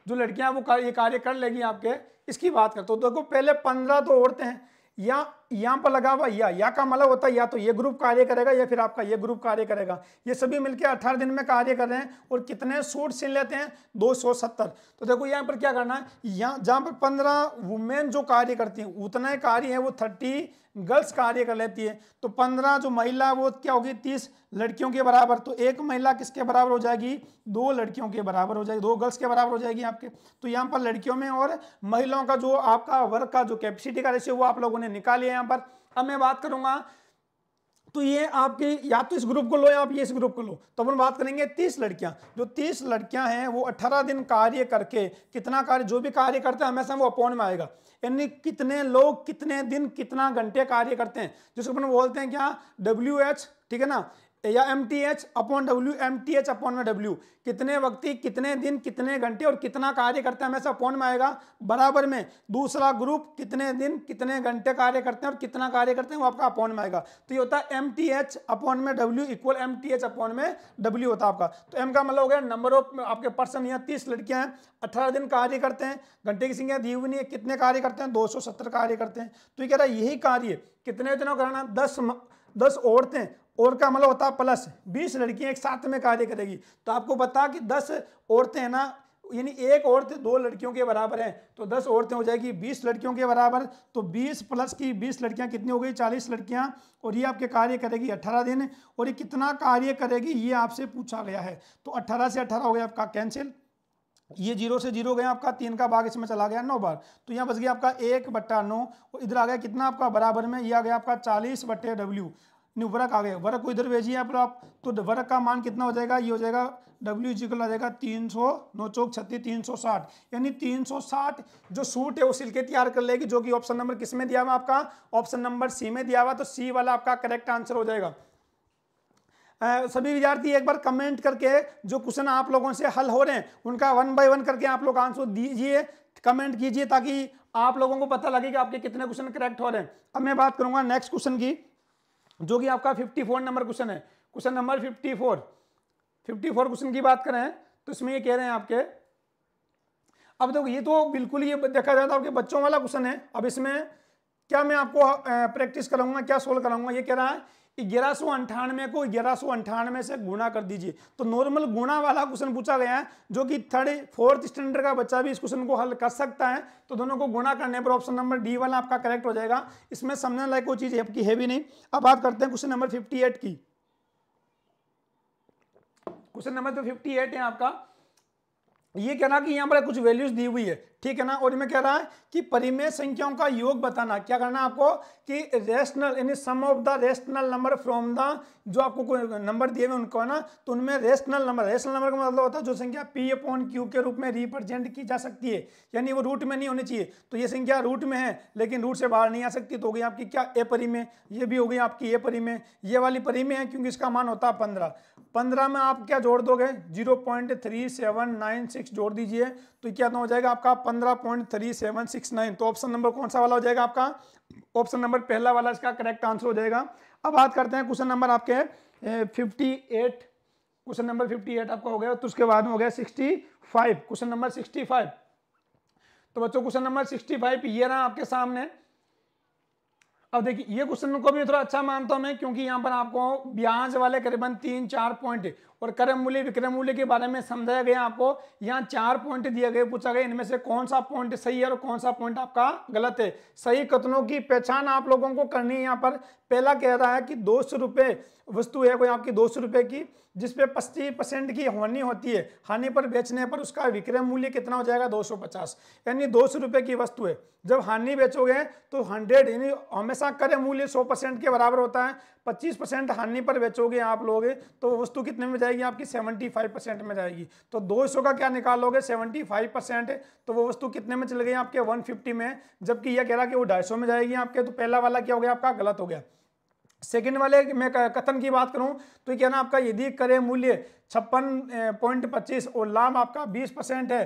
जो लड़कियां वो ये कार्य कर लेगी आपके इसकी बात करते हो देखो पहले पंद्रह तो औरतें हैं या यहाँ पर लगा हुआ या या का मतलब होता है या तो ये ग्रुप कार्य करेगा या फिर आपका ये ग्रुप कार्य करेगा ये सभी मिलकर अठारह दिन में कार्य कर रहे हैं और कितने सूट सिल लेते हैं दो सौ सत्तर तो देखो यहाँ पर क्या करना है यहाँ जहाँ पर पंद्रह वुमेन जो कार्य करती हैं उतना ही कार्य है वो थर्टी गर्ल्स कार्य कर लेती है तो पंद्रह जो महिला वो क्या होगी तीस लड़कियों के बराबर तो एक महिला किसके बराबर हो जाएगी दो लड़कियों के बराबर हो जाएगी दो गर्ल्स के बराबर हो जाएगी आपके तो यहाँ पर लड़कियों में और महिलाओं का जो आपका वर्क का जो कैपेसिटी का रेशियो वो आप लोगों ने निकाले यहाँ पर अब मैं बात करूंगा तो ये आपके या तो इस ग्रुप को लो या आप ये इस ग्रुप को लो तो अपन बात करेंगे तीस लड़कियां जो तीस लड़कियां हैं वो अठारह दिन कार्य करके कितना कार्य जो भी कार्य करते हैं हमेशा वो अपॉन में आएगा यानी कितने लोग कितने दिन कितना घंटे कार्य करते हैं जिसको अपन बोलते हैं क्या डब्ल्यू एच ठीक है ना या M T H upon W M T H upon में डब्ल्यू कितने वक्ती कितने दिन कितने घंटे और कितना कार्य करते हैं हमेशा अपॉन में आएगा बराबर में दूसरा ग्रुप कितने दिन कितने घंटे कार्य करते हैं और कितना कार्य करते हैं वो आपका अपॉन में आएगा तो ये होता है एम टी एच अपॉन में W equal M T H upon में डब्ल्यू होता है आपका तो एम का मतलब हो गया नंबर ऑफ आपके पर्सन या तीस लड़कियाँ हैं अठारह दिन कार्य करते हैं घंटे की संख्या दी हुई नहीं है कितने कार्य करते हैं दो कार्य करते हैं तो ये कह रहा है यही कार्य कितने दिनों कराना दस दस औरतें और का मतलब होता है प्लस बीस लड़कियां एक साथ में कार्य करेगी तो आपको बता कि दस औरतें हैं ना यानी एक औरत दो लड़कियों के बराबर है तो दस औरतें हो जाएगी बीस लड़कियों के बराबर तो बीस प्लस की बीस लड़कियां कितनी हो गई चालीस लड़कियां और ये आपके कार्य करेगी अट्ठारह दिन और ये कितना कार्य करेगी ये आपसे पूछा गया है तो अट्ठारह से अट्ठारह हो गया आपका कैंसिल ये जीरो से जीरो गया आपका तीन का भाग इसमें चला गया नौ बार तो यहाँ बच गया आपका एक बट्टा नौ और इधर आ गया कितना आपका बराबर में ये आ गया आपका चालीस बट्टे डब्ल्यू नहीं वर्क आ गए वर्क को इधर भेजिए आप आप तो वर्क का मान कितना हो जाएगा ये हो जाएगा डब्ल्यू जी को आ जाएगा तीन सौ नौ चौक छत्तीस तीन सौ साठ यानी तीन सौ साठ जो सूट है वो सिल्के तैयार कर लेगी जो कि ऑप्शन नंबर किस में दिया हुआ आपका ऑप्शन नंबर सी में दिया हुआ तो सी वाला आपका करेक्ट आंसर हो जाएगा सभी विद्यार्थी एक बार कमेंट करके जो क्वेश्चन आप लोगों से हल हो रहे हैं उनका वन बाय वन करके आप लोग आंसर दीजिए कमेंट कीजिए ताकि आप लोगों को पता लगे कि आपके कितने क्वेश्चन करेक्ट हो रहे हैं अब मैं बात करूंगा नेक्स्ट क्वेश्चन की जो कि आपका 54 नंबर क्वेश्चन है क्वेश्चन नंबर 54 54 क्वेश्चन की बात करें तो इसमें ये कह रहे हैं आपके अब देखो ये तो बिल्कुल ये देखा जाता तो आपके बच्चों वाला क्वेश्चन है अब इसमें क्या मैं आपको प्रैक्टिस कराऊंगा क्या सोल्व कराऊंगा ये कह रहा है ग्यारह अंठानवे को ग्यारह अंठानवे से गुणा कर दीजिए तो नॉर्मल गुणा वाला क्वेश्चन पूछा गया है जो कि थर्ड फोर्थ स्टैंडर्ड का बच्चा भी इस क्वेश्चन को हल कर सकता है तो दोनों को गुणा करने पर ऑप्शन नंबर डी वाला आपका करेक्ट हो जाएगा इसमें समझने लायक कोई चीज़ आपकी है भी नहीं अब बात करते हैं क्वेश्चन नंबर फिफ्टी की क्वेश्चन नंबर जो फिफ्टी है आपका ये कह रहा कि यहाँ पर कुछ वैल्यूज दी हुई है ठीक है ना और मैं कह रहा है कि परिमेय संख्याओं का योग बताना क्या करना आपको कि रेशनल यानी sum of the rational number from the जो आपको नंबर दिए हुए उनको है ना तो उनमें रेशनल नंबर रेशनल नंबर का मतलब होता है जो संख्या पी अपॉन क्यू के रूप में रिप्रेजेंट की जा सकती है यानी वो रूट में नहीं होनी चाहिए तो ये संख्या रूट में है लेकिन रूट से बाहर नहीं आ सकती तो हो गई आपकी क्या ए परिमेय ये भी हो गई आपकी ए परिमेय ये वाली परिमेय है क्योंकि इसका मान होता है पंद्रह पंद्रह में आप क्या जोड़ दोगे zero point three seven nine six जोड़ दीजिए तो क्या हो जाएगा आपका पंद्रह point three seven six nine तो ऑप्शन नंबर कौन सा वाला हो जाएगा आपका ऑप्शन नंबर पहला वाला इसका करेक्ट आंसर हो जाएगा अब बात करते हैं क्वेश्चन नंबर आपके fifty eight question number fifty eight आपका हो गया तो उसके बाद में हो गया sixty five question number sixty five तो बच्चों क्वेश्चन नंबर सिक्सटी फाइव ये रहा आपके सामने अब देखिए ये क्वेश्चन को भी थोड़ा अच्छा मानता हूं मैं क्योंकि यहां पर आपको ब्याज वाले करीबन तीन चार पॉइंट और कर्म मूल्य विक्रम मूल्य के बारे में समझाया गया आपको यहाँ चार पॉइंट दिया गया पूछा गया इनमें से कौन सा पॉइंट सही है और कौन सा पॉइंट आपका गलत है सही कथनों की पहचान आप लोगों को करनी है यहाँ पर पहला कह रहा है कि दो सौ रुपये वस्तु है कोई आपकी दो सौ रुपये की जिसपे पच्चीस परसेंट की हानि होती है हानि पर बेचने पर उसका विक्रय मूल्य कितना हो जाएगा दो सौ पचास यानी दो सौ रुपये की वस्तु है जब हानि बेचोगे तो हंड्रेड यानी हमेशा करे मूल्य सौ परसेंट के बराबर होता है पच्चीस परसेंट हानि पर बेचोगे आप लोग तो वस्तु कितने में जाएगी आपकी 75 परसेंट में जाएगी तो 200 का क्या निकालोगे 75 परसेंट तो वो वस्तु कितने में चल गई आपके 150 में जबकि यह कह रहा कि वो 250 में जाएगी आपके तो पहला वाला क्या हो गया आपका गलत हो गया सेकेंड वाले मैं कथन की बात करूं तो ये कहना आपका यदि करे मूल्य छप्पन पॉइंट पच्चीस और लाभ आपका बीस परसेंट है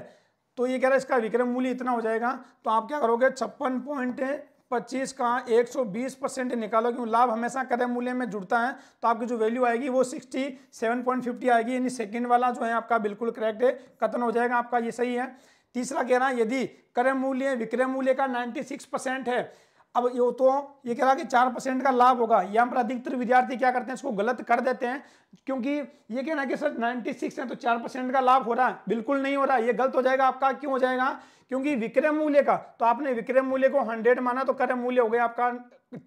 तो ये कह रहा है इसका विक्रम मूल्य इतना हो जाएगा तो आप क्या करोगे छप्पन पॉइंट पच्चीस का एक सौ बीस परसेंट निकालो क्योंकि लाभ हमेशा क्रय मूल्य में जुड़ता है तो आपकी जो वैल्यू आएगी वो सिक्सटी सेवन पॉइंट फिफ्टी आएगी यानी सेकेंड वाला जो है आपका बिल्कुल करेक्ट है कथन हो जाएगा आपका ये सही है तीसरा कह रहा है यदि क्रय मूल्य विक्रय मूल्य का 96 परसेंट है अब ये तो ये कह रहा कि चार परसेंट का लाभ होगा यहाँ पर अधिकतर विद्यार्थी क्या करते हैं इसको गलत कर देते हैं क्योंकि ये कहना कि सर 96 है तो चार परसेंट का लाभ हो रहा है बिल्कुल नहीं हो रहा ये गलत हो जाएगा आपका क्यों हो जाएगा क्योंकि विक्रय मूल्य का तो आपने विक्रय मूल्य को हंड्रेड माना तो क्रय मूल्य हो गया आपका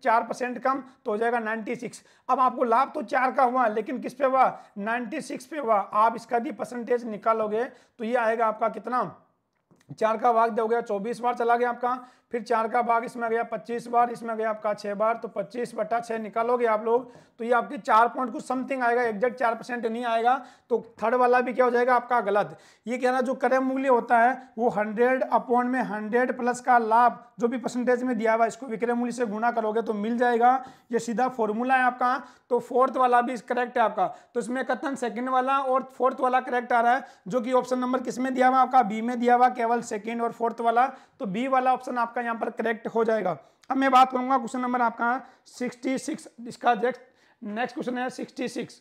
चार परसेंट कम तो हो जाएगा नाइन्टी सिक्स अब आपको लाभ तो चार का हुआ लेकिन किस पे हुआ नाइन्टी सिक्स पे हुआ आप इसका भी परसेंटेज निकालोगे तो ये आएगा आपका कितना चार का भाग दे हो गया चौबीस बार चला गया आपका फिर चार का भाग इसमें गया पच्चीस बार इसमें गया आपका छह बार तो पच्चीस बट्टा छह निकालोगे आप लोग तो ये आपके चार पॉइंट कुछ समथिंग आएगा एग्जैक्ट चार परसेंट नहीं आएगा तो थर्ड वाला भी क्या हो जाएगा आपका गलत ये कहना जो क्रय मूल्य होता है वो हंड्रेड अपॉन में हंड्रेड प्लस का लाभ जो भी परसेंटेज में दिया हुआ इसको विक्रय मूल्य से गुना करोगे तो मिल जाएगा ये सीधा फॉर्मूला है आपका तो फोर्थ वाला भी करेक्ट है आपका तो इसमें कथन सेकेंड वाला और फोर्थ वाला करेक्ट आ रहा है जो कि ऑप्शन नंबर किसमें दिया हुआ आपका बी में दिया हुआ केवल सेकेंड और फोर्थ वाला तो बी वाला ऑप्शन आपका आपका यहाँ पर करेक्ट हो जाएगा अब मैं बात करूंगा क्वेश्चन नंबर आपका सिक्सटी सिक्स इसका नेक्स्ट क्वेश्चन है सिक्सटी सिक्स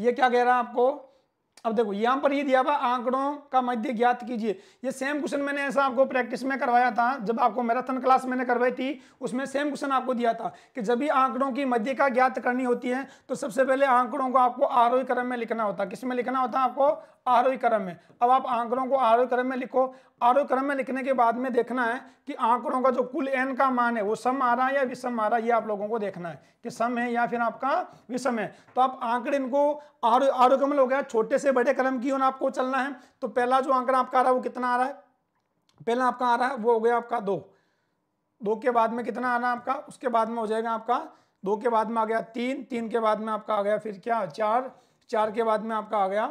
ये क्या कह रहा है आपको अब देखो यहाँ पर ये दिया हुआ आंकड़ों का मध्य ज्ञात कीजिए ये सेम क्वेश्चन मैंने ऐसा आपको प्रैक्टिस में करवाया था जब आपको मैराथन क्लास मैंने करवाई थी उसमें सेम क्वेश्चन आपको दिया था कि जब भी आंकड़ों की मध्य का ज्ञात करनी होती है तो सबसे पहले आंकड़ों को आपको आरोही क्रम में लिखना होता है किस में लिखना होता है आपको आरोही क्रम में अब आप आंकड़ों को आरोही क्रम में लिखो आरोही क्रम में लिखने के बाद में देखना है कि आंकड़ों का जो कुल एन का मान है वो सम आ रहा है या विषम आ रहा है ये आप लोगों को देखना है कि सम है या फिर आपका विषम है तो आप आंकड़े इनको आरो आरोही क्रम हो गया छोटे से बड़े क्रम की आपको चलना है तो पहला जो आंकड़ा आपका आ रहा है वो कितना आ रहा है पहला आपका आ रहा है वो हो गया आपका दो दो के बाद में कितना आ रहा है आपका उसके बाद में हो जाएगा आपका दो के बाद में आ गया तीन तीन के बाद में आपका आ गया फिर क्या चार चार के बाद में आपका आ गया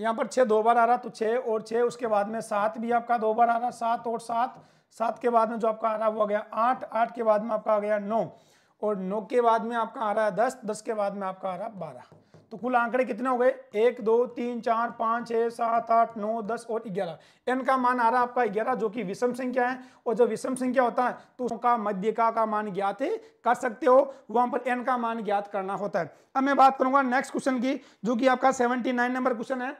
यहाँ पर छः दो बार आ रहा तो छः और छः उसके बाद में सात भी आपका दो बार आ रहा सात और सात सात के बाद में जो आपका आ रहा वो आ गया आठ आठ के बाद में आपका आ गया नौ और नौ के बाद में आपका आ रहा है दस दस के बाद में आपका आ रहा है बारह तो कुल आंकड़े कितने हो गए एक दो तीन चार पाँच छः सात आठ नौ दस और ग्यारह एन का मान आ रहा आपका ग्यारह जो कि विषम संख्या है और जो विषम संख्या होता है तो उसका मध्य का मान ज्ञात कर सकते हो वहां पर एन का मान ज्ञात करना होता है अब मैं बात करूंगा नेक्स्ट क्वेश्चन की जो कि आपका सेवेंटी नाइन नंबर क्वेश्चन है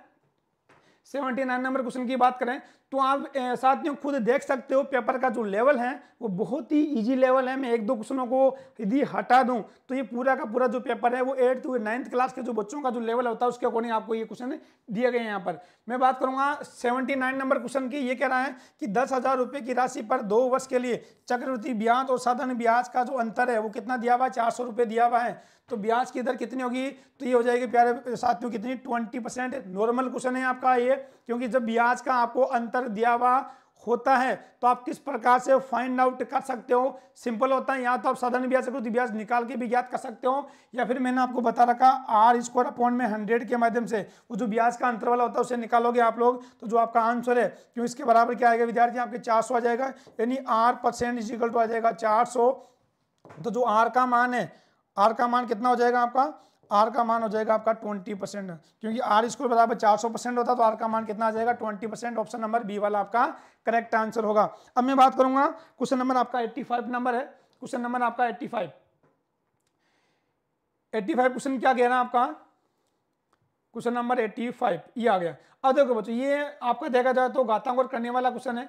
सेवेंटी नाइन नंबर क्वेश्चन की बात करें तो आप साथियों खुद देख सकते हो पेपर का जो लेवल है वो बहुत ही इजी लेवल है मैं एक दो क्वेश्चनों को यदि हटा दूं तो ये पूरा का पूरा जो पेपर है वो एट्थ टू नाइन्थ क्लास के जो बच्चों का जो लेवल होता है उसके अकॉर्डिंग आपको ये क्वेश्चन दिए गए हैं यहाँ पर मैं बात करूँगा सेवेंटी नंबर क्वेश्चन की ये कह रहा है कि दस की राशि पर दो वर्ष के लिए चक्रवर्ती ब्याज और साधारण ब्याज का जो अंतर है वो कितना दिया हुआ है चार दिया हुआ है तो ब्याज की दर कितनी होगी तो ये हो जाएगी प्यारे साथियों कितनी ट्वेंटी नॉर्मल क्वेश्चन है आपका ये क्योंकि जब ब्याज का आपको अंतर दिया हुआ होता है तो आप किस प्रकार से फाइंड आउट कर सकते हो सिंपल होता है या तो आप साधारण ब्याज से कुछ ब्याज निकाल के भी ज्ञात कर सकते हो या फिर मैंने आपको बता रखा आर स्क्वायर अपॉन में हंड्रेड के माध्यम से वो जो ब्याज का अंतर वाला होता है उसे निकालोगे आप लोग तो जो आपका आंसर है क्यों इसके बराबर क्या आएगा विद्यार्थी आपके चार आ जाएगा यानी आर परसेंट इजिकल टू आ जाएगा चार तो जो आर का मान है आर का मान कितना हो जाएगा आपका आर का मान हो जाएगा आपका ट्वेंटी परसेंट क्योंकि आर स्क्वायर बराबर चार सौ परसेंट होता है तो आर का मान कितना आ जाएगा twenty percent option number B वाला आपका करेक्ट आंसर होगा अब मैं बात करूंगा क्वेश्चन नंबर आपका एट्टी फाइव नंबर है क्वेश्चन नंबर आपका eighty five eighty five question क्या कह रहा है आपका क्वेश्चन नंबर एट्टी फाइव ये आ गया अब देखो बच्चों ये आपका देखा जाए तो गातांगोर करने वाला क्वेश्चन है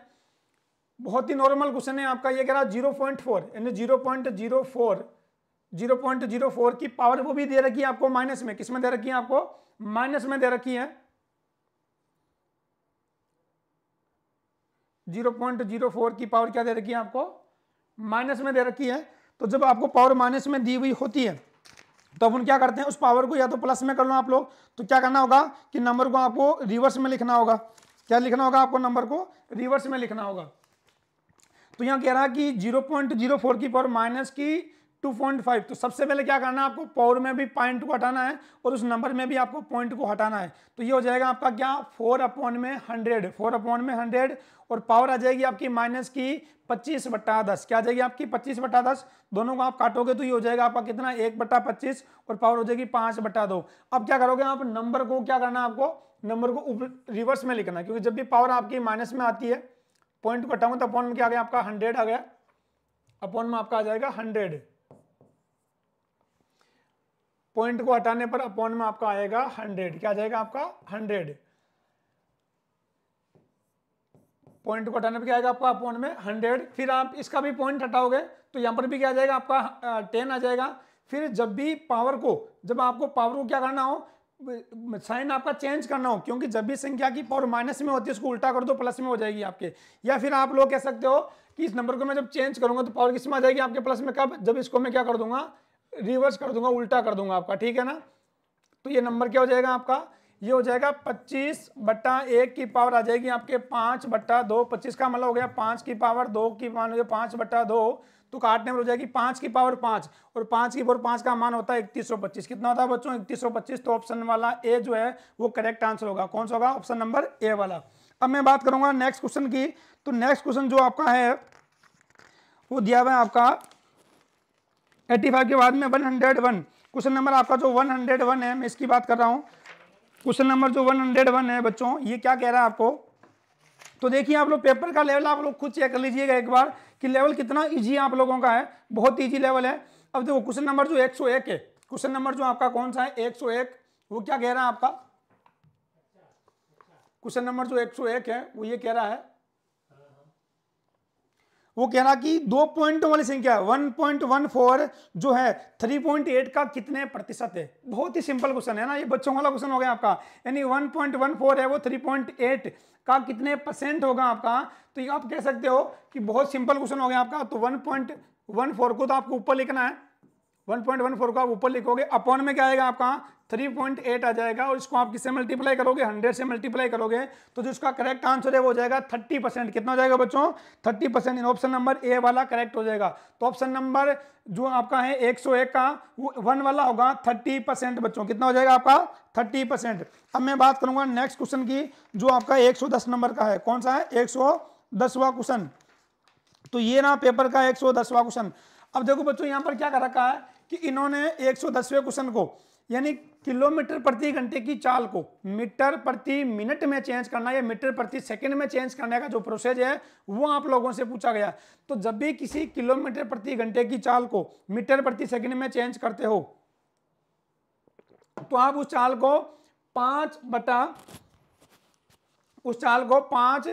बहुत ही नॉर्मल क्वेश्चन है आपका ये कह रहा है जीरो पॉइंट फोर यानी zero point zero four zero point zero four की पावर वो भी दे रखी है आपको माइनस में किसमें दे रखी है आपको माइनस में दे रखी है जीरो पॉइंट जीरो फोर की पावर क्या दे रखी है आपको माइनस में दे रखी है तो जब आपको पावर माइनस में दी हुई होती है तो अपन क्या करते हैं उस पावर को या तो प्लस में कर लो आप लोग तो क्या करना होगा कि नंबर को आपको रिवर्स में लिखना होगा क्या लिखना होगा आपको नंबर को रिवर्स में लिखना होगा तो यहां कह रहा है कि जीरो पॉइंट जीरो फोर की पावर माइनस की 2.5 तो सबसे पहले क्या करना है आपको पावर में भी पॉइंट को हटाना है और उस नंबर में भी आपको पॉइंट को हटाना है तो ये हो जाएगा आपका क्या फोर अपॉन में हंड्रेड फोर अपॉन में हंड्रेड और पावर आ जाएगी आपकी माइनस की पच्चीस बट्टा दस क्या आ जाएगी आपकी पच्चीस बट्टा दस दोनों को आप काटोगे तो ये हो जाएगा आपका कितना एक बट्टा पच्चीस और पावर हो जाएगी पाँच बट्टा दो अब क्या करोगे आप नंबर को क्या करना आपको नंबर को रिवर्स में लिखना क्योंकि जब भी पावर आपकी माइनस में आती है पॉइंट को हटाऊंगा तो अपॉन में क्या आ गया आपका हंड्रेड आ गया अपॉन में आपका आ जाएगा हंड्रेड पॉइंट को हटाने पर अपॉन में आपका आएगा हंड्रेड क्या जाएगा आपका हंड्रेड पॉइंट को हटाने पर क्या आएगा आपका अपॉन में हंड्रेड फिर आप इसका भी पॉइंट हटाओगे तो यहां पर भी क्या जाएगा आपका टेन आ जाएगा फिर जब भी पावर को जब आपको पावर को क्या करना हो साइन आपका चेंज करना हो क्योंकि जब भी संख्या की पावर माइनस में होती है उसको उल्टा कर दो प्लस में हो जाएगी आपके या फिर आप लोग कह सकते हो कि इस नंबर को मैं जब चेंज करूंगा तो पावर किस में आ जाएगी आपके प्लस में कब जब इसको मैं क्या कर दूंगा रिवर्स कर दूंगा उल्टा कर दूंगा आपका ठीक है ना तो ये नंबर क्या हो जाएगा आपका ये हो जाएगा पच्चीस बट्टा एक की पावर आ जाएगी आपके पाँच बट्टा दो पच्चीस का मतलब हो गया पाँच की पावर दो की मान लीजिए पाँच बट्टा दो तो काटने में हो जाएगी पाँच की पावर पाँच और पाँच की पावर पाँच का मान होता है इकतीस सौ पच्चीस कितना होता है बच्चों इकतीस सौ पच्चीस तो ऑप्शन वाला ए जो है वो करेक्ट आंसर होगा कौन सा होगा ऑप्शन नंबर ए वाला अब मैं बात करूंगा नेक्स्ट क्वेश्चन की तो नेक्स्ट क्वेश्चन जो आपका है वो दिया हुआ है आपका एट्टी फाइव के बाद में one hundred one question number आपका जो वन हंड्रेड वन है मैं इसकी बात कर रहा हूँ क्वेश्चन नंबर जो वन हंड्रेड वन है बच्चों ये क्या कह रहा है आपको तो देखिए आप लोग पेपर का लेवल आप लोग खुद चेक कर लीजिएगा एक बार कि लेवल कितना ईजी आप लोगों का है बहुत ईजी लेवल है अब देखो क्वेश्चन नंबर जो एक सौ एक है क्वेश्चन नंबर जो आपका कौन सा है एक सौ एक वो क्या कह रहा है आपका क्वेश्चन नंबर जो एक सौ एक है वो ये कह रहा है वो कह रहा कि दो पॉइंटों वाली संख्या 1.14 जो है 3.8 का कितने प्रतिशत है बहुत ही सिंपल क्वेश्चन है ना ये बच्चों वाला क्वेश्चन हो गया आपका यानी 1.14 है वो 3.8 का कितने परसेंट होगा आपका तो ये आप कह सकते हो कि बहुत सिंपल क्वेश्चन हो गया आपका तो 1.14 को तो आपको ऊपर लिखना है 1.14 को आप ऊपर लिखोगे अपॉन में क्या आएगा आपका 3.8 आ जाएगा और इसको आप किससे मल्टीप्लाई करोगे 100 से मल्टीप्लाई करोगे तो जो इसका करेक्ट आंसर है वो हो जाएगा 30 परसेंट कितना हो जाएगा बच्चों 30 percent in option number A वाला करेक्ट हो जाएगा तो ऑप्शन नंबर जो आपका है 101 का वो वन वाला होगा 30 परसेंट बच्चों कितना हो जाएगा आपका 30 परसेंट अब मैं बात करूंगा नेक्स्ट क्वेश्चन की जो आपका एक नंबर का है कौन सा है एक क्वेश्चन तो ये ना पेपर का एक क्वेश्चन अब देखो बच्चों यहाँ पर क्या कर रखा है कि इन्होंने दसवें क्वेश्चन को यानी किलोमीटर प्रति घंटे की चाल को मीटर प्रति मिनट में चेंज करना या मीटर प्रति सेकंड में चेंज करने का जो प्रोसेस है वो आप लोगों से पूछा गया तो जब भी किसी किलोमीटर प्रति घंटे की चाल को मीटर प्रति सेकंड में चेंज करते हो तो आप उस चाल को पांच बटा उस चाल को पांच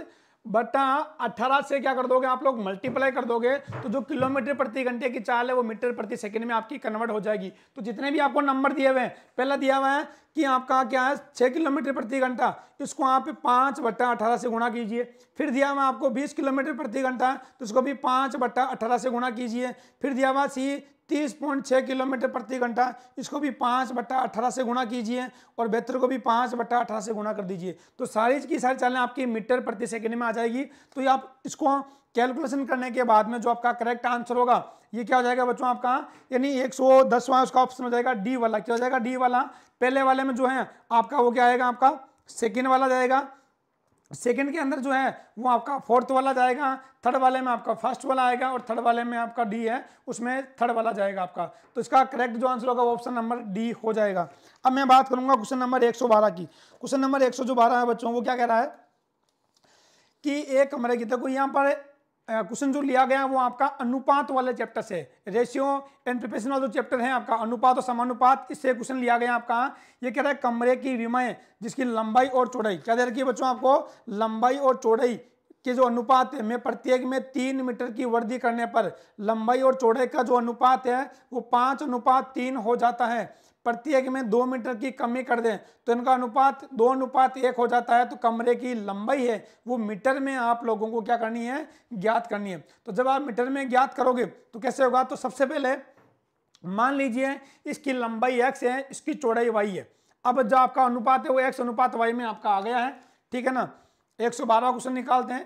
बटा 18 से क्या कर दोगे आप लोग मल्टीप्लाई कर दोगे तो जो किलोमीटर प्रति घंटे की चाल है वो मीटर प्रति सेकंड में आपकी कन्वर्ट हो जाएगी तो जितने भी आपको नंबर दिए हुए हैं पहला दिया हुआ है कि आपका क्या है छः किलोमीटर प्रति घंटा इसको आप पाँच बट्टा अठारह से गुणा कीजिए फिर दिया हुआ आपको बीस किलोमीटर प्रति घंटा तो इसको भी पाँच बट्टा अठारह से गुणा कीजिए फिर दिया हुआ सी तीस पॉइंट छः किलोमीटर प्रति घंटा इसको भी पाँच बट्टा अठारह से गुणा कीजिए और बेहतर को भी पाँच बट्टा अठारह से गुणा कर दीजिए तो सारी की सारी चालें आपकी मीटर प्रति सेकेंड में आ जाएगी तो ये आप इसको कैलकुलेशन करने के बाद में जो आपका करेक्ट आंसर होगा ये क्या हो जाएगा बच्चों आपका यानी एक सौ उसका ऑप्शन हो जाएगा डी वाला क्या हो जाएगा डी वाला पहले वाले में जो है आपका वो क्या आएगा आपका सेकेंड वाला जाएगा सेकंड के अंदर जो है वो आपका फोर्थ वाला जाएगा थर्ड वाले में आपका फर्स्ट वाला आएगा और थर्ड वाले में आपका डी है उसमें थर्ड वाला जाएगा आपका तो इसका करेक्ट जो आंसर होगा वो ऑप्शन नंबर डी हो जाएगा अब मैं बात करूंगा क्वेश्चन नंबर 112 की क्वेश्चन नंबर 112 है बच्चों वो क्या कह रहा है कि एक कमरे की देखो यहाँ पर क्वेश्चन जो लिया गया वो आपका अनुपात वाले चैप्टर से रेशियो एंड प्रिपरेशन जो चैप्टर है आपका अनुपात और समानुपात इससे क्वेश्चन लिया गया आपका ये कह रहा है कमरे की विमय जिसकी लंबाई और चौड़ाई क्या दे रखी है बच्चों आपको लंबाई और चौड़ाई के जो अनुपात है में प्रत्येक में तीन मीटर की वृद्धि करने पर लंबाई और चौड़ाई का जो अनुपात है वो पाँच अनुपात तीन हो जाता है प्रत्येक में दो मीटर की कमी कर दें तो इनका अनुपात दो अनुपात एक हो जाता है तो कमरे की लंबाई है वो मीटर में आप लोगों को क्या करनी है ज्ञात करनी है तो जब आप मीटर में ज्ञात करोगे तो कैसे होगा तो सबसे पहले मान लीजिए इसकी लंबाई एक्स है इसकी चौड़ाई वाई है अब जो आपका अनुपात है वो एक्स अनुपात वाई में आपका आ गया है ठीक है ना एक क्वेश्चन निकालते हैं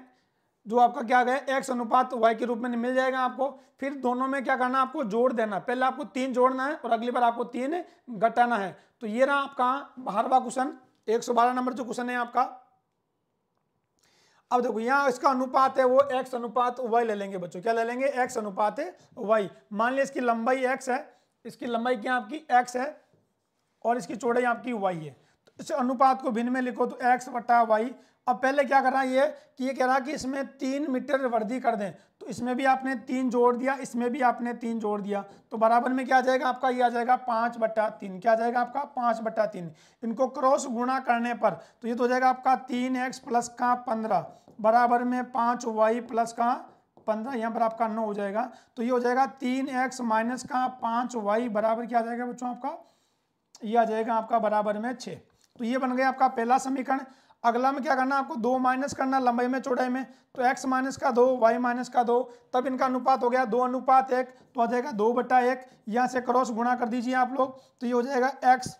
जो आपका क्या गया एक्स अनुपात वाई के रूप में मिल जाएगा आपको फिर दोनों में क्या करना आपको जोड़ देना पहले आपको तीन जोड़ना है और अगली बार आपको तीन घटाना है तो ये रहा आपका बारहवा क्वेश्चन 112 नंबर जो क्वेश्चन है आपका अब देखो यहाँ इसका अनुपात है वो एक्स अनुपात वाई ले लेंगे बच्चों क्या ले लेंगे एक्स अनुपात है वाई मान लिया इसकी लंबाई एक्स है इसकी लंबाई क्या आपकी एक्स है और इसकी चौड़ाई आपकी वाई है तो इस अनुपात को भिन्न में लिखो तो एक्स बटा वाई अब पहले क्या कर रहा है ये कि ये कह रहा कि इसमें तीन मीटर वर्दी कर दें तो इसमें भी आपने तीन जोड़ दिया इसमें भी आपने तीन जोड़ दिया तो बराबर में क्या आ जाएगा आपका ये आ जाएगा पाँच बट्टा तीन क्या आ जाएगा आपका पाँच बट्टा तीन इनको क्रॉस गुणा करने पर तो ये तो हो जाएगा आपका तीन एक्स प्लस का पंद्रह बराबर में पाँच वाई प्लस का पंद्रह यहाँ पर आपका नौ हो जाएगा तो ये हो जाएगा तीन एक्स माइनस का पाँच वाई बराबर क्या आ जाएगा बच्चों आपका ये आ जाएगा आपका बराबर में छः तो ये बन गया आपका पहला समीकरण अगला में क्या करना आपको दो माइनस करना लंबाई में चौड़ाई में तो एक्स माइनस का दो वाई माइनस का दो तब इनका अनुपात हो गया दो अनुपात एक तो आ जाएगा दो बट्टा एक यहाँ से क्रॉस गुणा कर दीजिए आप लोग तो ये हो जाएगा एक्स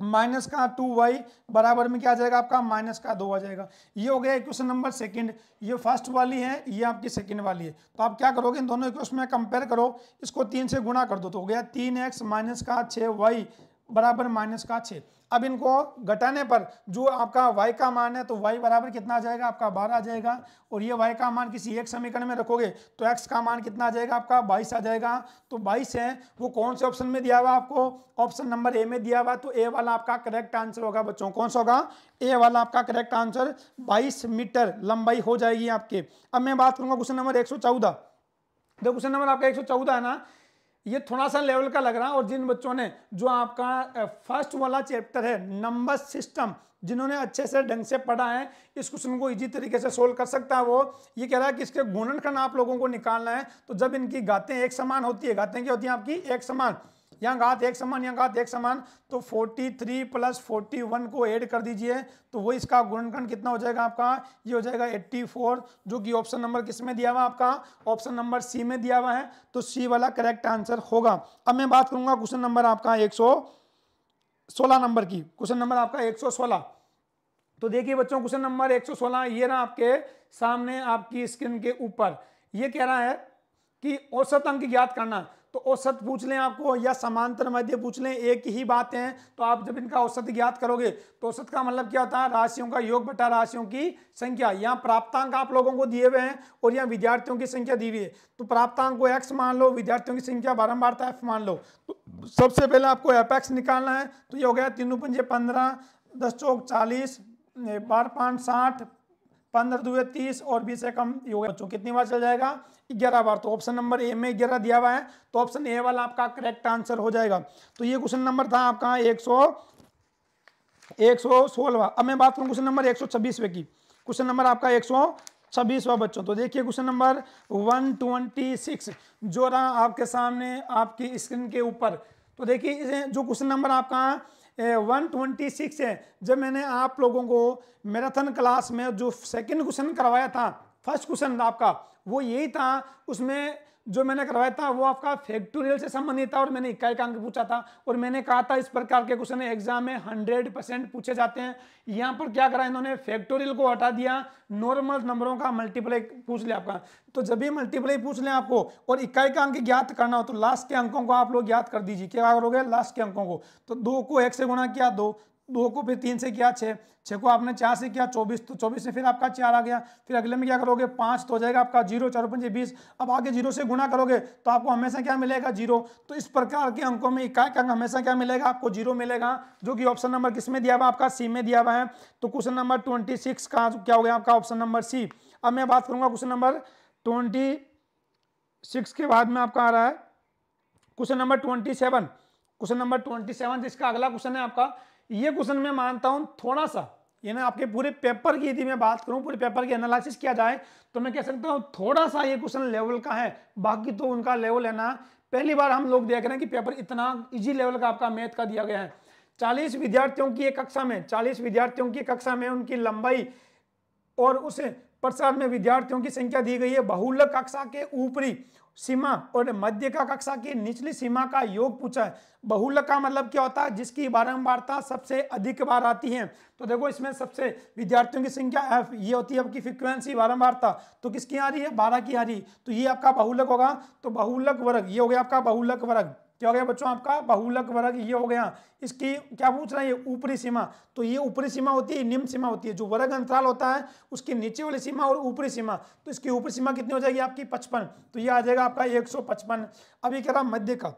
माइनस का टू वाई बराबर में क्या आ जाएगा आपका माइनस का दो आ जाएगा ये हो गया इक्वेशन नंबर सेकंड ये फर्स्ट वाली है ये आपकी सेकंड वाली है तो आप क्या करोगे इन दोनों इक्वेशन में कंपेयर करो इसको तीन से गुणा कर दो तो हो गया तीन एक्स माइनस का छः वाई बराबर माइनस का छः अब इनको घटाने पर जो आपका y का मान है तो y बराबर कितना आ जाएगा आपका 12 आ जाएगा और ये y का मान किसी एक समीकरण में रखोगे तो x का मान कितना आ जाएगा आपका 22 आ जाएगा तो 22 है वो कौन से ऑप्शन में दिया हुआ आपको ऑप्शन नंबर ए में दिया हुआ तो ए वाला आपका करेक्ट आंसर होगा बच्चों कौन सा होगा ए वाला आपका करेक्ट आंसर बाईस मीटर लंबाई हो जाएगी आपके अब मैं बात करूंगा क्वेश्चन नंबर एक सौ चौदह क्वेश्चन नंबर आपका एक सौ चौदह है ना ये थोड़ा सा लेवल का लग रहा है और जिन बच्चों ने जो आपका फर्स्ट वाला चैप्टर है नंबर सिस्टम जिन्होंने अच्छे से ढंग से पढ़ा है इस क्वेश्चन को इजी तरीके से सोल्व कर सकता है वो ये कह रहा है कि इसके गुणनखंड आप लोगों को निकालना है तो जब इनकी गातें एक समान होती है गातें क्या होती हैं आपकी एक समान यहाँ घात एक समान यहाँ घात एक समान तो 43 थ्री प्लस फोर्टी को ऐड कर दीजिए तो वो इसका गुणनखंड कितना हो जाएगा आपका ये हो जाएगा 84 जो कि ऑप्शन नंबर किस में दिया हुआ आपका ऑप्शन नंबर सी में दिया हुआ है तो सी वाला करेक्ट आंसर होगा अब मैं बात करूंगा क्वेश्चन नंबर आपका एक नंबर की क्वेश्चन नंबर आपका एक तो देखिए बच्चों क्वेश्चन नंबर 116 ये ना आपके सामने आपकी स्क्रीन के ऊपर ये कह रहा है कि औसत अंक ज्ञात करना तो औसत पूछ लें आपको या समांतर मध्य पूछ लें एक ही बात है तो आप जब इनका औसत ज्ञात करोगे तो औसत का मतलब क्या होता है राशियों का योग बटा राशियों की संख्या यहाँ प्राप्तांक आप लोगों को दिए हुए हैं और यहाँ विद्यार्थियों की संख्या दी हुई है तो प्राप्तांक को एक्स मान लो विद्यार्थियों की संख्या था एफ मान लो तो सबसे पहले आपको एक्स निकालना है तो ये हो गया तीनों पंजे पंद्रह दस चौक चालीस बारह पाँच साठ पंद्रह दुए तीस और बीस एकम कम हो गया बच्चों कितनी बार चल जाएगा ग्यारह बार तो ऑप्शन नंबर ए में ग्यारह दिया हुआ है तो ऑप्शन ए वाला आपका करेक्ट आंसर हो जाएगा तो ये क्वेश्चन नंबर था आपका एक सौ एक सौ अब मैं बात करूँ क्वेश्चन नंबर एक सौ की क्वेश्चन नंबर आपका एक सौ छब्बीसवा बच्चों तो देखिए question number one twenty six जो रहा आपके सामने आपकी स्क्रीन के ऊपर तो देखिए जो क्वेश्चन नंबर आपका वन ट्वेंटी सिक्स है जब मैंने आप लोगों को मैराथन क्लास में जो सेकंड क्वेश्चन करवाया था फर्स्ट क्वेश्चन आपका वो यही था उसमें जो मैंने करवाया था वो आपका फैक्टोरियल से संबंधित था और मैंने इकाई का अंक पूछा था और मैंने कहा था इस प्रकार के क्वेश्चन एग्जाम में हंड्रेड परसेंट पूछे जाते हैं यहाँ पर क्या करा इन्होंने फैक्टोरियल को हटा दिया नॉर्मल नंबरों का मल्टीप्लाई पूछ लिया आपका तो जब भी मल्टीप्लाई पूछ लें आपको और इकाई का अंक ज्ञात करना हो तो लास्ट के अंकों को आप लोग याद कर दीजिए क्या करोगे लास्ट के अंकों को तो दो को एक से गुणा किया दो दो को फिर तीन से किया छः छः को आपने चार से किया चौबीस तो चौबीस से फिर आपका चार आ गया फिर अगले में क्या करोगे पाँच तो हो जाएगा आपका जीरो चार पंजे बीस अब आगे जीरो से गुणा करोगे तो आपको हमेशा क्या मिलेगा जीरो तो इस प्रकार के अंकों में इकाई का अंक हमेशा क्या मिलेगा आपको जीरो मिलेगा जो कि ऑप्शन नंबर किस में दिया हुआ आपका सी में दिया हुआ है तो क्वेश्चन नंबर ट्वेंटी सिक्स का क्या हो गया आपका ऑप्शन नंबर सी अब मैं बात करूँगा क्वेश्चन नंबर ट्वेंटी सिक्स के बाद में आपका आ रहा है question number twenty seven question number twenty seven जिसका अगला क्वेश्चन है आपका ये क्वेश्चन मैं मानता हूं थोड़ा सा ये ना आपके पूरे पेपर की यदि मैं बात करूं पूरे पेपर की एनालिसिस किया जाए तो मैं कह सकता हूं थोड़ा सा ये क्वेश्चन लेवल का है बाकी तो उनका लेवल है ना पहली बार हम लोग देख रहे हैं कि पेपर इतना इजी लेवल का आपका मैथ का दिया गया है चालीस विद्यार्थियों की एक कक्षा में चालीस विद्यार्थियों की कक्षा में उनकी लंबाई और उस प्रसाद में विद्यार्थियों की संख्या दी गई है बहुल कक्षा के ऊपरी सीमा और मध्य का कक्षा की निचली सीमा का योग पूछा है बहुल का मतलब क्या होता है जिसकी बारंबारता सबसे अधिक बार आती है तो देखो इसमें सबसे विद्यार्थियों की संख्या एफ ये होती है आपकी फ्रिक्वेंसी बारंबारता तो किसकी आ रही है बारह की आ रही तो ये आपका बहुलक होगा तो बहुलक वर्ग ये हो गया आपका बहुलक वर्ग क्या हो गया बच्चों आपका बहुलक वर्ग ये हो गया इसकी क्या पूछ रहा है ये ऊपरी सीमा तो ये ऊपरी सीमा होती है निम्न सीमा होती है जो वर्ग अंतराल होता है उसकी नीचे वाली सीमा और ऊपरी सीमा तो इसकी ऊपरी सीमा कितनी हो जाएगी आपकी पचपन तो ये आ जाएगा आपका एक अभी कह रहा मध्य का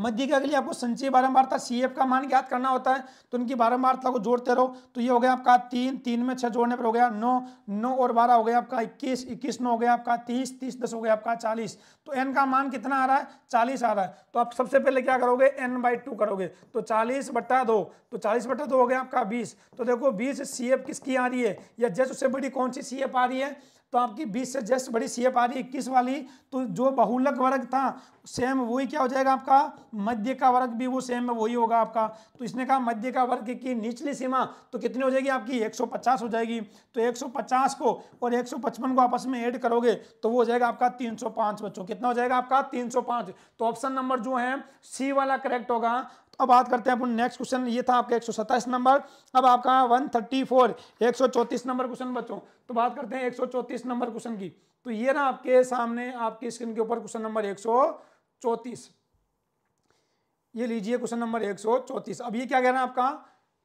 मध्य के अगली आपको संचय बारंबारता सी एफ का मान ज्ञात करना होता है तो उनकी बारंबारता को जोड़ते रहो तो ये हो गया आपका तीन तीन में छः जोड़ने पर हो गया नौ नौ और बारह हो गया आपका इक्कीस इक्कीस नौ हो गया आपका तीस तीस दस हो गया आपका चालीस तो एन का मान कितना आ रहा है चालीस आ रहा है तो आप सबसे पहले क्या करोगे एन बाई टू करोगे तो चालीस बट्टा दो तो चालीस बट्टा दो हो गया आपका बीस तो देखो बीस सी एफ किसकी आ रही है या जैसे उससे बड़ी कौन सी सी एफ आ रही है तो आपकी 20 से जस्ट बड़ी शेप आ रही है इक्कीस वाली तो जो बहुलक वर्ग था सेम वही क्या हो जाएगा आपका मध्य का वर्ग भी वो सेम में वही होगा आपका तो इसने कहा मध्य का वर्ग की निचली सीमा तो कितनी हो जाएगी आपकी 150 हो जाएगी तो 150 को और 155 को आपस में ऐड करोगे तो वो हो जाएगा आपका 305 बच्चों कितना हो जाएगा आपका 305 तो ऑप्शन नंबर जो है सी वाला करेक्ट होगा अब बात करते हैं अपन नेक्स्ट क्वेश्चन ये था आपका एक नंबर अब आपका one thirty four number question बच्चों तो बात करते हैं एक नंबर क्वेश्चन की तो ये ना आपके सामने आपकी स्क्रीन के ऊपर क्वेश्चन नंबर एक ये लीजिए क्वेश्चन नंबर एक अब ये क्या कह रहे हैं आपका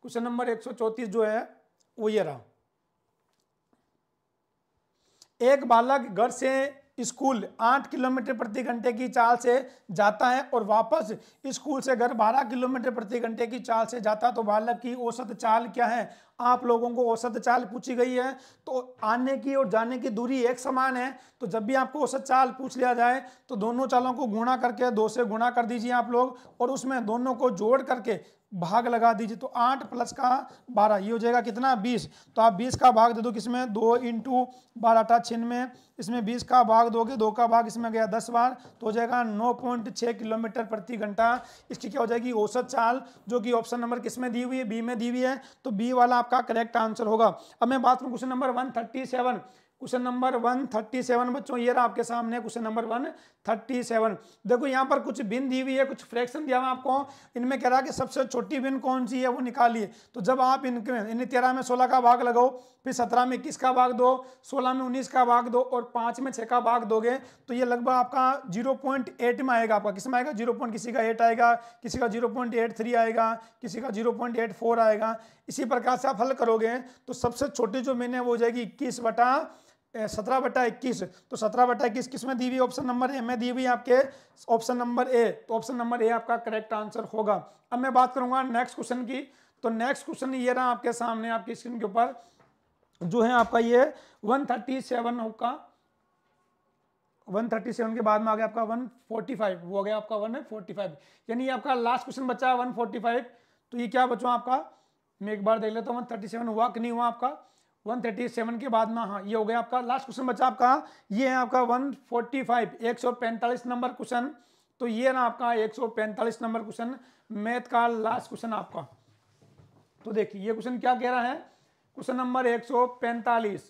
क्वेश्चन नंबर एक जो है वो ये रहा एक बालक घर से स्कूल आठ किलोमीटर प्रति घंटे की चाल से जाता है और वापस स्कूल से घर बारह किलोमीटर प्रति घंटे की चाल से जाता है तो बालक की औसत चाल क्या है आप लोगों को औसत चाल पूछी गई है तो आने की और जाने की दूरी एक समान है तो जब भी आपको औसत चाल पूछ लिया जाए तो दोनों चालों को गुणा करके दो से गुणा कर दीजिए आप लोग और उसमें दोनों को जोड़ करके भाग लगा दीजिए तो आठ प्लस का बारह ये हो जाएगा कितना बीस तो आप बीस का भाग दे दो किसमें दो इंटू बारह अठा छिन्न में इसमें बीस का भाग दोगे दो का भाग इसमें गया दस बार तो हो जाएगा नौ पॉइंट छः किलोमीटर प्रति घंटा इसकी क्या हो जाएगी औसत चाल जो कि ऑप्शन नंबर किस में दी हुई है बी में दी हुई है तो बी वाला आपका करेक्ट आंसर होगा अब मैं बात करूँ question number one thirty seven question number one thirty seven बच्चों ये रहा आपके सामने question number one thirty seven देखो यहाँ पर कुछ बिन दी हुई है कुछ फ्रैक्शन दिया हुआ आपको इनमें कह रहा है कि सबसे छोटी बिन कौन सी है वो निकालिए तो जब आप इनके इन तेरह में सोलह का भाग लगाओ फिर सत्रह में इक्कीस का भाग दो सोलह में उन्नीस का भाग दो और पाँच में छः का भाग दोगे तो ये लगभग आपका जीरो पॉइंट एट में आएगा आपका किस में आएगा जीरो पॉइंट किसी का एट आएगा किसी का जीरो पॉइंट एट थ्री आएगा किसी का जीरो पॉइंट एट फोर आएगा इसी प्रकार से आप हल करोगे तो सबसे छोटी जो मिन है वो हो जाएगी इक्कीस बटा सत्रह बटा इक्कीस तो सत्रह बटा इक्कीस किस में दी हुई ऑप्शन नंबर ए में दी हुई आपके ऑप्शन नंबर ए तो ऑप्शन नंबर ए आपका करेक्ट आंसर होगा अब मैं बात करूंगा नेक्स्ट क्वेश्चन की तो नेक्स्ट क्वेश्चन ये रहा आपके सामने आपकी स्क्रीन के ऊपर जो है आपका ये वन थर्टी सेवन का वन थर्टी सेवन के बाद में आ गया आपका वन फोर्टी फाइव वो आ गया आपका वन फोर्टी फाइव यानी आपका लास्ट क्वेश्चन बचा है वन फोर्टी फाइव तो ये क्या बचा आपका मैं एक बार देख लेता हूँ वन थर्टी सेवन हुआ कि नहीं हुआ आपका 137 के बाद में हाँ ये हो गया आपका लास्ट क्वेश्चन बचा आपका ये है आपका 145 145 नंबर क्वेश्चन तो ये ना आपका 145 नंबर क्वेश्चन मैथ का लास्ट क्वेश्चन आपका तो देखिए ये क्वेश्चन क्या कह रहा है क्वेश्चन नंबर 145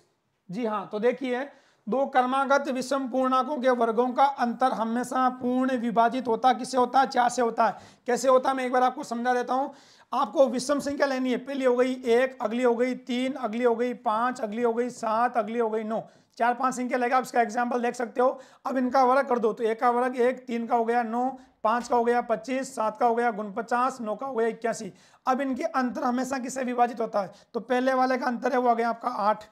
जी हाँ तो देखिए दो कर्मागत विषम पूर्णांकों के वर्गों का अंतर हमेशा पूर्ण विभाजित होता किससे होता है चार से होता है कैसे होता है मैं एक बार आपको समझा देता हूँ आपको विषम संख्या लेनी है पहली हो गई एक अगली हो गई तीन अगली हो गई पाँच अगली हो गई सात अगली हो गई नौ चार पांच संख्या लेगा आप इसका एग्जाम्पल देख सकते हो अब इनका वर्ग कर दो तो एक का वर्ग एक तीन का हो गया नौ पाँच का हो गया पच्चीस सात का हो गया पचास नौ का हो गया इक्यासी अब इनके अंतर हमेशा किससे विभाजित होता है तो पहले वाले का अंतर है वो आ गया आपका आठ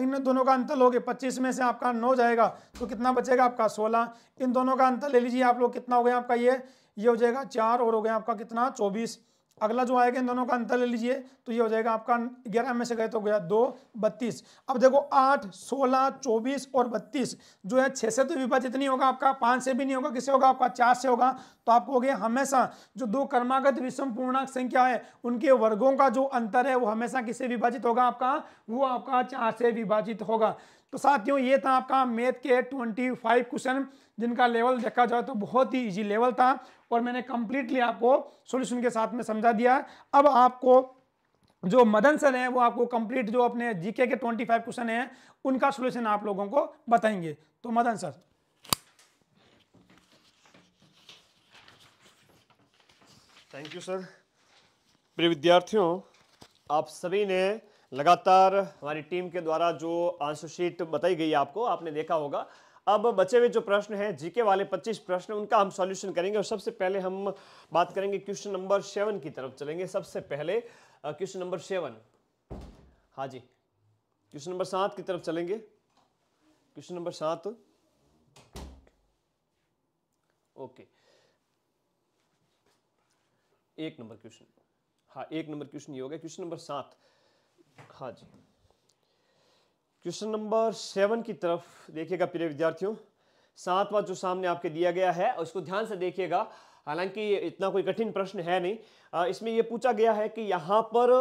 इन दोनों का अंतर लोगे पच्चीस में से आपका नौ जाएगा तो कितना बचेगा आपका सोलह इन दोनों का अंतर ले लीजिए आप लोग कितना हो गया आपका ये ये हो जाएगा चार और हो गया आपका कितना चौबीस अगला जो आएगा इन दोनों का अंतर ले लीजिए तो ये हो जाएगा आपका ग्यारह में से गए तो गया दो बत्तीस अब देखो आठ सोलह चौबीस और बत्तीस जो है छः से तो विभाजित नहीं होगा आपका पाँच से भी नहीं होगा किससे होगा आपका चार से होगा तो आपको हो गया हमेशा जो दो कर्मागत विषम पूर्णांक संख्या है उनके वर्गों का जो अंतर है वो हमेशा किससे विभाजित होगा आपका वो आपका चार से विभाजित होगा तो साथियों ये था आपका मैथ के ट्वेंटी फाइव क्वेश्चन जिनका लेवल देखा जाए तो बहुत ही इजी लेवल था और मैंने कंप्लीटली आपको सॉल्यूशन के साथ में समझा दिया अब आपको जो मदन सर है वो आपको कंप्लीट जो अपने जीके के 25 क्वेश्चन हैं उनका सोल्यूशन आप लोगों को बताएंगे तो Madan sir thank you sir प्रिय विद्यार्थियों आप सभी ने लगातार हमारी टीम के द्वारा जो आंसर शीट बताई गई आपको आपने देखा होगा अब बचे हुए जो प्रश्न हैं जीके वाले 25 प्रश्न उनका हम सॉल्यूशन करेंगे और सबसे पहले हम बात करेंगे क्वेश्चन नंबर सेवन की तरफ चलेंगे सबसे पहले क्वेश्चन नंबर सेवन हाँ जी क्वेश्चन नंबर सात की तरफ चलेंगे क्वेश्चन नंबर सात ओके एक नंबर क्वेश्चन हाँ एक नंबर क्वेश्चन ये हो गया क्वेश्चन नंबर सात हाँ जी क्वेश्चन नंबर सेवन की तरफ देखिएगा प्रिय विद्यार्थियों सातवां जो सामने आपके दिया गया है उसको ध्यान से देखिएगा हालांकि इतना कोई कठिन प्रश्न है नहीं इसमें यह पूछा गया है कि यहाँ पर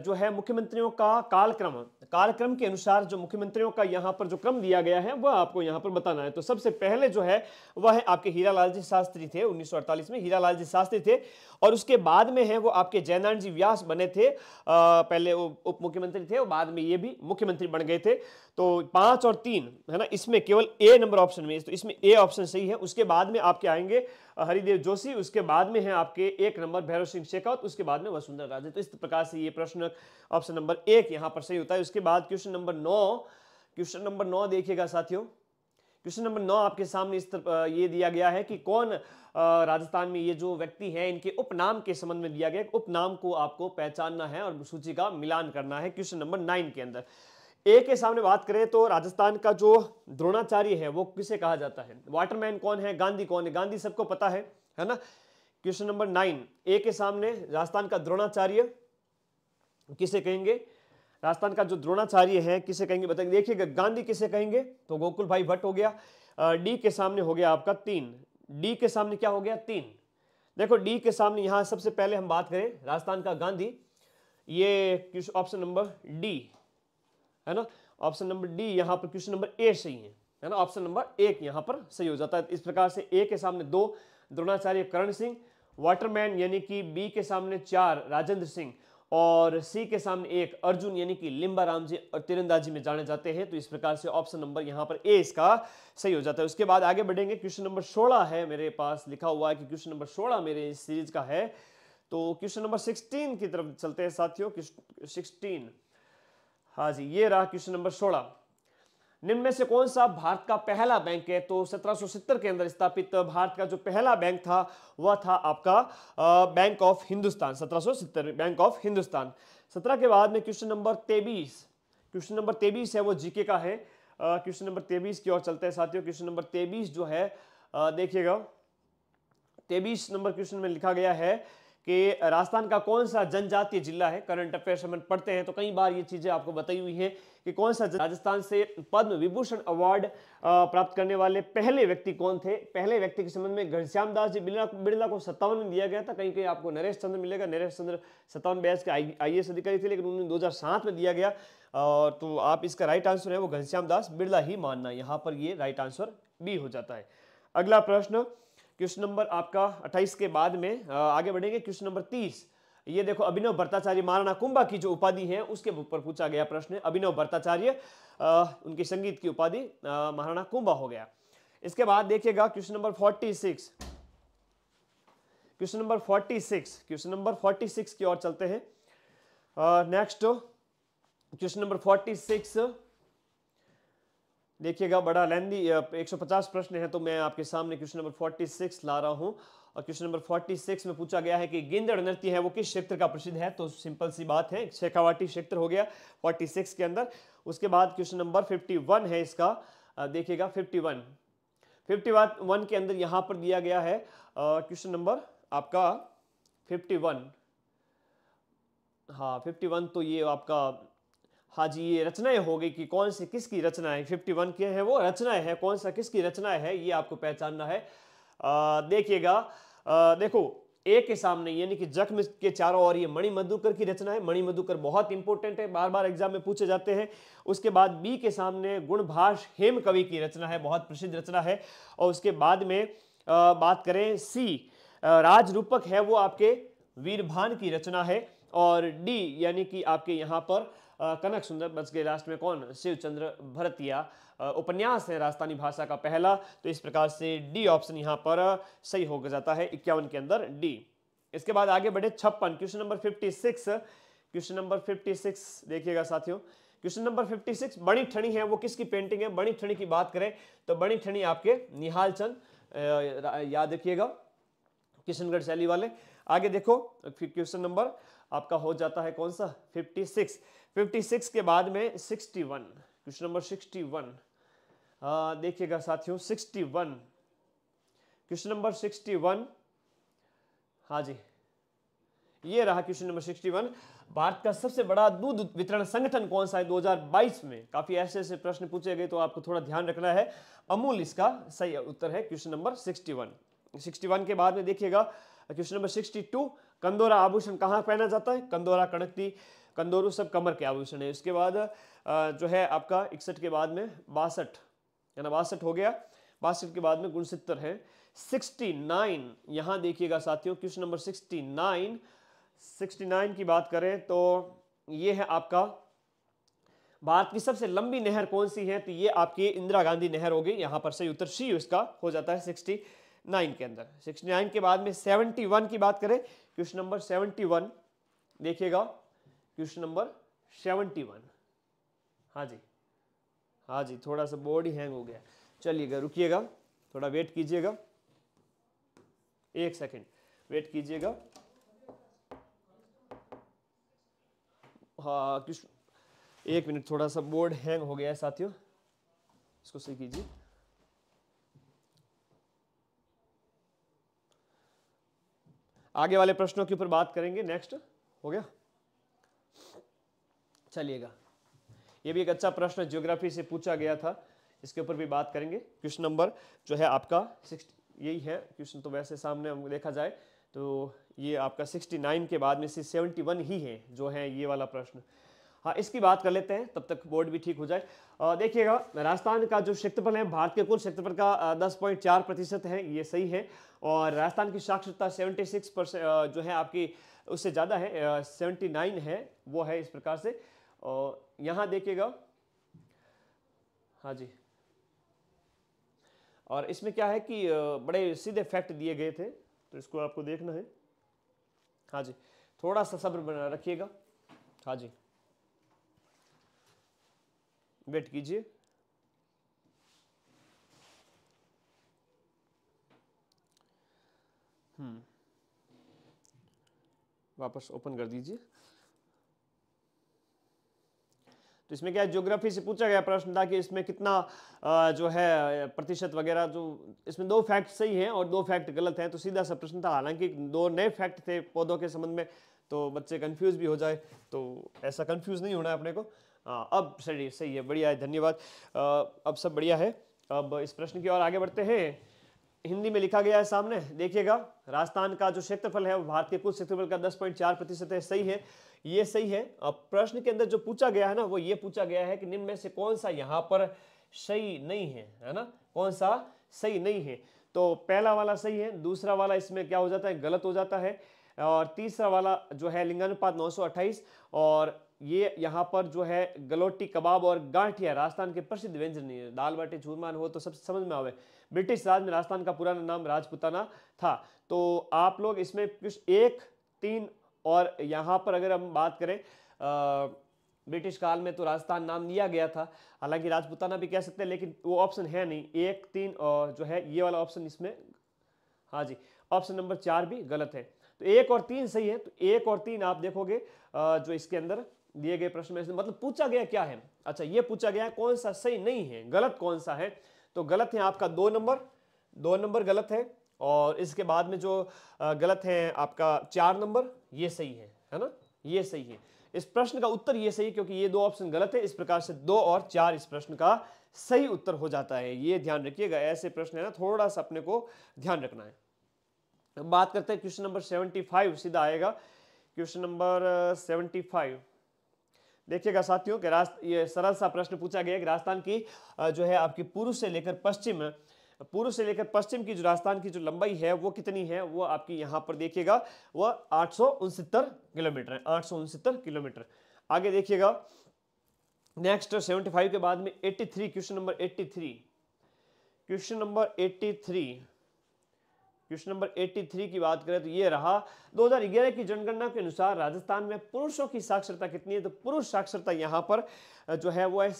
जो है मुख्यमंत्रियों का कालक्रम कालक्रम के अनुसार जो मुख्यमंत्रियों का यहाँ पर जो क्रम दिया गया है वह आपको यहाँ पर बताना है तो सबसे पहले जो है वह है आपके हीरा लाल जी शास्त्री थे 1948 में हीरा लाल जी शास्त्री थे और उसके बाद में है वो आपके जयनारायण जी व्यास बने थे आ, पहले वो उप मुख्यमंत्री थे और बाद में ये भी मुख्यमंत्री बन गए थे तो पाँच और तीन है ना इसमें केवल ए नंबर ऑप्शन में तो इसमें ए ऑप्शन सही है उसके बाद में आपके आएंगे हरिदेव जोशी उसके बाद में है आपके एक नंबर भैरव सिंह शेखावत उसके बाद में वसुंधरा राजे तो इस प्रकार से ये प्रश्न क्वेश्चन ऑप्शन नंबर एक यहां पर सही होता है उसके बाद क्वेश्चन नंबर नौ क्वेश्चन नंबर नौ देखिएगा साथियों क्वेश्चन नंबर नौ आपके सामने इस तरह ये दिया गया है कि कौन राजस्थान में ये जो व्यक्ति हैं इनके उपनाम के संबंध में दिया गया उपनाम को आपको पहचानना है और सूची का मिलान करना है क्वेश्चन नंबर नाइन के अंदर ए के सामने बात करें तो राजस्थान का जो द्रोणाचार्य है वो किसे कहा जाता है वाटरमैन कौन है गांधी कौन है गांधी सबको पता है है ना क्वेश्चन नंबर नाइन ए के सामने राजस्थान का द्रोणाचार्य किसे कहेंगे राजस्थान का जो द्रोणाचार्य है किसे कहेंगे बताएंगे देखिएगा गांधी किसे कहेंगे तो गोकुल भाई भट्ट हो गया डी के सामने हो गया आपका तीन डी के सामने क्या हो गया तीन देखो डी के सामने यहां सबसे पहले हम बात करें राजस्थान का गांधी ये ऑप्शन नंबर डी है ना ऑप्शन नंबर डी यहाँ पर क्वेश्चन नंबर ए सही है है ना ऑप्शन नंबर एक यहां पर सही हो जाता है इस प्रकार से ए के सामने दो द्रोणाचार्य करण सिंह वाटरमैन यानी कि बी के सामने चार राजेंद्र सिंह और सी के सामने एक अर्जुन यानी कि लिंबा राम जी और तिरंदाजी में जाने जाते हैं तो इस प्रकार से ऑप्शन नंबर यहाँ पर ए इसका सही हो जाता है उसके बाद आगे बढ़ेंगे क्वेश्चन नंबर सोलह है मेरे पास लिखा हुआ है कि क्वेश्चन नंबर सोलह मेरे इस सीरीज का है तो क्वेश्चन नंबर सिक्सटीन की तरफ चलते हैं साथियों सिक्सटीन हाँ जी ये रहा क्वेश्चन नंबर सोलह निम्न में से कौन सा भारत का पहला बैंक है तो 1770 के अंदर स्थापित भारत का जो पहला बैंक था वह था आपका bank of Hindustan 1770 bank of Hindustan 17 के बाद में क्वेश्चन नंबर 23 क्वेश्चन नंबर 23 है वो जीके का है क्वेश्चन नंबर 23 की ओर चलते हैं साथियों क्वेश्चन नंबर 23 जो है देखिएगा तेईस नंबर क्वेश्चन में लिखा गया है कि राजस्थान का कौन सा जनजातीय जिला है करंट अफेयर्स हम पढ़ते हैं तो कई बार ये चीज़ें आपको बताई हुई हैं कि कौन सा राजस्थान से पद्म विभूषण अवार्ड प्राप्त करने वाले पहले व्यक्ति कौन थे पहले व्यक्ति के संबंध में घनश्याम दास जी बिरला बिरला को सत्तावन में दिया गया था कहीं कहीं आपको नरेश चंद्र मिलेगा नरेश चंद्र सत्तावन बैस के आई अधिकारी थे लेकिन उन्हें दो में दिया गया और तो आप इसका राइट आंसर है वो घनश्याम दास बिरला ही मानना यहाँ पर ये राइट आंसर बी हो जाता है अगला प्रश्न क्वेश्चन नंबर आपका 28 के बाद में आगे बढ़ेंगे क्वेश्चन नंबर 30 ये देखो अभिनव भट्टाचार्य महाराणा कुंभा की जो उपाधि है उसके ऊपर पूछा गया प्रश्न अभिनव भट्टाचार्य उनकी संगीत की उपाधि महाराणा कुंभा हो गया इसके बाद देखिएगा question number six question number six question number six की ओर चलते हैं नेक्स्ट क्वेश्चन नंबर सिक्स देखिएगा बड़ा लेंदी 150 प्रश्न है तो मैं आपके सामने क्वेश्चन नंबर 46 ला रहा हूं और क्वेश्चन नंबर 46 में पूछा गया है कि गेंदड़ नृत्य है वो किस क्षेत्र का प्रसिद्ध है तो सिंपल सी बात है शेखावाटी क्षेत्र हो गया 46 के अंदर उसके बाद क्वेश्चन नंबर 51 है इसका देखिएगा 51 51 के अंदर यहां पर दिया गया है क्वेश्चन नंबर आपका फिफ्टी हाँ 51 तो ये आपका हाँ जी ये रचनाएं हो गई कि कौन सी किसकी रचनाएं फिफ्टी वन के हैं वो रचनाएं हैं कौन सा किसकी रचनाएं है ये आपको पहचानना है देखिएगा देखो एक के सामने यानी कि जख्म के चारों ओर ये मणि मधुकर की रचना है मणि मधुकर बहुत इंपॉर्टेंट है बार बार एग्जाम में पूछे जाते हैं उसके बाद बी के सामने गुणभाष हेम कवि की रचना है बहुत प्रसिद्ध रचना है और उसके बाद में बात करें सी रूपक है वो आपके वीरभान की रचना है और डी यानी कि आपके यहाँ पर कनक सुंदर बच गए लास्ट में कौन शिवचंद्र भरतिया उपन्यास है राजस्थानी भाषा का पहला तो इस प्रकार से डी ऑप्शन यहाँ पर सही हो जाता है इक्यावन के अंदर डी इसके बाद आगे बढ़े छप्पन question number fifty six question number fifty six देखिएगा साथियों क्वेश्चन नंबर 56 बड़ी ठणी है वो किसकी पेंटिंग है बड़ी ठणी की बात करें तो बड़ी ठणी आपके निहाल चंद याद रखिएगा किशनगढ़ शैली वाले आगे देखो क्वेश्चन नंबर आपका हो जाता है कौन सा 56 56 के बाद में 61 क्वेश्चन नंबर 61 देखिएगा साथियों 61 क्वेश्चन नंबर 61 वन हाँ जी ये रहा क्वेश्चन नंबर 61 भारत का सबसे बड़ा दूध वितरण संगठन कौन सा है 2022 में काफी ऐसे ऐसे प्रश्न पूछे गए तो आपको थोड़ा ध्यान रखना है अमूल इसका सही उत्तर है क्वेश्चन नंबर 61 61 के बाद में देखिएगा क्वेश्चन नंबर 62 कंदोरा आभूषण कहाँ पहना जाता है कंदोरा कणकती कंदोरु सब कमर के आभूषण है उसके बाद जो है आपका इकसठ के बाद में बासठ यानी बासठ हो गया बासठ के बाद में गुणसित्तर है सिक्सटी नाइन यहाँ देखिएगा साथियों question number sixty nine sixty nine की बात करें तो ये है आपका भारत की सबसे लंबी नहर कौन सी है तो ये आपकी इंदिरा गांधी नहर हो गई यहाँ पर सही उत्तर सी इसका हो जाता है सिक्सटी नाइन के अंदर सिक्सटी नाइन के बाद में सेवेंटी वन की बात करें क्वेश्चन नंबर सेवेंटी वन देखिएगा क्वेश्चन नंबर सेवेंटी वन हाँ जी हाँ जी थोड़ा सा बोर्ड ही हैंग हो गया चलिएगा रुकिएगा थोड़ा वेट कीजिएगा एक सेकंड वेट कीजिएगा हाँ एक मिनट थोड़ा सा बोर्ड हैंग हो गया है साथियों इसको सही कीजिए आगे वाले प्रश्नों के ऊपर बात करेंगे नेक्स्ट हो गया चलिएगा ये भी एक अच्छा प्रश्न ज्योग्राफी से पूछा गया था इसके ऊपर भी बात करेंगे क्वेश्चन नंबर जो है आपका यही है क्वेश्चन तो वैसे सामने हम देखा जाए तो ये आपका सिक्सटी नाइन के बाद में से सेवेंटी वन ही है जो है ये वाला प्रश्न हाँ इसकी बात कर लेते हैं तब तक बोर्ड भी ठीक हो जाए देखिएगा राजस्थान का जो क्षेत्रफल है भारत के कुल क्षेत्रफल का दस पॉइंट चार प्रतिशत है ये सही है और राजस्थान की साक्षरता सेवेंटी सिक्स परसेंट जो है आपकी उससे ज़्यादा है सेवेंटी नाइन है वो है इस प्रकार से और यहाँ देखिएगा हाँ जी और इसमें क्या है कि बड़े सीधे फैक्ट दिए गए थे तो इसको आपको देखना है हाँ जी थोड़ा सा सब्र बना रखिएगा हाँ जी वेट कीजिए हम्म वापस ओपन कर दीजिए तो इसमें क्या ज्योग्राफी से पूछा गया प्रश्न था कि इसमें कितना जो है प्रतिशत वगैरह जो इसमें दो फैक्ट सही हैं और दो फैक्ट गलत हैं तो सीधा सा प्रश्न था हालांकि दो नए फैक्ट थे पौधों के संबंध में तो बच्चे कंफ्यूज भी हो जाए तो ऐसा कंफ्यूज नहीं होना है अपने को हाँ, अब सही सही है बढ़िया है धन्यवाद अब सब बढ़िया है अब इस प्रश्न की ओर आगे बढ़ते हैं हिंदी में लिखा गया है सामने देखिएगा राजस्थान का जो क्षेत्रफल है वो भारतीय कुल क्षेत्रफल का 10.4 प्रतिशत है सही है ये सही है अब प्रश्न के अंदर जो पूछा गया है ना वो ये पूछा गया है कि निम्न में से कौन सा यहाँ पर सही नहीं है है ना कौन सा सही नहीं है तो पहला वाला सही है दूसरा वाला इसमें क्या हो जाता है गलत हो जाता है और तीसरा वाला जो है लिंगानुपात नौ और ये यहाँ पर जो है गलोटी कबाब और गांठिया राजस्थान के प्रसिद्ध व्यंजन है दाल बाटी चूरमान हो तो सब समझ में आवे ब्रिटिश राज में राजस्थान का पुराना नाम राजपुताना था तो आप लोग इसमें एक तीन और यहाँ पर अगर हम बात करें ब्रिटिश काल में तो राजस्थान नाम लिया गया था हालांकि राजपुताना भी कह सकते हैं लेकिन वो ऑप्शन है नहीं एक तीन और जो है ये वाला ऑप्शन इसमें हाँ जी ऑप्शन नंबर चार भी गलत है तो एक और तीन सही है तो एक और तीन आप देखोगे जो इसके अंदर दिए गए प्रश्न में मतलब पूछा गया क्या है अच्छा ये पूछा गया कौन सा सही नहीं है गलत कौन सा है तो गलत है आपका दो नंबर दो नंबर गलत है और इसके बाद में जो गलत है आपका चार नंबर ये सही है है ना ये सही है इस प्रश्न का उत्तर ये सही है क्योंकि ये दो ऑप्शन गलत है इस प्रकार से दो और चार इस प्रश्न का सही उत्तर हो जाता है ये ध्यान रखिएगा ऐसे प्रश्न है ना थोड़ा सा अपने को ध्यान रखना है बात करते हैं क्वेश्चन नंबर सेवेंटी फाइव सीधा आएगा क्वेश्चन नंबर सेवेंटी फाइव देखिएगा साथियों के राज ये सरल सा प्रश्न पूछा गया कि राजस्थान की जो है आपकी पूर्व से लेकर पश्चिम पूर्व से लेकर पश्चिम की जो राजस्थान की जो लंबाई है वो कितनी है वो आपकी यहाँ पर देखिएगा वह आठ किलोमीटर है आठ किलोमीटर आगे देखिएगा नेक्स्ट 75 के बाद में 83 question number 83 question number 83 question number 83 की बात करें तो ये रहा 2011 की जनगणना के अनुसार राजस्थान में पुरुषों की साक्षरता कितनी है तो पुरुष साक्षरता यहाँ पर जो है वो है 79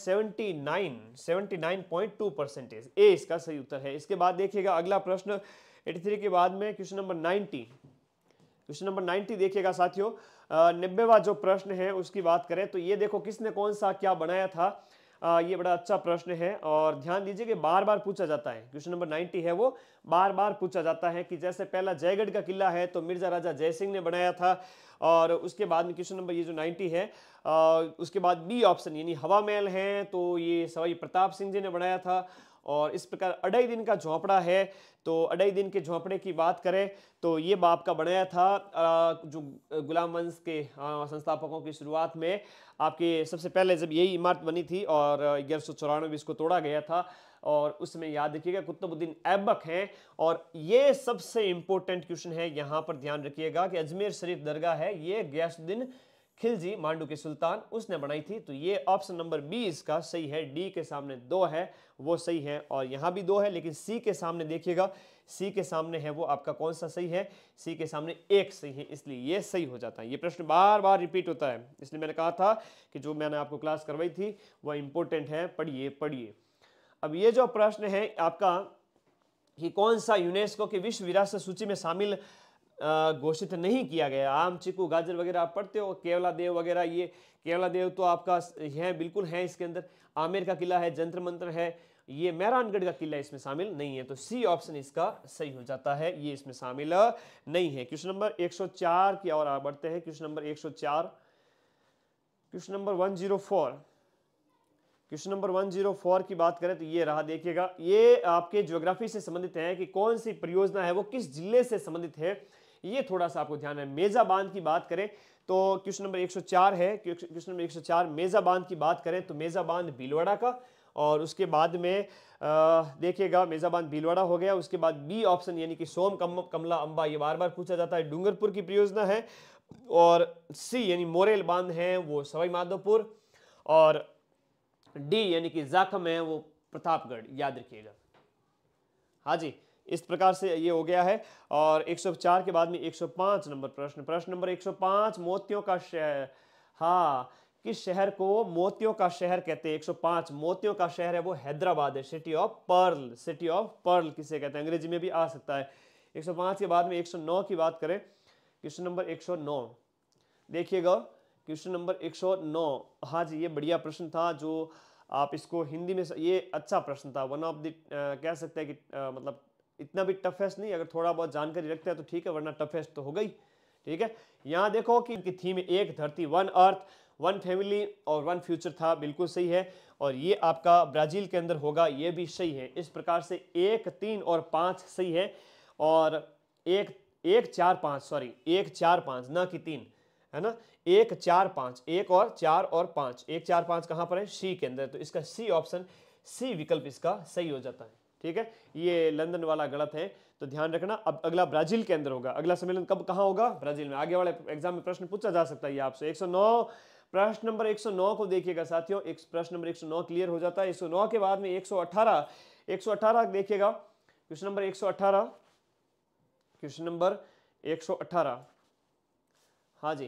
79.2 परसेंटेज ए इसका सही उत्तर है इसके बाद देखिएगा अगला प्रश्न 83 के बाद में क्वेश्चन नंबर 90 क्वेश्चन नंबर 90 देखिएगा साथियों नब्बेवा जो प्रश्न है उसकी बात करें तो ये देखो किसने कौन सा क्या बनाया था ये बड़ा अच्छा प्रश्न है और ध्यान दीजिए कि बार बार पूछा जाता है क्वेश्चन नंबर 90 है वो बार बार पूछा जाता है कि जैसे पहला जयगढ़ का किला है तो मिर्जा राजा जयसिंह ने बनाया था और उसके बाद में क्वेश्चन नंबर ये जो 90 है आ, उसके बाद बी ऑप्शन यानी हवा महल है तो ये सवाई प्रताप सिंह जी ने बनाया था और इस प्रकार अढ़ाई दिन का झोंपड़ा है तो अढ़ाई दिन के झोंपड़े की बात करें तो ये बाप का बनाया था जो गुलाम वंश के संस्थापकों की शुरुआत में आपके सबसे पहले जब यही इमारत बनी थी और ग्यारह सौ चौरानवे इसको तोड़ा गया था और उसमें याद रखिएगा कुतुबुद्दीन ऐबक हैं और ये सबसे इंपॉर्टेंट क्वेश्चन है यहाँ पर ध्यान रखिएगा कि अजमेर शरीफ दरगाह है ये गैसुद्दीन खिलजी मांडू के सुल्तान उसने बनाई थी तो ये ऑप्शन नंबर बी इसका सही है डी के सामने दो है वो सही है और यहाँ भी दो है लेकिन सी के सामने देखिएगा सी के सामने है वो आपका कौन सा सही है सी के सामने एक सही है इसलिए ये सही हो जाता है ये प्रश्न बार बार रिपीट होता है इसलिए मैंने कहा था कि जो मैंने आपको क्लास करवाई थी वह इम्पोर्टेंट है पढ़िए पढ़िए अब ये जो प्रश्न है आपका कि कौन सा यूनेस्को के विश्व विरासत सूची में शामिल घोषित नहीं किया गया आम चिकू गाजर वगैरह आप पढ़ते हो केवला देव वगैरह ये केवला देव तो आपका है बिल्कुल है इसके अंदर आमेर का किला है जंत्र मंत्र है ये मेहरानगढ़ का किला इसमें शामिल नहीं है तो सी ऑप्शन इसका सही हो जाता है ये इसमें शामिल नहीं है क्वेश्चन नंबर 104 की ओर बढ़ते हैं question number 104 question number 104 question number 104 की बात करें तो ये रहा देखिएगा ये आपके ज्योग्राफी से संबंधित है कि कौन सी परियोजना है वो किस जिले से संबंधित है ये थोड़ा सा आपको ध्यान है मेजा बांध की बात करें तो क्वेश्चन नंबर 104 है क्वेश्चन नंबर 104 मेजा बांध की बात करें तो मेजा बांध भीलवाड़ा का और उसके बाद में देखिएगा मेज़ाबान भीलवाड़ा हो गया उसके बाद बी ऑप्शन यानी कि सोम कम, कमला अम्बा ये बार बार पूछा जाता है डूंगरपुर की परियोजना है और सी यानी मोरेल बांध है वो सवाई माधोपुर और डी यानी कि जाखम है वो प्रतापगढ़ याद रखिएगा हाँ जी इस प्रकार से ये हो गया है और 104 के बाद में 105 नंबर प्रश्न प्रश्न नंबर 105 मोतियों का शहर हाँ किस शहर को मोतियों का शहर कहते हैं 105 मोतियों का शहर है वो हैदराबाद है city of pearl city of pearl किसे कहते हैं अंग्रेजी में भी आ सकता है 105 के बाद में 109 की बात करें क्वेश्चन नंबर 109 देखिएगा क्वेश्चन नंबर 109 हाँ जी ये बढ़िया प्रश्न था जो आप इसको हिंदी में ये अच्छा प्रश्न था वन ऑफ द कह सकते हैं कि आ, मतलब इतना भी टफेस्ट नहीं अगर थोड़ा बहुत जानकारी रखते हैं तो ठीक है वरना टफेस्ट तो हो गई ठीक है यहाँ देखो कि इनकी थीम एक धरती वन अर्थ वन फैमिली और वन फ्यूचर था बिल्कुल सही है और ये आपका ब्राज़ील के अंदर होगा ये भी सही है इस प्रकार से एक तीन और पाँच सही है और एक एक चार पाँच सॉरी एक चार पाँच ना कि तीन है ना एक चार पाँच एक और चार और पाँच एक चार पाँच कहाँ पर है सी के अंदर तो इसका सी ऑप्शन सी विकल्प इसका सही हो जाता है ठीक है ये लंदन वाला गलत है तो ध्यान रखना अब अगला ब्राजील के अंदर होगा अगला सम्मेलन कब कहाँ होगा ब्राजील में आगे वाले एग्जाम में प्रश्न पूछा जा सकता है आपसे एक प्रश्न नंबर 109 को देखिएगा साथियों एक प्रश्न नंबर 109 क्लियर हो जाता है 109 के बाद में 118 118 देखिएगा क्वेश्चन नंबर 118 क्वेश्चन नंबर 118 हाँ जी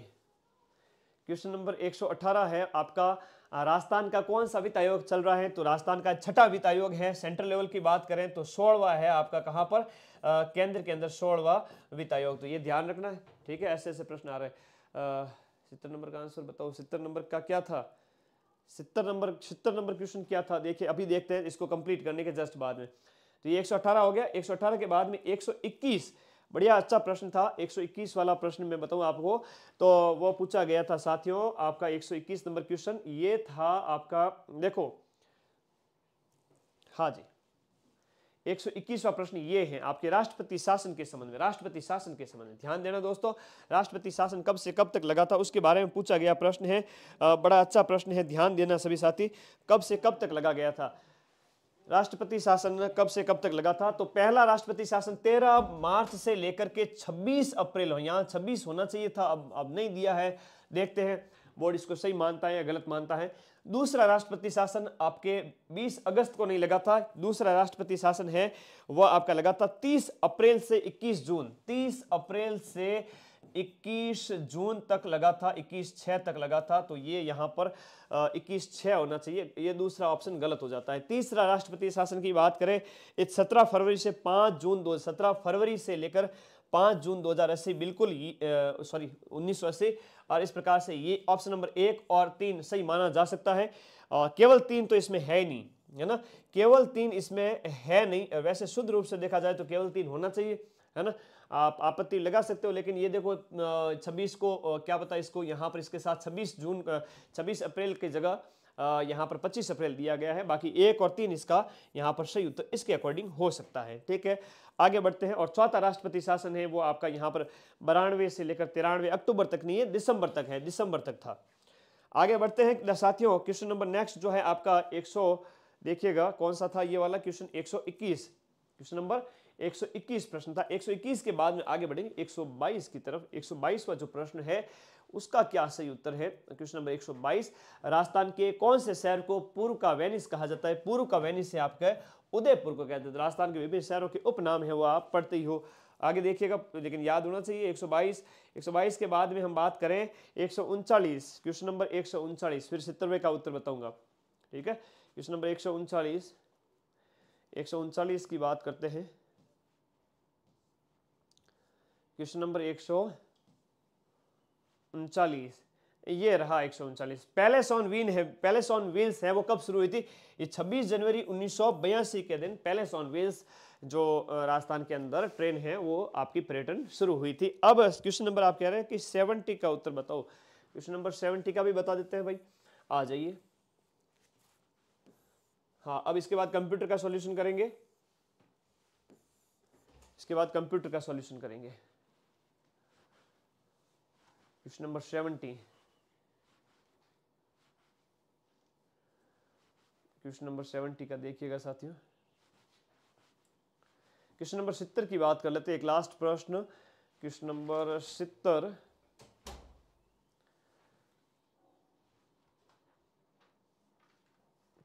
क्वेश्चन नंबर 118 है आपका राजस्थान का कौन सा वित्त आयोग चल रहा है तो राजस्थान का छठा वित्त आयोग है सेंट्रल लेवल की बात करें तो सोलवा है आपका कहां पर केंद्र के अंदर सोलवा वित्त आयोग तो ये ध्यान रखना है ठीक है ऐसे ऐसे प्रश्न आ रहे हैं सितर नंबर का आंसर बताओ सितर नंबर का क्या था सितर नंबर सितर नंबर क्वेश्चन क्या था देखिए अभी देखते हैं इसको कंप्लीट करने के जस्ट बाद में तो ये 118 हो गया 118 के बाद में 121 बढ़िया अच्छा प्रश्न था 121 वाला प्रश्न मैं बताऊं आपको तो वो पूछा गया था साथियों आपका 121 नंबर क्वेश्चन ये था आपका देखो हाँ जी 121वां प्रश्न ये है आपके राष्ट्रपति शासन के संबंध में राष्ट्रपति शासन के संबंध में ध्यान देना दोस्तों राष्ट्रपति शासन कब से कब तक लगा था उसके बारे में पूछा गया प्रश्न है बड़ा अच्छा प्रश्न है ध्यान देना सभी साथी कब से कब तक लगा गया था राष्ट्रपति शासन कब से कब तक लगा था तो पहला राष्ट्रपति शासन 13 मार्च से लेकर के 26 अप्रैल हो यहाँ 26 होना चाहिए था अब अब नहीं दिया है देखते हैं बोर्ड इसको सही मानता है या गलत मानता है दूसरा राष्ट्रपति शासन आपके 20 अगस्त को नहीं लगा था दूसरा राष्ट्रपति शासन है वह आपका लगा था 30 अप्रैल से 21 जून 30 अप्रैल से 21 जून तक लगा था 21 छः तक लगा था तो ये यहाँ पर इक्कीस 21 छः होना चाहिए ये दूसरा ऑप्शन गलत हो जाता है तीसरा राष्ट्रपति शासन की बात करें इस सत्रह फरवरी से 5 जून दो सत्रह फरवरी से लेकर 5 जून 2080 बिल्कुल सॉरी उन्नीस सौ अस्सी और इस प्रकार से ये ऑप्शन नंबर एक और तीन सही माना जा सकता है और केवल तीन तो इसमें है नहीं है ना केवल तीन इसमें है नहीं वैसे शुद्ध रूप से देखा जाए तो केवल तीन होना चाहिए है ना आप आपत्ति लगा सकते हो लेकिन ये देखो 26 को क्या पता इसको यहाँ पर इसके साथ 26 जून 26 अप्रैल की जगह यहाँ पर 25 अप्रैल दिया गया है बाकी एक और तीन इसका यहाँ पर सही उत्तर इसके अकॉर्डिंग हो सकता है ठीक है आगे बढ़ते हैं और चौथा राष्ट्रपति शासन है वो आपका यहाँ पर बारानवे से लेकर तिरानवे अक्टूबर तक नहीं है दिसंबर तक है दिसंबर तक था आगे बढ़ते हैं साथियों क्वेश्चन नंबर नेक्स्ट जो है आपका एक देखिएगा कौन सा था ये वाला क्वेश्चन एक क्वेश्चन नंबर 121 प्रश्न था 121 के बाद में आगे बढ़ेंगे 122 की तरफ 122 का जो प्रश्न है उसका क्या सही उत्तर है क्वेश्चन नंबर 122 राजस्थान के कौन से शहर को पूर्व का वेनिस कहा जाता है पूर्व का वेनिस है आपका उदयपुर को कहते हैं राजस्थान के विभिन्न शहरों के उपनाम है वो आप पढ़ते ही हो आगे देखिएगा लेकिन याद होना चाहिए 122 122 के बाद में हम बात करें एक क्वेश्चन नंबर एक फिर सितरवे का उत्तर बताऊंगा ठीक है क्वेश्चन नंबर एक सौ की बात करते हैं क्वेश्चन नंबर एक सौ उनचालीस ये रहा एक सौ उनचालीस पैलेस ऑन व्हील है पैलेस ऑन व्हील्स है वो कब शुरू हुई थी ये 26 जनवरी उन्नीस के दिन पैलेस ऑन व्हील्स जो राजस्थान के अंदर ट्रेन है वो आपकी पर्यटन शुरू हुई थी अब क्वेश्चन नंबर आप कह रहे हैं कि 70 का उत्तर बताओ क्वेश्चन नंबर 70 का भी बता देते हैं भाई आ जाइए हाँ अब इसके बाद कंप्यूटर का सॉल्यूशन करेंगे इसके बाद कंप्यूटर का सॉल्यूशन करेंगे question number 70 question number seventy का देखिएगा साथियों क्वेश्चन नंबर सितर की बात कर लेते हैं एक लास्ट प्रश्न क्वेश्चन नंबर सितर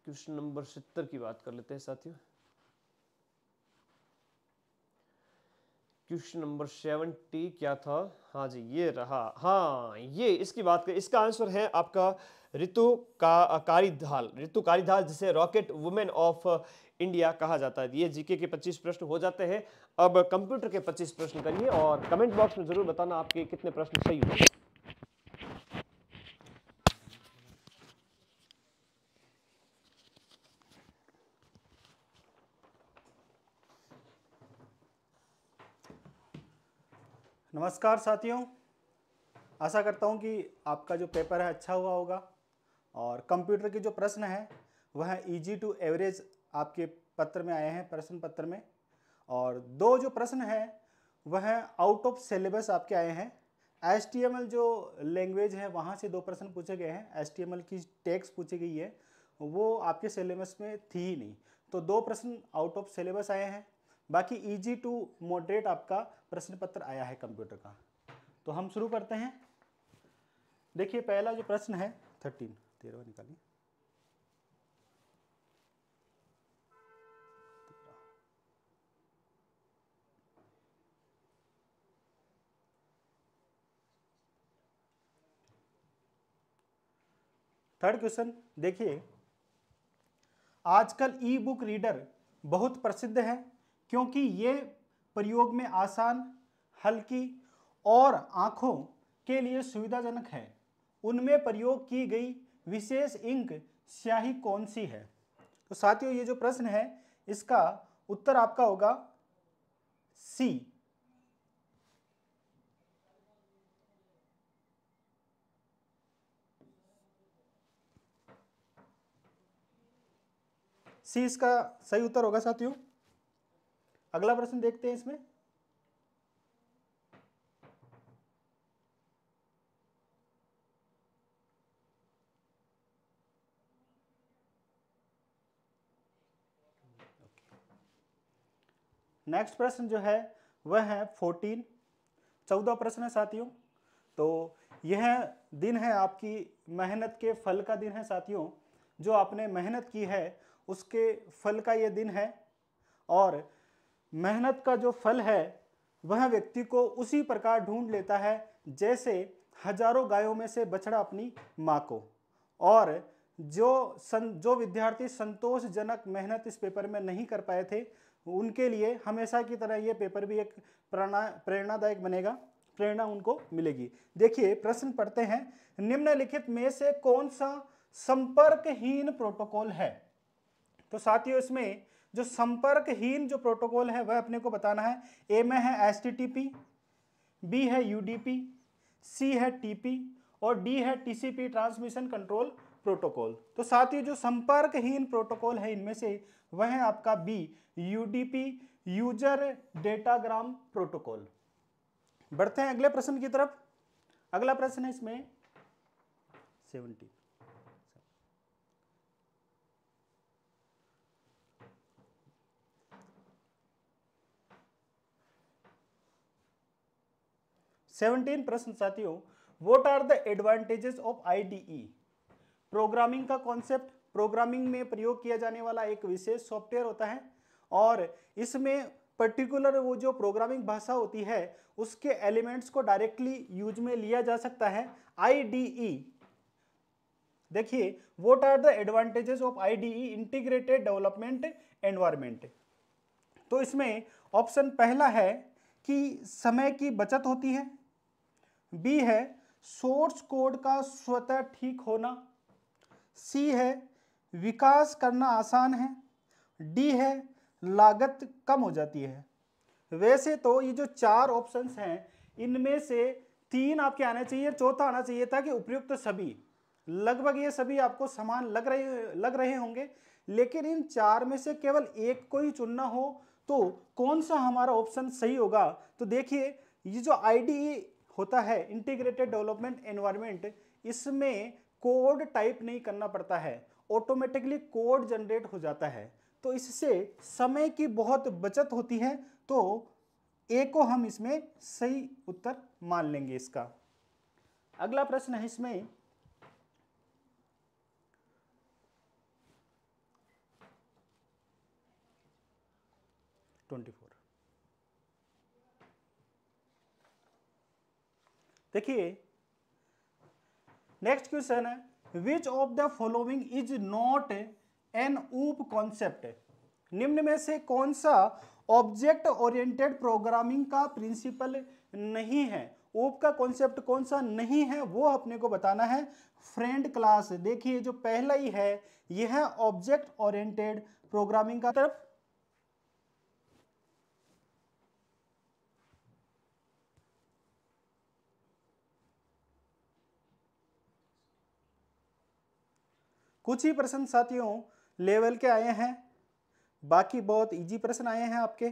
क्वेश्चन नंबर सितर की बात कर लेते हैं साथियों क्वेश्चन नंबर सेवेंटी क्या था हाँ जी ये रहा हाँ ये इसकी बात करें इसका आंसर है आपका ऋतु का कारीधाल ऋतु कारिधाल जिसे रॉकेट वुमेन ऑफ इंडिया कहा जाता है ये जीके के 25 प्रश्न हो जाते हैं अब कंप्यूटर के 25 प्रश्न करिए और कमेंट बॉक्स में जरूर बताना आपके कितने प्रश्न सही हुए नमस्कार साथियों आशा करता हूँ कि आपका जो पेपर है अच्छा हुआ होगा और कंप्यूटर के जो प्रश्न हैं वह इजी टू एवरेज आपके पत्र में आए हैं प्रश्न पत्र में और दो जो प्रश्न हैं वह आउट ऑफ सिलेबस आपके आए हैं एस जो लैंग्वेज है वहाँ से दो प्रश्न पूछे गए हैं एस की टेक्स पूछी गई है वो आपके सिलेबस में थी ही नहीं तो दो प्रश्न आउट ऑफ सिलेबस आए हैं बाकी ईजी टू मॉडरेट आपका प्रश्न पत्र आया है कंप्यूटर का तो हम शुरू करते हैं देखिए पहला जो प्रश्न है थर्टीन तेरह निकालिए थर्ड क्वेश्चन देखिए आजकल ई बुक रीडर बहुत प्रसिद्ध है क्योंकि ये प्रयोग में आसान हल्की और आँखों के लिए सुविधाजनक है उनमें प्रयोग की गई विशेष इंक स्याही कौन सी है तो साथियों ये जो प्रश्न है इसका उत्तर आपका होगा सी सी इसका सही उत्तर होगा साथियों अगला प्रश्न देखते हैं इसमें नेक्स्ट प्रश्न जो है वह है फोर्टीन चौदह प्रश्न है साथियों तो यह दिन है आपकी मेहनत के फल का दिन है साथियों जो आपने मेहनत की है उसके फल का यह दिन है और मेहनत का जो फल है वह व्यक्ति को उसी प्रकार ढूंढ लेता है जैसे हजारों गायों में से बछड़ा अपनी माँ को और जो सं जो विद्यार्थी संतोषजनक मेहनत इस पेपर में नहीं कर पाए थे उनके लिए हमेशा की तरह ये पेपर भी एक प्रणा प्रेरणादायक बनेगा प्रेरणा उनको मिलेगी देखिए प्रश्न पढ़ते हैं निम्नलिखित में से कौन सा संपर्कहीन प्रोटोकॉल है तो साथियों इसमें जो संपर्कहीन जो प्रोटोकॉल है वह अपने को बताना है ए में है एस बी है यू सी है टी और डी है टी ट्रांसमिशन कंट्रोल प्रोटोकॉल तो साथ ही जो संपर्कहीन प्रोटोकॉल है इनमें से वह है आपका B UDP user datagram protocol बढ़ते हैं अगले प्रश्न की तरफ अगला प्रश्न है इसमें सेवनटी सेवनटीन प्रश्न साथियों what are the advantages of IDE programming का कॉन्सेप्ट प्रोग्रामिंग में प्रयोग किया जाने वाला एक विशेष सॉफ्टवेयर होता है और इसमें पर्टिकुलर वो जो प्रोग्रामिंग भाषा होती है उसके एलिमेंट्स को डायरेक्टली यूज में लिया जा सकता है आईडीई e। देखिए what are the advantages of IDE integrated development environment तो इसमें ऑप्शन पहला है कि समय की बचत होती है बी है सोर्स कोड का स्वतः ठीक होना सी है विकास करना आसान है डी है लागत कम हो जाती है वैसे तो ये जो चार ऑप्शंस हैं इनमें से तीन आपके आने चाहिए चौथा आना चाहिए था कि उपयुक्त तो सभी लगभग ये सभी आपको समान लग रहे लग रहे होंगे लेकिन इन चार में से केवल एक को ही चुनना हो तो कौन सा हमारा ऑप्शन सही होगा तो देखिए ये जो आई होता है इंटीग्रेटेड डेवलपमेंट एनवायरनमेंट इसमें कोड टाइप नहीं करना पड़ता है ऑटोमेटिकली कोड जनरेट हो जाता है तो इससे समय की बहुत बचत होती है तो ए को हम इसमें सही उत्तर मान लेंगे इसका अगला प्रश्न है इसमें ट्वेंटी देखिए नेक्स्ट क्वेश्चन है which of the following is not an OOP concept निम्न में से कौन सा ऑब्जेक्ट ओरिएंटेड प्रोग्रामिंग का प्रिंसिपल नहीं है ऊप का कॉन्सेप्ट कौन सा नहीं है वो अपने को बताना है फ्रेंड क्लास देखिए जो पहला ही है यह है ऑब्जेक्ट ओरिएंटेड प्रोग्रामिंग का तरफ कुछ ही प्रश्न साथियों लेवल के आए हैं बाकी बहुत इजी प्रश्न आए हैं आपके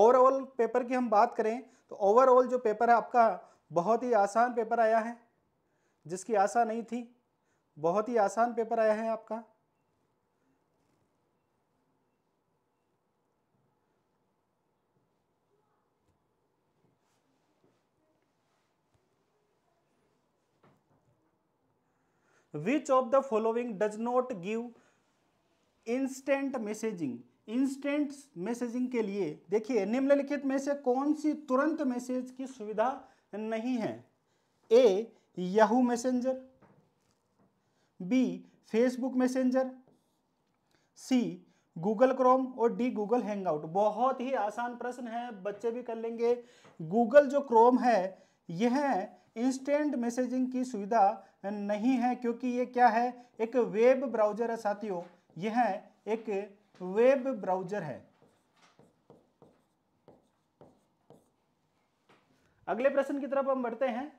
ओवरऑल पेपर की हम बात करें तो ओवरऑल जो पेपर है आपका बहुत ही आसान पेपर आया है जिसकी आशा नहीं थी बहुत ही आसान पेपर आया है आपका which of the following does not give instant messaging instant messaging के लिए देखिए निम्नलिखित में से कौन सी तुरंत मैसेज की सुविधा नहीं है A Yahoo messenger B Facebook messenger C Google Chrome और डी गूगल हैंगआउट बहुत ही आसान प्रश्न है बच्चे भी कर लेंगे गूगल जो क्रोम है यह इंस्टेंट मैसेजिंग की सुविधा नहीं है क्योंकि ये क्या है एक वेब ब्राउजर है साथियों यह एक वेब ब्राउजर है अगले प्रश्न की तरफ हम बढ़ते हैं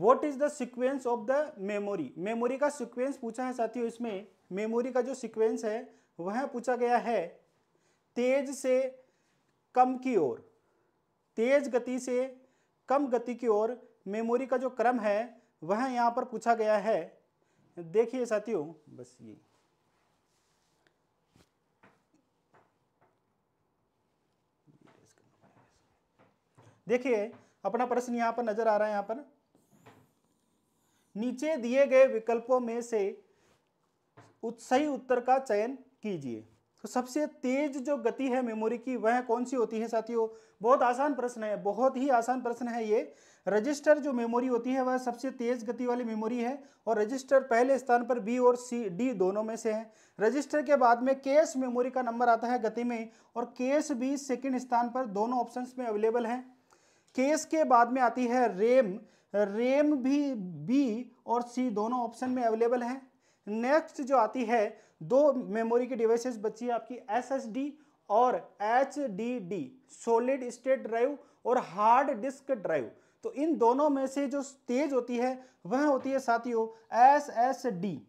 what is the sequence of the memory memory का सिक्वेंस पूछा है साथियों इसमें मेमोरी का जो सीक्वेंस है वह पूछा गया है तेज से कम की ओर तेज गति से कम गति की ओर मेमोरी का जो क्रम है वह यहाँ पर पूछा गया है देखिए साथियों बस ये देखिए अपना प्रश्न यहाँ पर नजर आ रहा है यहाँ पर नीचे दिए गए विकल्पों में से सही उत्तर का चयन कीजिए तो सबसे तेज जो गति है मेमोरी की वह कौन सी होती है साथियों बहुत आसान प्रश्न है बहुत ही आसान प्रश्न है ये रजिस्टर जो मेमोरी होती है वह सबसे तेज गति वाली मेमोरी है और रजिस्टर पहले स्थान पर बी और सी डी दोनों में से है रजिस्टर के बाद में केस मेमोरी का नंबर आता है गति में और केस भी सेकेंड स्थान पर दोनों ऑप्शन में अवेलेबल है केस के बाद में आती है रेम रेम भी बी और सी दोनों ऑप्शन में अवेलेबल है नेक्स्ट जो आती है दो मेमोरी की डिवाइसेस बची है आपकी एसएसडी और H D D solid state drive और हार्ड डिस्क ड्राइव तो इन दोनों में से जो तेज होती है वह होती है साथियों एस एस डी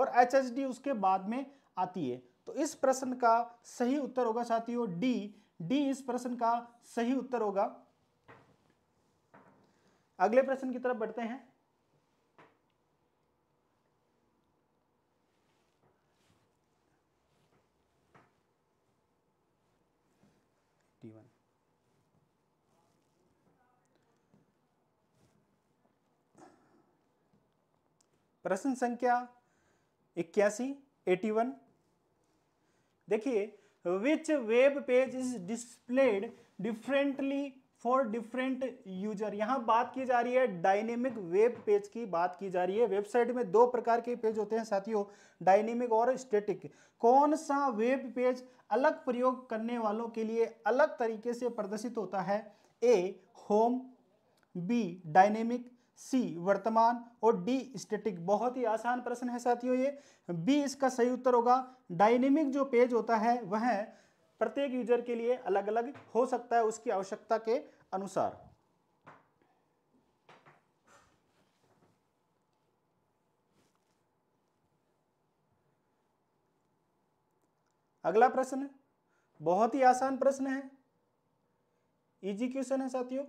और एच एस डी उसके बाद में आती है तो इस प्रश्न का सही उत्तर होगा साथियों डी डी इस प्रश्न का सही उत्तर होगा अगले प्रश्न की तरफ बढ़ते हैं प्रश्न संख्या इक्यासी एटी वन देखिए which web page is displayed differently for different user यहां बात की जा रही है डायनेमिक वेब पेज की बात की जा रही है वेबसाइट में दो प्रकार के पेज होते हैं साथियों डायनेमिक और स्टेटिक कौन सा वेब पेज अलग प्रयोग करने वालों के लिए अलग तरीके से प्रदर्शित होता है A home B dynamic C वर्तमान और डी स्टेटिक बहुत ही आसान प्रश्न है साथियों ये बी इसका सही उत्तर होगा डायनेमिक जो पेज होता है वह प्रत्येक यूजर के लिए अलग अलग हो सकता है उसकी आवश्यकता के अनुसार अगला प्रश्न बहुत ही आसान प्रश्न है इजी क्वेश्चन है साथियों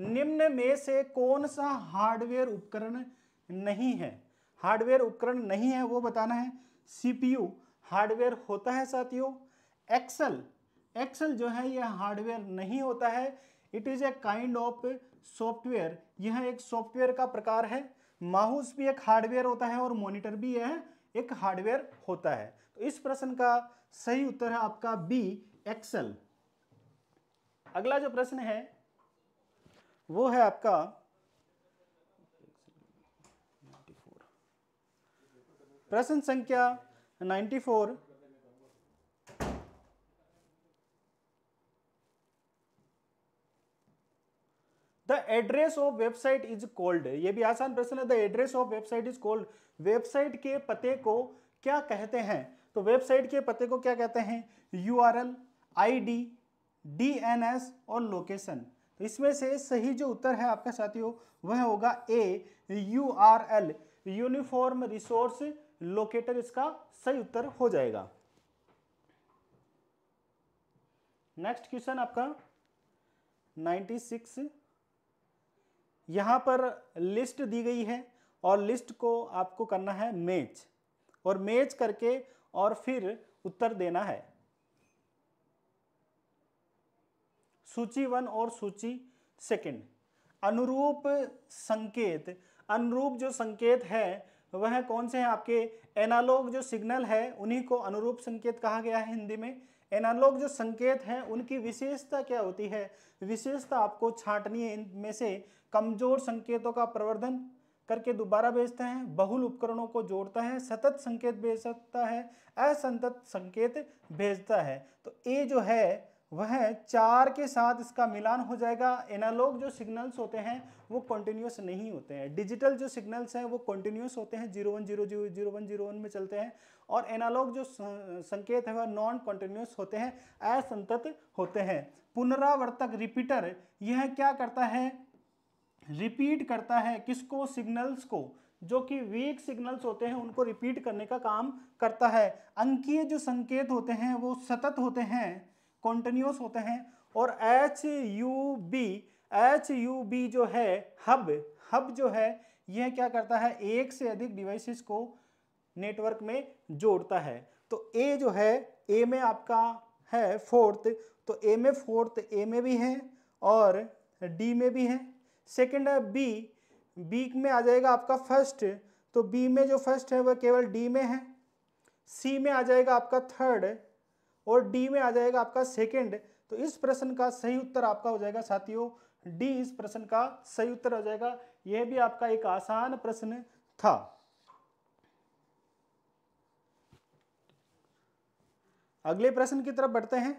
निम्न में से कौन सा हार्डवेयर उपकरण नहीं है हार्डवेयर उपकरण नहीं है वो बताना है सीपीयू हार्डवेयर होता है साथियों एक्सल एक्सल जो है यह हार्डवेयर नहीं होता है it is a kind of software यह एक सॉफ्टवेयर का प्रकार है माउस भी एक हार्डवेयर होता है और मॉनिटर भी यह एक हार्डवेयर होता है तो इस प्रश्न का सही उत्तर है आपका बी एक्सेल अगला जो प्रश्न है वो है आपका प्रश्न संख्या 94 the address of website is called ये भी आसान प्रश्न है the address of website is called website के पते को क्या कहते हैं तो वेबसाइट के पते को क्या कहते हैं U R L I D D N S और लोकेशन इसमें से सही जो उत्तर है आपका साथियों वह होगा A U R L uniform resource locator इसका सही उत्तर हो जाएगा नेक्स्ट क्वेश्चन आपका 96 यहाँ पर लिस्ट दी गई है और लिस्ट को आपको करना है मैच और मैच करके और फिर उत्तर देना है सूची वन और सूची सेकंड अनुरूप संकेत अनुरूप जो संकेत है वह कौन से हैं आपके एनालॉग जो सिग्नल है उन्हीं को अनुरूप संकेत कहा गया है हिंदी में एनालॉग जो संकेत हैं उनकी विशेषता क्या होती है विशेषता आपको छाटनीय है इनमें से कमजोर संकेतों का प्रवर्धन करके दोबारा भेजते हैं बहुल उपकरणों को जोड़ता है सतत संकेत भेज सकता है असंतत संकेत भेजता है तो ए जो है वह चार के साथ इसका मिलान हो जाएगा एनालॉग जो सिग्नल्स होते हैं वो कंटिन्यूस नहीं होते हैं डिजिटल जो सिग्नल्स हैं वो कंटिन्यूस होते हैं zero one zero zero zero one zero one में चलते हैं और एनालॉग जो संकेत है वह नॉन कंटिन्यूस होते हैं असंतत होते हैं पुनरावर्तक रिपीटर यह क्या करता है रिपीट करता है किसको सिग्नल्स को जो कि वीक सिग्नल्स होते हैं उनको रिपीट करने का काम करता है अंकीय जो संकेत होते हैं वो सतत होते हैं कॉन्टिन्यूस होते हैं और H U B H U B जो है हब हब जो है यह क्या करता है एक से अधिक डिवाइसेस को नेटवर्क में जोड़ता है तो ए जो है ए में आपका है फोर्थ तो ए में फोर्थ ए में भी है और डी में भी है सेकंड है बी बी में आ जाएगा आपका फर्स्ट तो बी में जो फर्स्ट है वह केवल डी में है सी में आ जाएगा आपका थर्ड और डी में आ जाएगा आपका सेकेंड तो इस प्रश्न का सही उत्तर आपका हो जाएगा साथियों डी इस प्रश्न का सही उत्तर हो जाएगा यह भी आपका एक आसान प्रश्न था अगले प्रश्न की तरफ बढ़ते हैं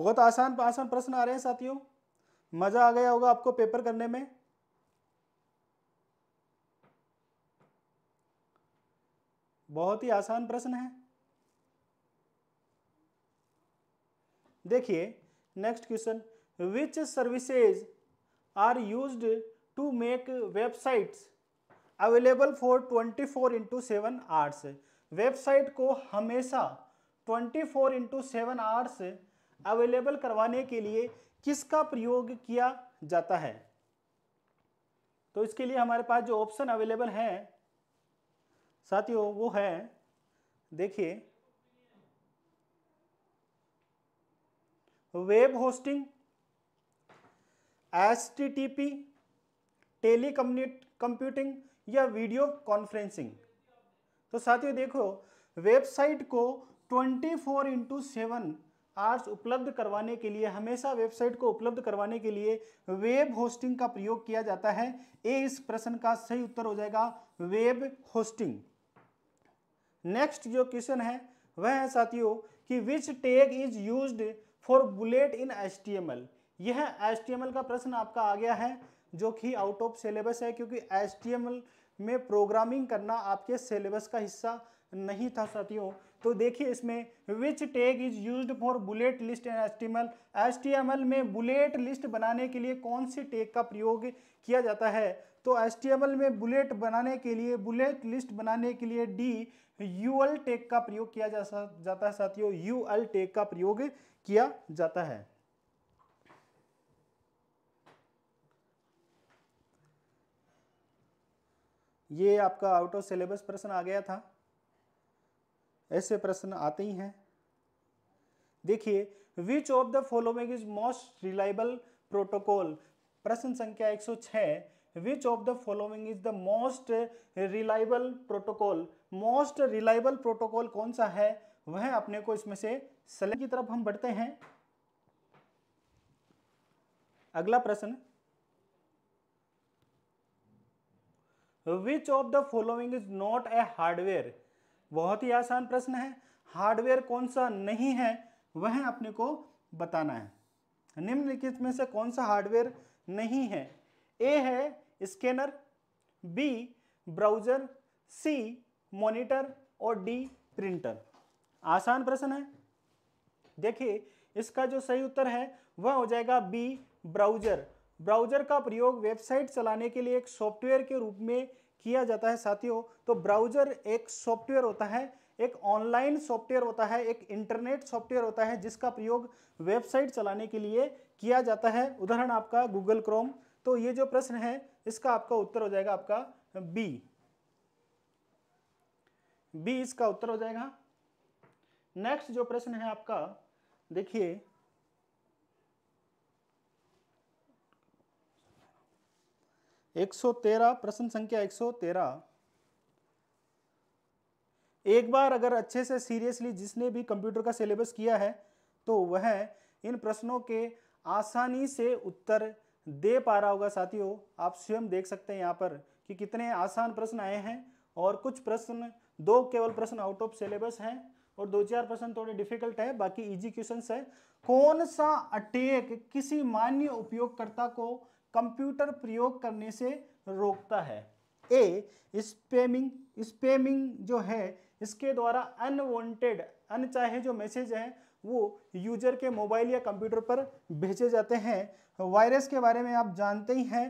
बहुत आसान आसान प्रश्न आ रहे हैं साथियों मज़ा आ गया होगा आपको पेपर करने में बहुत ही आसान प्रश्न है देखिए next question which services are use to make websites available for 24 four into seven hours website को हमेशा 24 four into seven hours available करवाने के लिए किसका प्रयोग किया जाता है तो इसके लिए हमारे पास जो ऑप्शन अवेलेबल हैं साथियों वो है देखिए web hosting S T T P tele computing या वीडियो कॉन्फ्रेंसिंग तो साथियों देखो वेबसाइट को 24 फोर इंटू सेवन आर्ट्स उपलब्ध करवाने के लिए हमेशा वेबसाइट को उपलब्ध करवाने के लिए वेब होस्टिंग का प्रयोग किया जाता है ए इस प्रश्न का सही उत्तर हो जाएगा वेब होस्टिंग नेक्स्ट जो क्वेश्चन है वह है साथियों कि which tag is use for bullet in H यह एच का प्रश्न आपका आ गया है जो कि आउट ऑफ सिलेबस है क्योंकि एच में प्रोग्रामिंग करना आपके सिलेबस का हिस्सा नहीं था साथियों तो देखिए इसमें which tag is use for bullet list and S M L में बुलेट लिस्ट बनाने के लिए कौन सी टैग का प्रयोग किया जाता है तो एल में बुलेट बनाने के लिए बुलेट लिस्ट बनाने के लिए डी यूएल टैग का प्रयोग किया जा जाता है साथियों यूएल टैग का प्रयोग किया जाता है ये आपका आउट ऑफ सिलेबस प्रश्न आ गया था ऐसे प्रश्न आते ही हैं देखिए which of the following is most reliable protocol प्रश्न संख्या 106 which of the following is the most reliable protocol most reliable protocol कौन सा है वह अपने को इसमें से सले की तरफ हम बढ़ते हैं अगला प्रश्न which of the following is not a hardware बहुत ही आसान प्रश्न है हार्डवेयर कौन सा नहीं है वह अपने को बताना है निम्नलिखित में से कौन सा हार्डवेयर नहीं है ए है scanner B browser C monitor और डी प्रिंटर आसान प्रश्न है देखिए इसका जो सही उत्तर है वह हो जाएगा बी ब्राउजर ब्राउजर का प्रयोग वेबसाइट चलाने के लिए एक सॉफ्टवेयर के रूप में किया जाता है साथियों तो ब्राउजर एक सॉफ्टवेयर होता है एक ऑनलाइन सॉफ्टवेयर होता है एक इंटरनेट सॉफ्टवेयर होता है जिसका प्रयोग वेबसाइट चलाने के लिए किया जाता है उदाहरण आपका गूगल क्रोम तो ये जो प्रश्न है इसका आपका उत्तर हो जाएगा आपका बी बी इसका उत्तर हो जाएगा नेक्स्ट जो प्रश्न है आपका देखिए 113 प्रश्न संख्या 113 एक बार अगर अच्छे से सीरियसली जिसने भी कंप्यूटर का सिलेबस किया है तो वह इन प्रश्नों के आसानी से उत्तर दे पा रहा होगा साथियों आप स्वयं देख सकते हैं यहाँ पर कि कितने आसान प्रश्न आए हैं और कुछ प्रश्न दो केवल प्रश्न आउट ऑफ सिलेबस हैं और दो चार प्रश्न थोड़े डिफिकल्ट है बाकी इजी क्वेश्चन है कौन सा अटैक किसी मान्य उपयोगकर्ता को कंप्यूटर प्रयोग करने से रोकता है ए स्पेमिंग स्पेमिंग जो है इसके द्वारा अनवांटेड अनचाहे जो मैसेज हैं वो यूजर के मोबाइल या कंप्यूटर पर भेजे जाते हैं वायरस के बारे में आप जानते ही हैं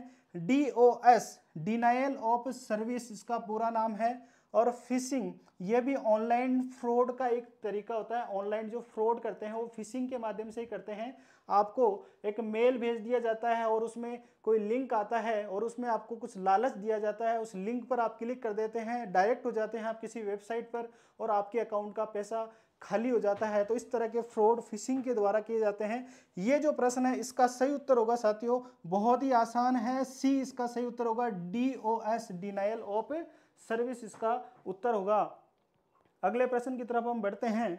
D O S denial of service इसका पूरा नाम है और फिशिंग ये भी ऑनलाइन फ्रॉड का एक तरीका होता है ऑनलाइन जो फ्रॉड करते हैं वो फिशिंग के माध्यम से ही करते हैं आपको एक मेल भेज दिया जाता है और उसमें कोई लिंक आता है और उसमें आपको कुछ लालच दिया जाता है उस लिंक पर आप क्लिक कर देते हैं डायरेक्ट हो जाते हैं आप किसी वेबसाइट पर और आपके अकाउंट का पैसा खाली हो जाता है तो इस तरह के फ्रॉड फिशिंग के द्वारा किए जाते हैं ये जो प्रश्न है इसका सही उत्तर होगा साथियों बहुत ही आसान है सी इसका सही उत्तर होगा D O S denial of service इसका उत्तर होगा अगले प्रश्न की तरफ हम बढ़ते हैं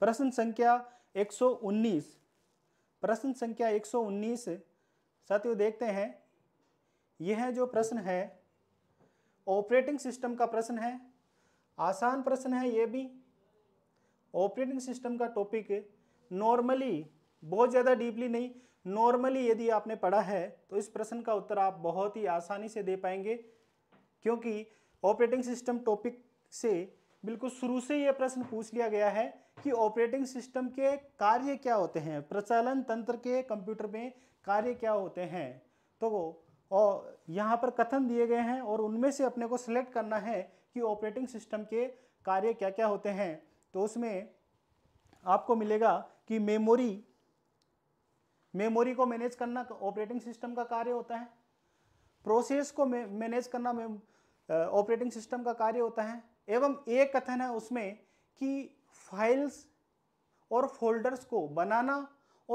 प्रश्न संख्या 119 प्रश्न संख्या 119 साथियों देखते हैं यह है जो प्रश्न है ऑपरेटिंग सिस्टम का प्रश्न है आसान प्रश्न है ये भी ऑपरेटिंग सिस्टम का टॉपिक नॉर्मली बहुत ज़्यादा डीपली नहीं नॉर्मली यदि आपने पढ़ा है तो इस प्रश्न का उत्तर आप बहुत ही आसानी से दे पाएंगे क्योंकि ऑपरेटिंग सिस्टम टॉपिक से बिल्कुल शुरू से ये प्रश्न पूछ लिया गया है कि ऑपरेटिंग सिस्टम के कार्य क्या होते हैं प्रचलन तंत्र के कंप्यूटर में कार्य क्या होते हैं तो और यहाँ पर कथन दिए गए हैं और उनमें से अपने को सिलेक्ट करना है कि ऑपरेटिंग सिस्टम के कार्य क्या क्या होते हैं तो उसमें आपको मिलेगा कि मेमोरी मेमोरी को मैनेज करना ऑपरेटिंग सिस्टम का कार्य होता है प्रोसेस को मैनेज करना ऑपरेटिंग सिस्टम का कार्य होता है एवं एक कथन है उसमें कि फाइल्स और फोल्डर्स को बनाना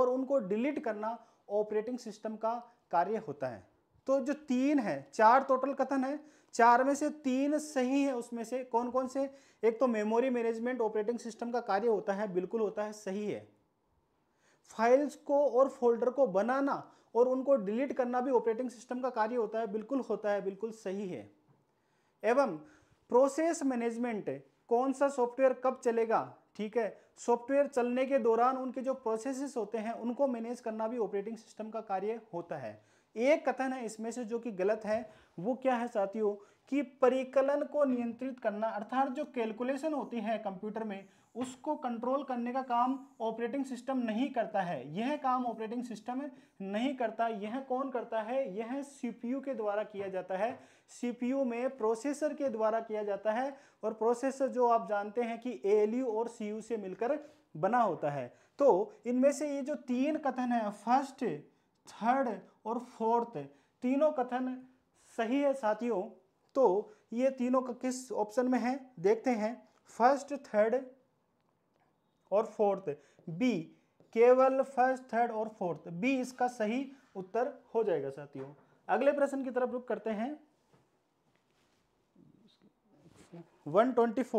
और उनको डिलीट करना ऑपरेटिंग सिस्टम का कार्य होता है तो जो तीन है चार टोटल कथन है चार में से तीन सही है उसमें से कौन कौन से एक तो मेमोरी मैनेजमेंट ऑपरेटिंग सिस्टम का कार्य होता है बिल्कुल होता है सही है फाइल्स को और फोल्डर को बनाना और उनको डिलीट करना भी ऑपरेटिंग सिस्टम का कार्य होता है बिल्कुल होता है बिल्कुल सही है एवं प्रोसेस मैनेजमेंट कौन सा सॉफ्टवेयर कब चलेगा ठीक है सॉफ्टवेयर चलने के दौरान उनके जो प्रोसेसेस होते हैं उनको मैनेज करना भी ऑपरेटिंग सिस्टम का कार्य होता है एक कथन है इसमें से जो कि गलत है वो क्या है साथियों कि परिकलन को नियंत्रित करना अर्थात जो कैलकुलेशन होती है कंप्यूटर में उसको कंट्रोल करने का काम ऑपरेटिंग सिस्टम नहीं करता है यह काम ऑपरेटिंग सिस्टम नहीं करता यह कौन करता है यह सीपीयू के द्वारा किया जाता है सीपीयू में प्रोसेसर के द्वारा किया जाता है और प्रोसेसर जो आप जानते हैं कि एएलयू और सीयू से मिलकर बना होता है तो इनमें से ये जो तीन कथन है फर्स्ट थर्ड और फोर्थ तीनों कथन सही है साथियों तो ये तीनों का किस ऑप्शन में है देखते हैं फर्स्ट थर्ड और फोर्थ बी केवल फर्स्ट थर्ड और फोर्थ बी इसका सही उत्तर हो जाएगा साथियों अगले प्रश्न की तरफ रुक करते हैं 124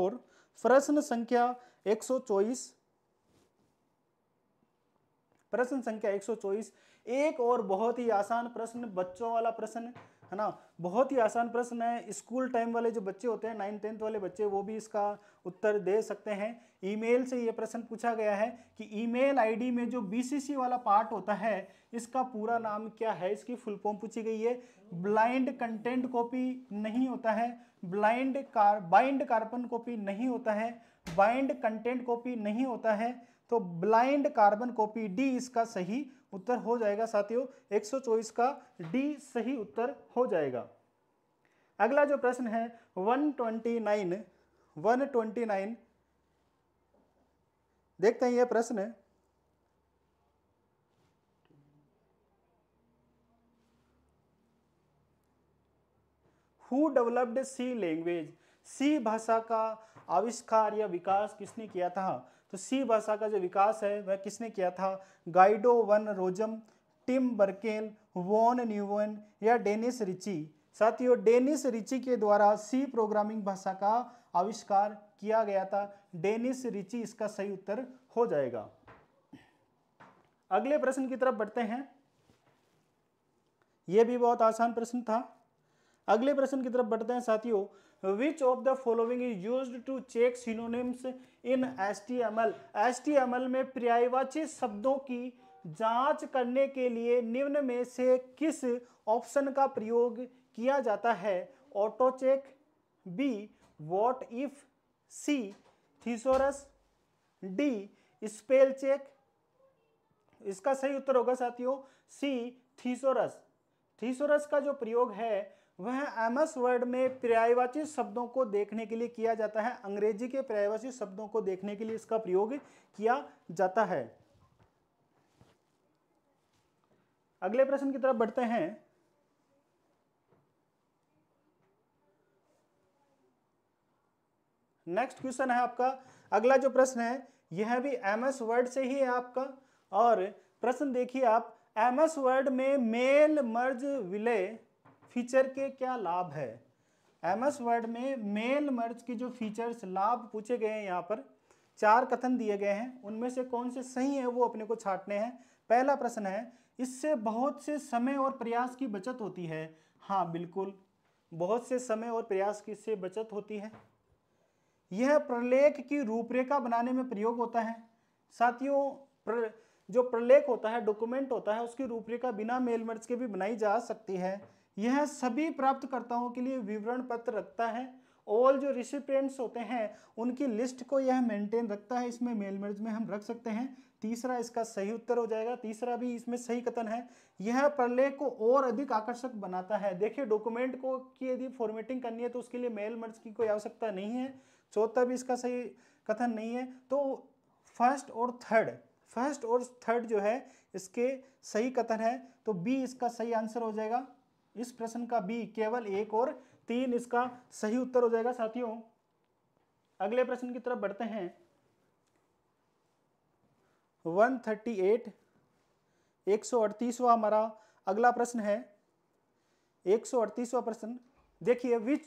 प्रश्न संख्या 124 प्रश्न संख्या 124 एक और बहुत ही आसान प्रश्न बच्चों वाला प्रश्न है ना बहुत ही आसान प्रश्न है स्कूल टाइम वाले जो बच्चे होते हैं नाइन टेंथ वाले बच्चे वो भी इसका उत्तर दे सकते हैं ईमेल से ये प्रश्न पूछा गया है कि ईमेल आईडी में जो बीसीसी वाला पार्ट होता है इसका पूरा नाम क्या है इसकी फुल फॉर्म पूछी गई है ब्लाइंड कंटेंट कॉपी नहीं होता है blind car bind carbon copy नहीं होता है बाइंड कंटेंट कॉपी नहीं होता है तो ब्लाइंड कार्बन कॉपी डी इसका सही उत्तर हो जाएगा साथियों 124 का डी सही उत्तर हो जाएगा अगला जो प्रश्न है 129 129 देखते हैं यह प्रश्न है who developed C language C भाषा का आविष्कार या विकास किसने किया था तो सी भाषा का जो विकास है वह किसने किया था गाइडो वन रोजम टिम बर्केल वॉन न्यूवन या डेनिस रिची साथियों डेनिस रिची के द्वारा सी प्रोग्रामिंग भाषा का आविष्कार किया गया था डेनिस रिची इसका सही उत्तर हो जाएगा अगले प्रश्न की तरफ बढ़ते हैं यह भी बहुत आसान प्रश्न था अगले प्रश्न की तरफ बढ़ते हैं साथियों which of the following is use to check synonyms in S T M L S T M L में पर्यायवाची शब्दों की जांच करने के लिए निम्न में से किस ऑप्शन का प्रयोग किया जाता है auto check B what if C thesaurus D spell check इसका सही उत्तर होगा साथियों सी थीसोरस थीसोरस का जो प्रयोग है वह एम एस वर्ड में पर्यायवाची शब्दों को देखने के लिए किया जाता है अंग्रेजी के पर्यायवाची शब्दों को देखने के लिए इसका प्रयोग किया जाता है अगले प्रश्न की तरफ बढ़ते हैं नेक्स्ट क्वेश्चन है आपका अगला जो प्रश्न है यह भी एम एस वर्ड से ही है आपका और प्रश्न देखिए आप एम एस वर्ड में मेल मर्ज विलय फीचर के क्या लाभ है एम एस वर्ड में मेल मर्ज की जो फीचर्स लाभ पूछे गए हैं यहाँ पर चार कथन दिए गए हैं उनमें से कौन से सही है वो अपने को छाटने हैं पहला प्रश्न है इससे बहुत से समय और प्रयास की बचत होती है हाँ बिल्कुल बहुत से समय और प्रयास की इससे बचत होती है यह प्रलेख की रूपरेखा बनाने में प्रयोग होता है साथियों प्र, जो प्रलेख होता है डॉक्यूमेंट होता है उसकी रूपरेखा बिना मेल मर्ज के भी बनाई जा सकती है यह सभी प्राप्तकर्ताओं के लिए विवरण पत्र रखता है ऑल जो रिसिपेंट्स होते हैं उनकी लिस्ट को यह मेंटेन रखता है इसमें मेल मर्ज में हम रख सकते हैं तीसरा इसका सही उत्तर हो जाएगा तीसरा भी इसमें सही कथन है यह प्रलेख को और अधिक आकर्षक बनाता है देखिए डॉक्यूमेंट को की यदि फॉर्मेटिंग करनी है तो उसके लिए मेल मर्ज की कोई आवश्यकता नहीं है चौथा भी इसका सही कथन नहीं है तो फर्स्ट और थर्ड फर्स्ट और थर्ड जो है इसके सही कथन है तो बी इसका सही आंसर हो जाएगा इस प्रश्न का बी केवल एक और तीन इसका सही उत्तर हो जाएगा साथियों अगले प्रश्न की तरफ बढ़ते हैं 138 138वां हमारा अगला प्रश्न है 138वां प्रश्न देखिए which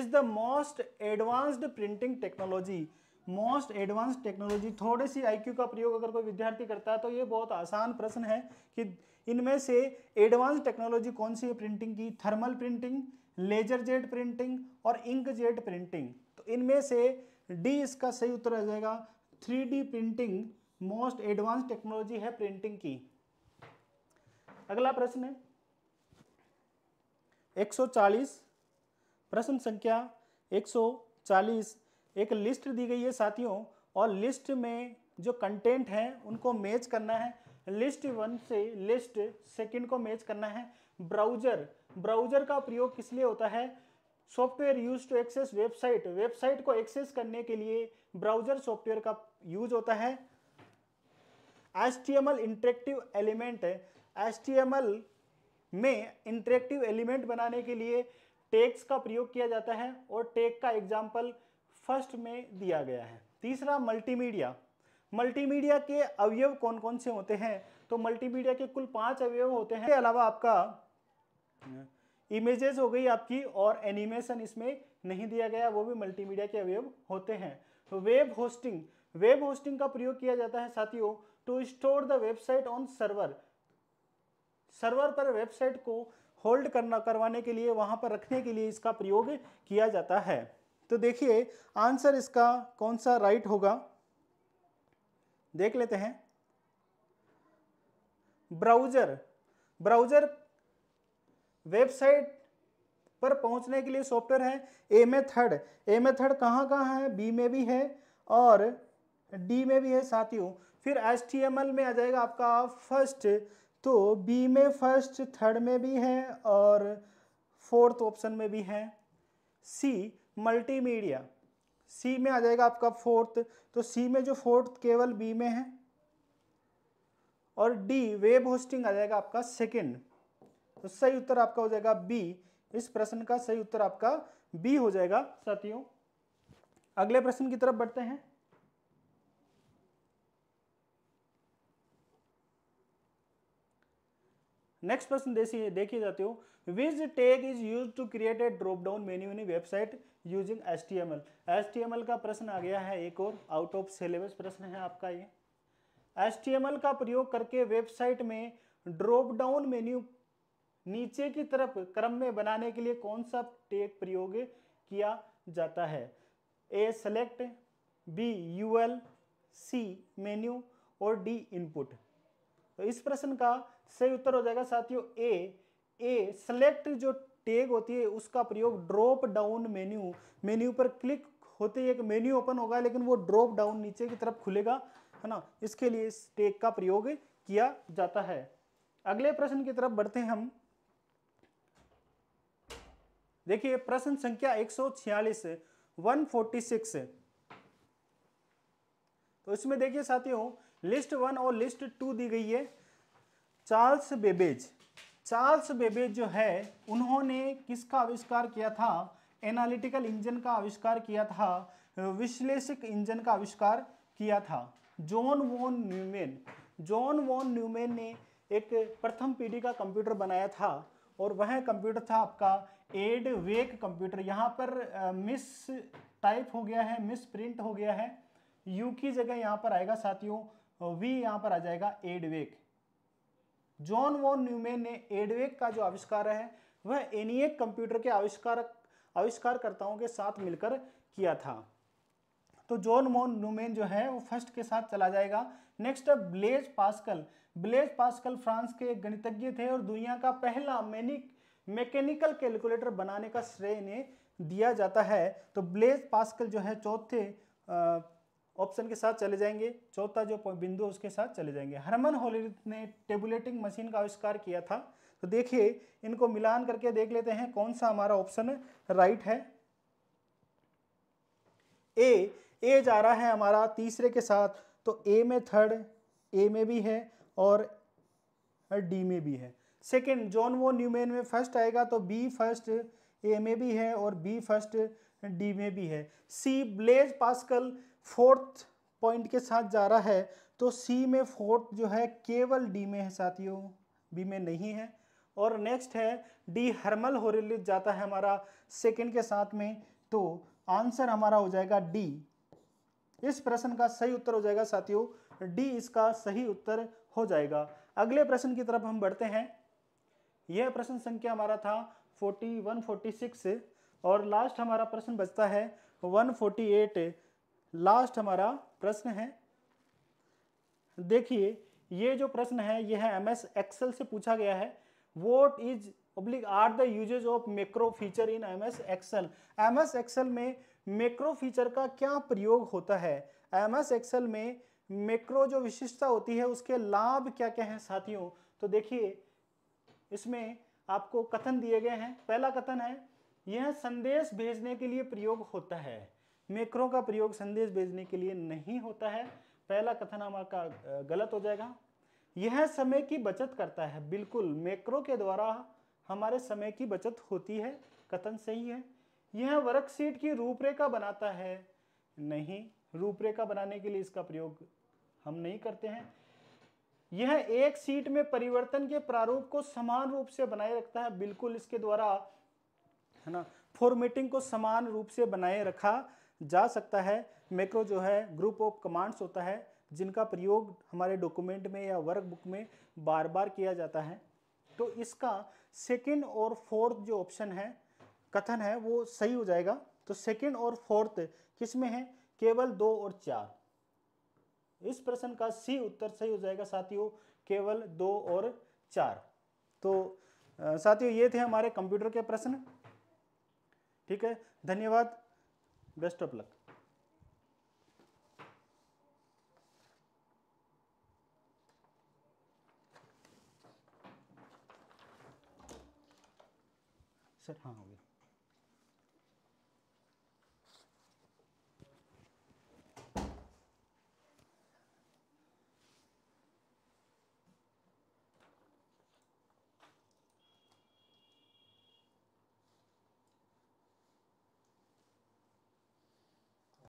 is the most advanced printing technology most advance technology थोड़े सी आईक्यू का प्रयोग अगर कोई विद्यार्थी करता है तो ये बहुत आसान प्रश्न है कि इनमें से एडवांस टेक्नोलॉजी कौन सी है प्रिंटिंग की thermal printing laser jet printing और इंक जेट प्रिंटिंग तो इनमें से डी इसका सही उत्तर रह जाएगा three printing most advance technology है प्रिंटिंग की अगला प्रश्न है 140 प्रश्न संख्या एक लिस्ट दी गई है साथियों और लिस्ट में जो कंटेंट है उनको मैच करना है लिस्ट वन से लिस्ट सेकंड को मैच करना है ब्राउजर ब्राउजर का प्रयोग किस लिए होता है software use to access website website को एक्सेस करने के लिए ब्राउजर सॉफ्टवेयर का यूज होता है S T M L interactive element S T M L में इंटरेक्टिव एलिमेंट बनाने के लिए टेक्स का प्रयोग किया जाता है और टेक का एग्जाम्पल फर्स्ट में दिया गया है तीसरा मल्टीमीडिया मल्टीमीडिया के अवयव कौन कौन से होते हैं तो मल्टीमीडिया के कुल पांच अवयव होते हैं अलावा आपका इमेजेस हो गई आपकी और एनिमेशन इसमें नहीं दिया गया वो भी मल्टीमीडिया के अवयव होते हैं वेब होस्टिंग वेब होस्टिंग का प्रयोग किया जाता है साथियों to store the website on server server पर वेबसाइट को होल्ड करना करवाने के लिए वहां पर रखने के लिए इसका प्रयोग किया जाता है तो देखिए आंसर इसका कौन सा राइट होगा देख लेते हैं ब्राउजर ब्राउजर वेबसाइट पर पहुंचने के लिए सॉफ्टवेयर है ए मेथड ए मेथड कहाँ कहाँ है बी में भी है और डी में भी है साथियों फिर एच में आ जाएगा आपका फर्स्ट तो बी में फर्स्ट थर्ड में भी है और फोर्थ ऑप्शन में भी है सी मल्टीमीडिया सी में आ जाएगा आपका फोर्थ तो सी में जो फोर्थ केवल बी में है और डी वेब होस्टिंग आ जाएगा आपका सेकंड तो सही उत्तर आपका हो जाएगा बी इस प्रश्न का सही उत्तर आपका बी हो जाएगा साथियों अगले प्रश्न की तरफ बढ़ते हैं नेक्स्ट प्रश्न देखिए जाते हो which tag is use to create a drop down menu in website using S T M L S T M L का प्रश्न आ गया है एक और आउट ऑफ सिलेबस प्रश्न है आपका ये एस टी एम एल का प्रयोग करके वेबसाइट में ड्रॉप डाउन मेन्यू नीचे की तरफ क्रम में बनाने के लिए कौन सा टेक प्रयोग किया जाता है A select B U L C menu और डी इनपुट तो इस प्रश्न का सही उत्तर हो जाएगा साथियों ए ए सेलेक्ट जो टेग होती है उसका प्रयोग ड्रॉप डाउन मेन्यू मेन्यू पर क्लिक होते ही एक मेन्यू ओपन होगा लेकिन वो ड्रॉप डाउन नीचे की तरफ खुलेगा है ना इसके लिए इस टेग का प्रयोग किया जाता है अगले प्रश्न की तरफ बढ़ते हैं हम देखिए प्रश्न संख्या फोर्टी सिक्स तो इसमें देखिए साथियों लिस्ट वन और लिस्ट टू दी गई है चार्ल्स बेबेज चार्ल्स बेबेज जो है उन्होंने किसका आविष्कार किया था एनालिटिकल इंजन का आविष्कार किया था विश्लेषक इंजन का आविष्कार किया था John von Neumann John von Neumann ने एक प्रथम पीढ़ी का कंप्यूटर बनाया था और वह कंप्यूटर था आपका एड वेक कंप्यूटर यहाँ पर मिस टाइप हो गया है मिस प्रिंट हो गया है यू की जगह यहाँ पर आएगा साथियों वी यहाँ पर आ जाएगा EDVAC John von Neumann ने एडवेक का जो आविष्कार है वह एनिएक कंप्यूटर के आविष्कार आविष्कारकर्ताओं के साथ मिलकर किया था तो जॉन वॉन न्यूमेन जो है वो फर्स्ट के साथ चला जाएगा नेक्स्ट है Blaise Pascal Blaise Pascal France के एक गणितज्ञ थे और दुनिया का पहला मैनिक मैकेनिकल कैलकुलेटर बनाने का श्रेय इन्हें दिया जाता है तो ब्लेज पास्कल जो है चौथे ऑप्शन के साथ चले जाएंगे चौथा जो बिंदु उसके साथ चले जाएंगे हरमन होलिथ ने टेबुलेटिंग मशीन का आविष्कार किया था तो देखिए इनको मिलान करके देख लेते हैं कौन सा हमारा ऑप्शन राइट है ए ए जा रहा है हमारा तीसरे के साथ तो ए में थर्ड ए में भी है और डी में भी है सेकेंड जॉन वो न्यूमेन में फर्स्ट आएगा तो बी फर्स्ट ए में भी है और बी फर्स्ट डी में भी है C Blaise Pascal fourth point के साथ जा रहा है तो सी में फोर्थ जो है केवल डी में है साथियों बी में नहीं है और नेक्स्ट है डी हर्मल हो जाता है हमारा सेकंड के साथ में तो आंसर हमारा हो जाएगा डी इस प्रश्न का सही उत्तर हो जाएगा साथियों डी इसका सही उत्तर हो जाएगा अगले प्रश्न की तरफ हम बढ़ते हैं यह प्रश्न संख्या हमारा था 4146 और लास्ट हमारा प्रश्न बचता है 148 लास्ट हमारा प्रश्न है देखिए ये जो प्रश्न है यह है एम एस एक्सेल से पूछा गया है what is public are the usages of macro feature in M S Excel M Excel में मेक्रो फीचर का क्या प्रयोग होता है एम एस एक्सेल में मेक्रो जो विशेषता होती है उसके लाभ क्या क्या हैं साथियों तो देखिए इसमें आपको कथन दिए गए हैं पहला कथन है यह संदेश भेजने के लिए प्रयोग होता है मेकरों का प्रयोग संदेश भेजने के लिए नहीं होता है पहला कथन हमारा गलत हो जाएगा यह समय की बचत करता है बिल्कुल मेकरों के द्वारा हमारे समय की बचत होती है कथन सही है यह वर्कशीट की रूपरेखा बनाता है नहीं रूपरेखा बनाने के लिए इसका प्रयोग हम नहीं करते हैं यह एक सीट में परिवर्तन के प्रारूप को समान रूप से बनाए रखता है बिल्कुल इसके द्वारा है ना फॉर्मेटिंग को समान रूप से बनाए रखा जा सकता है मैक्रो जो है ग्रुप ऑफ कमांड्स होता है जिनका प्रयोग हमारे डॉक्यूमेंट में या वर्क बुक में बार बार किया जाता है तो इसका सेकेंड और फोर्थ जो ऑप्शन है कथन है वो सही हो जाएगा तो सेकेंड और फोर्थ किस में है केवल दो और चार इस प्रश्न का सी उत्तर सही हो जाएगा साथियों केवल दो और चार तो साथियों ये थे हमारे कंप्यूटर के प्रश्न ठीक है धन्यवाद बेस्ट ऑफ लक सर हाँ